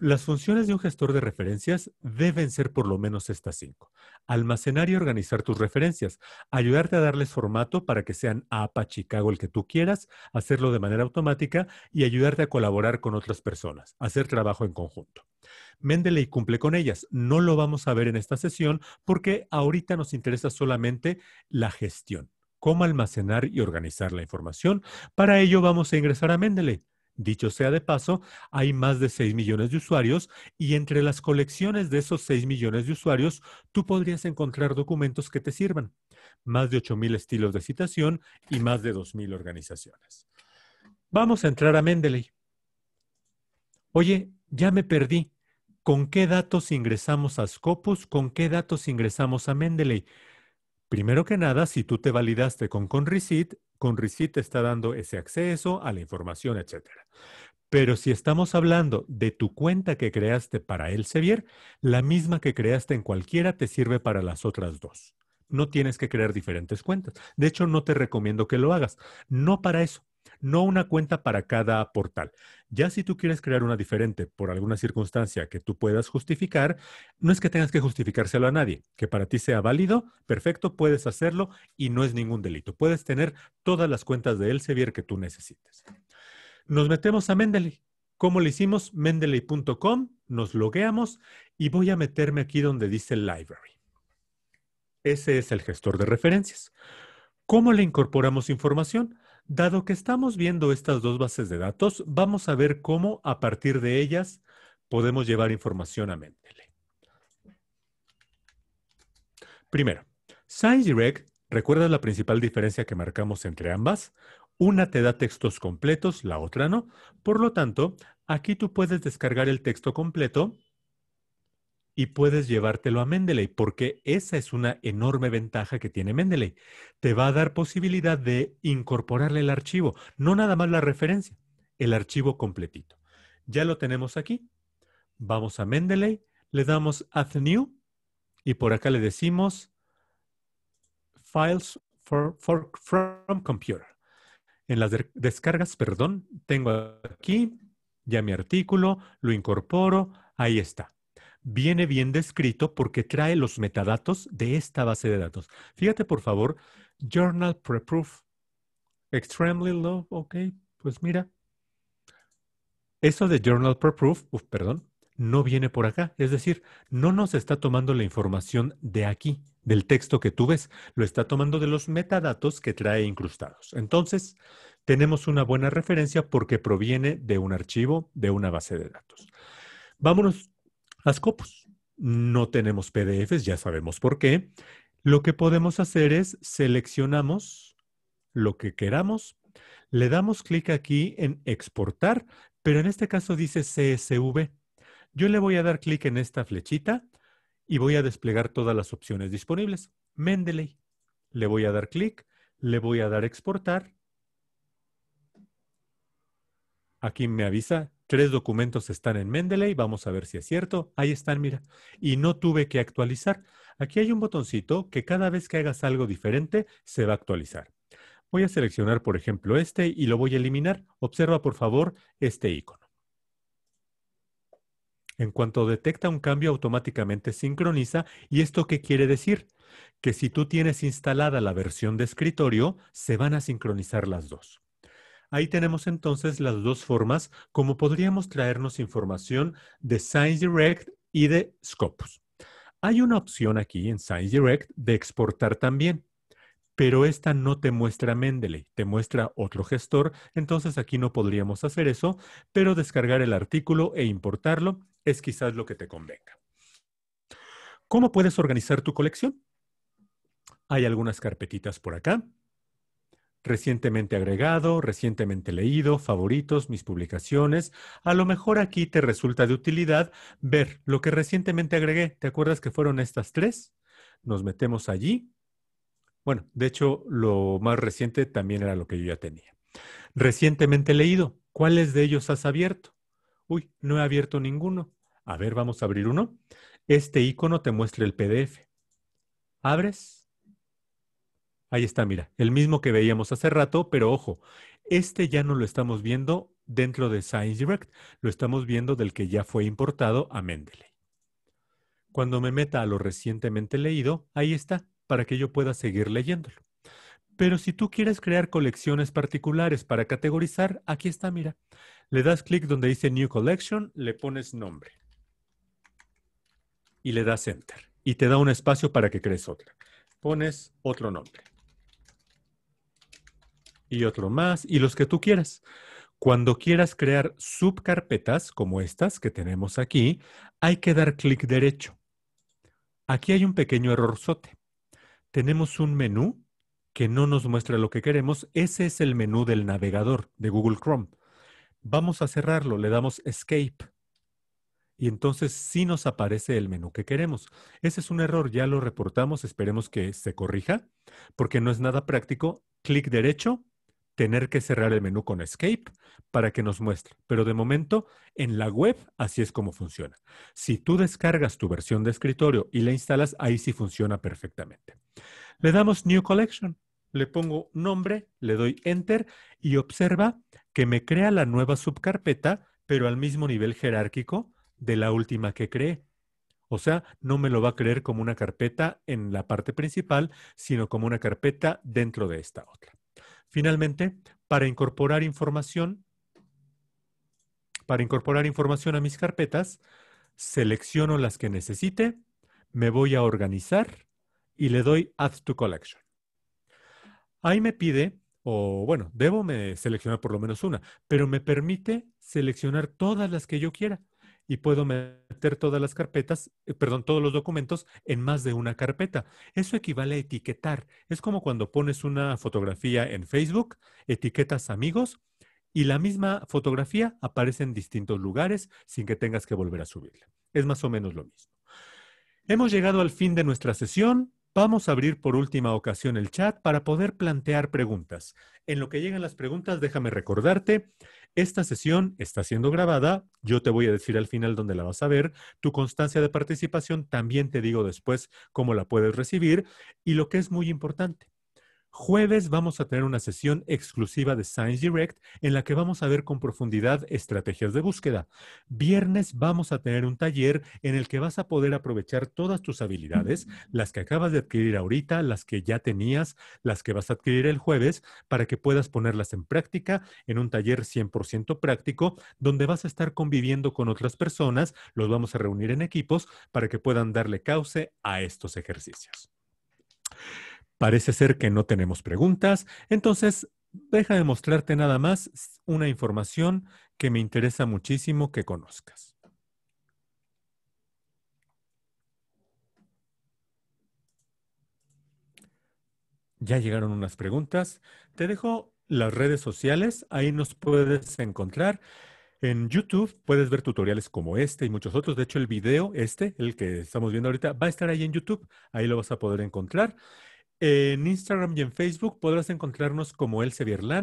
Las funciones de un gestor de referencias deben ser por lo menos estas cinco. Almacenar y organizar tus referencias, ayudarte a darles formato para que sean APA, Chicago, el que tú quieras, hacerlo de manera automática y ayudarte a colaborar con otras personas, hacer trabajo en conjunto. Mendeley cumple con ellas. No lo vamos a ver en esta sesión porque ahorita nos interesa solamente la gestión, cómo almacenar y organizar la información. Para ello vamos a ingresar a Mendeley. Dicho sea de paso, hay más de 6 millones de usuarios y entre las colecciones de esos 6 millones de usuarios, tú podrías encontrar documentos que te sirvan. Más de 8.000 estilos de citación y más de 2.000 organizaciones. Vamos a entrar a Mendeley. Oye, ya me perdí. ¿Con qué datos ingresamos a Scopus? ¿Con qué datos ingresamos a Mendeley? Primero que nada, si tú te validaste con ConreCit. Con te está dando ese acceso a la información, etc. Pero si estamos hablando de tu cuenta que creaste para sevier la misma que creaste en cualquiera te sirve para las otras dos. No tienes que crear diferentes cuentas. De hecho, no te recomiendo que lo hagas. No para eso, no una cuenta para cada portal. Ya si tú quieres crear una diferente por alguna circunstancia que tú puedas justificar, no es que tengas que justificárselo a nadie, que para ti sea válido, perfecto, puedes hacerlo y no es ningún delito. Puedes tener todas las cuentas de Elsevier que tú necesites. Nos metemos a Mendeley. ¿Cómo lo hicimos? Mendeley.com, nos logueamos y voy a meterme aquí donde dice Library. Ese es el gestor de referencias. ¿Cómo le incorporamos información? Dado que estamos viendo estas dos bases de datos, vamos a ver cómo a partir de ellas podemos llevar información a Mendeley. Primero, ScienceDirect, ¿recuerdas la principal diferencia que marcamos entre ambas? Una te da textos completos, la otra no. Por lo tanto, aquí tú puedes descargar el texto completo y puedes llevártelo a Mendeley, porque esa es una enorme ventaja que tiene Mendeley. Te va a dar posibilidad de incorporarle el archivo, no nada más la referencia, el archivo completito. Ya lo tenemos aquí. Vamos a Mendeley, le damos Add New y por acá le decimos Files for, from Computer. En las descargas, perdón, tengo aquí ya mi artículo, lo incorporo, ahí está viene bien descrito porque trae los metadatos de esta base de datos. Fíjate, por favor, Journal Preproof, Extremely Low, ok, pues mira. Eso de Journal Preproof, proof perdón, no viene por acá. Es decir, no nos está tomando la información de aquí, del texto que tú ves, lo está tomando de los metadatos que trae incrustados. Entonces, tenemos una buena referencia porque proviene de un archivo, de una base de datos. Vámonos Ascopus. No tenemos PDFs, ya sabemos por qué. Lo que podemos hacer es seleccionamos lo que queramos, le damos clic aquí en exportar, pero en este caso dice CSV. Yo le voy a dar clic en esta flechita y voy a desplegar todas las opciones disponibles. Mendeley. Le voy a dar clic, le voy a dar exportar Aquí me avisa, tres documentos están en Mendeley, vamos a ver si es cierto. Ahí están, mira. Y no tuve que actualizar. Aquí hay un botoncito que cada vez que hagas algo diferente se va a actualizar. Voy a seleccionar, por ejemplo, este y lo voy a eliminar. Observa, por favor, este icono. En cuanto detecta un cambio, automáticamente sincroniza. ¿Y esto qué quiere decir? Que si tú tienes instalada la versión de escritorio, se van a sincronizar las dos. Ahí tenemos entonces las dos formas como podríamos traernos información de ScienceDirect y de Scopus. Hay una opción aquí en ScienceDirect de exportar también, pero esta no te muestra Mendeley, te muestra otro gestor, entonces aquí no podríamos hacer eso, pero descargar el artículo e importarlo es quizás lo que te convenga. ¿Cómo puedes organizar tu colección? Hay algunas carpetitas por acá recientemente agregado, recientemente leído, favoritos, mis publicaciones. A lo mejor aquí te resulta de utilidad ver lo que recientemente agregué. ¿Te acuerdas que fueron estas tres? Nos metemos allí. Bueno, de hecho, lo más reciente también era lo que yo ya tenía. Recientemente leído, ¿cuáles de ellos has abierto? Uy, no he abierto ninguno. A ver, vamos a abrir uno. Este icono te muestra el PDF. Abres, Ahí está, mira, el mismo que veíamos hace rato, pero ojo, este ya no lo estamos viendo dentro de Science Direct, lo estamos viendo del que ya fue importado a Mendeley. Cuando me meta a lo recientemente leído, ahí está, para que yo pueda seguir leyéndolo. Pero si tú quieres crear colecciones particulares para categorizar, aquí está, mira. Le das clic donde dice New Collection, le pones nombre y le das Enter. Y te da un espacio para que crees otra. Pones otro nombre y otro más y los que tú quieras. Cuando quieras crear subcarpetas como estas que tenemos aquí, hay que dar clic derecho. Aquí hay un pequeño errorzote. Tenemos un menú que no nos muestra lo que queremos. Ese es el menú del navegador de Google Chrome. Vamos a cerrarlo, le damos Escape. Y entonces sí nos aparece el menú que queremos. Ese es un error, ya lo reportamos, esperemos que se corrija, porque no es nada práctico. Clic derecho, tener que cerrar el menú con Escape para que nos muestre. Pero de momento, en la web, así es como funciona. Si tú descargas tu versión de escritorio y la instalas, ahí sí funciona perfectamente. Le damos New Collection, le pongo nombre, le doy Enter y observa que me crea la nueva subcarpeta, pero al mismo nivel jerárquico de la última que creé. O sea, no me lo va a creer como una carpeta en la parte principal, sino como una carpeta dentro de esta otra. Finalmente, para incorporar información, para incorporar información a mis carpetas, selecciono las que necesite, me voy a organizar y le doy Add to Collection. Ahí me pide, o bueno, debo seleccionar por lo menos una, pero me permite seleccionar todas las que yo quiera y puedo meter todas las carpetas, eh, perdón, todos los documentos en más de una carpeta. Eso equivale a etiquetar. Es como cuando pones una fotografía en Facebook, etiquetas amigos y la misma fotografía aparece en distintos lugares sin que tengas que volver a subirla. Es más o menos lo mismo. Hemos llegado al fin de nuestra sesión. Vamos a abrir por última ocasión el chat para poder plantear preguntas. En lo que llegan las preguntas, déjame recordarte, esta sesión está siendo grabada, yo te voy a decir al final dónde la vas a ver, tu constancia de participación también te digo después cómo la puedes recibir y lo que es muy importante, Jueves vamos a tener una sesión exclusiva de Science Direct en la que vamos a ver con profundidad estrategias de búsqueda. Viernes vamos a tener un taller en el que vas a poder aprovechar todas tus habilidades, las que acabas de adquirir ahorita, las que ya tenías, las que vas a adquirir el jueves, para que puedas ponerlas en práctica en un taller 100% práctico donde vas a estar conviviendo con otras personas, los vamos a reunir en equipos para que puedan darle cauce a estos ejercicios. Parece ser que no tenemos preguntas, entonces deja de mostrarte nada más una información que me interesa muchísimo que conozcas. Ya llegaron unas preguntas. Te dejo las redes sociales, ahí nos puedes encontrar. En YouTube puedes ver tutoriales como este y muchos otros. De hecho, el video, este, el que estamos viendo ahorita, va a estar ahí en YouTube. Ahí lo vas a poder encontrar. En Instagram y en Facebook podrás encontrarnos como El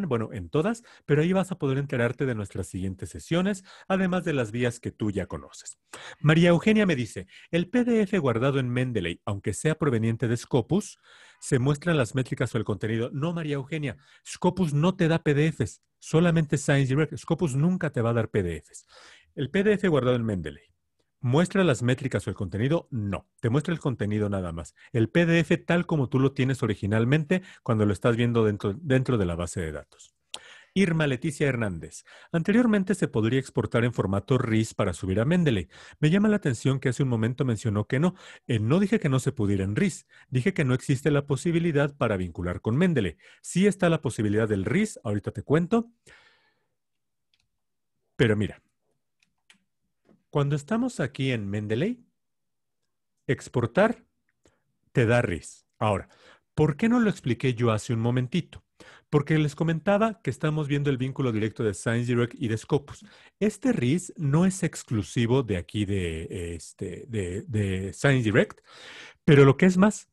bueno, en todas, pero ahí vas a poder enterarte de nuestras siguientes sesiones, además de las vías que tú ya conoces. María Eugenia me dice, el PDF guardado en Mendeley, aunque sea proveniente de Scopus, se muestran las métricas o el contenido. No, María Eugenia, Scopus no te da PDFs, solamente Science Direct. Scopus nunca te va a dar PDFs. El PDF guardado en Mendeley ¿Muestra las métricas o el contenido? No, te muestra el contenido nada más. El PDF tal como tú lo tienes originalmente cuando lo estás viendo dentro, dentro de la base de datos. Irma Leticia Hernández. Anteriormente se podría exportar en formato RIS para subir a Mendeley. Me llama la atención que hace un momento mencionó que no. Eh, no dije que no se pudiera en RIS. Dije que no existe la posibilidad para vincular con Mendeley. Sí está la posibilidad del RIS, ahorita te cuento. Pero mira, cuando estamos aquí en Mendeley, exportar te da RIS. Ahora, ¿por qué no lo expliqué yo hace un momentito? Porque les comentaba que estamos viendo el vínculo directo de ScienceDirect y de Scopus. Este RIS no es exclusivo de aquí de, este, de, ScienceDirect, pero lo que es más,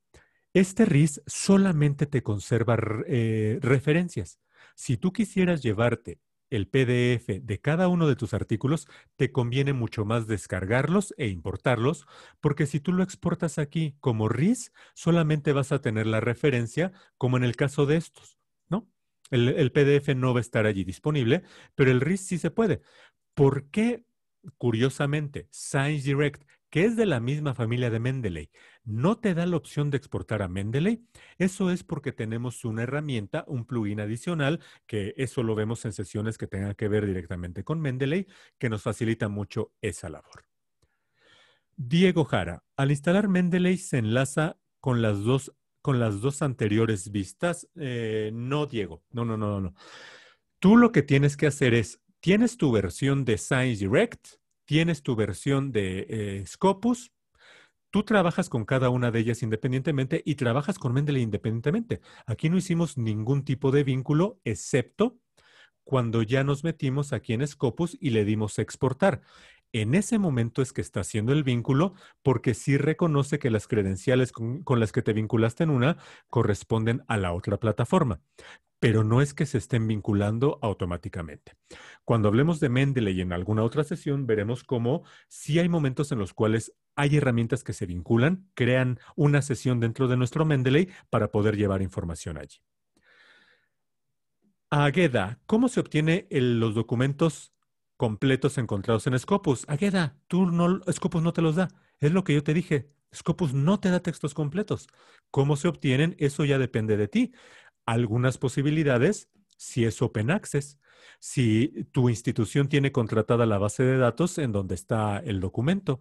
este RIS solamente te conserva eh, referencias. Si tú quisieras llevarte el PDF de cada uno de tus artículos, te conviene mucho más descargarlos e importarlos, porque si tú lo exportas aquí como RIS, solamente vas a tener la referencia, como en el caso de estos, ¿no? El, PDF no va a estar allí disponible, pero el RIS sí se puede. ¿Por qué, curiosamente, ScienceDirect, que es de la misma familia de Mendeley, no te da la opción de exportar a Mendeley. Eso es porque tenemos una herramienta, un plugin adicional, que eso lo vemos en sesiones que tengan que ver directamente con Mendeley, que nos facilita mucho esa labor. Diego Jara, al instalar Mendeley se enlaza con las dos, con las dos anteriores vistas. Eh, no, Diego, no, no, no, no. Tú lo que tienes que hacer es, tienes tu versión de Direct, tienes tu versión de eh, Scopus, Tú trabajas con cada una de ellas independientemente y trabajas con Mendeley independientemente. Aquí no hicimos ningún tipo de vínculo, excepto cuando ya nos metimos aquí en Scopus y le dimos exportar. En ese momento es que está haciendo el vínculo porque sí reconoce que las credenciales con, con las que te vinculaste en una corresponden a la otra plataforma, pero no es que se estén vinculando automáticamente. Cuando hablemos de Mendeley en alguna otra sesión, veremos cómo sí hay momentos en los cuales hay herramientas que se vinculan, crean una sesión dentro de nuestro Mendeley para poder llevar información allí. Agueda, ¿cómo se obtiene los documentos completos encontrados en Scopus? Agueda, tú no, Scopus no te los da. Es lo que yo te dije. Scopus no te da textos completos. ¿Cómo se obtienen? Eso ya depende de ti. Algunas posibilidades, si es open access, si tu institución tiene contratada la base de datos en donde está el documento.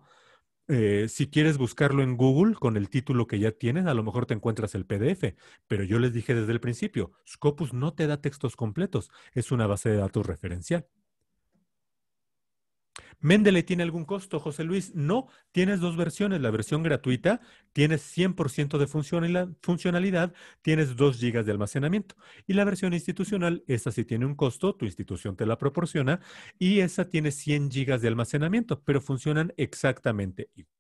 Eh, si quieres buscarlo en Google con el título que ya tienes, a lo mejor te encuentras el PDF, pero yo les dije desde el principio, Scopus no te da textos completos, es una base de datos referencial. ¿Mendeley tiene algún costo, José Luis? No, tienes dos versiones. La versión gratuita, tienes 100% de funcionalidad, tienes 2 GB de almacenamiento. Y la versión institucional, esa sí tiene un costo, tu institución te la proporciona, y esa tiene 100 GB de almacenamiento, pero funcionan exactamente igual.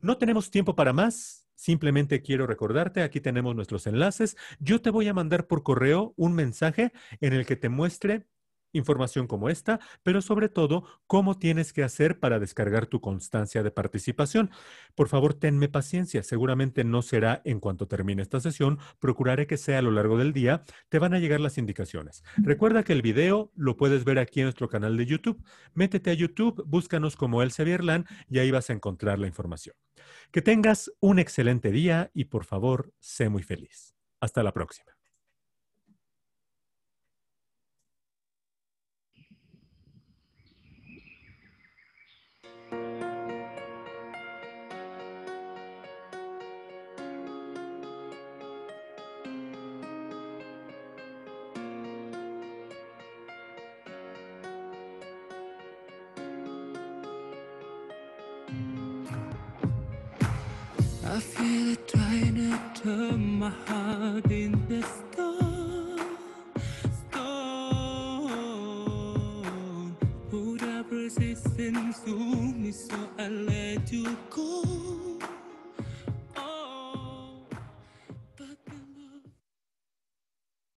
No tenemos tiempo para más. Simplemente quiero recordarte, aquí tenemos nuestros enlaces. Yo te voy a mandar por correo un mensaje en el que te muestre información como esta, pero sobre todo cómo tienes que hacer para descargar tu constancia de participación. Por favor, tenme paciencia, seguramente no será en cuanto termine esta sesión, procuraré que sea a lo largo del día, te van a llegar las indicaciones. Recuerda que el video lo puedes ver aquí en nuestro canal de YouTube, métete a YouTube, búscanos como Elsevierland y ahí vas a encontrar la información. Que tengas un excelente día y por favor, sé muy feliz. Hasta la próxima. my heart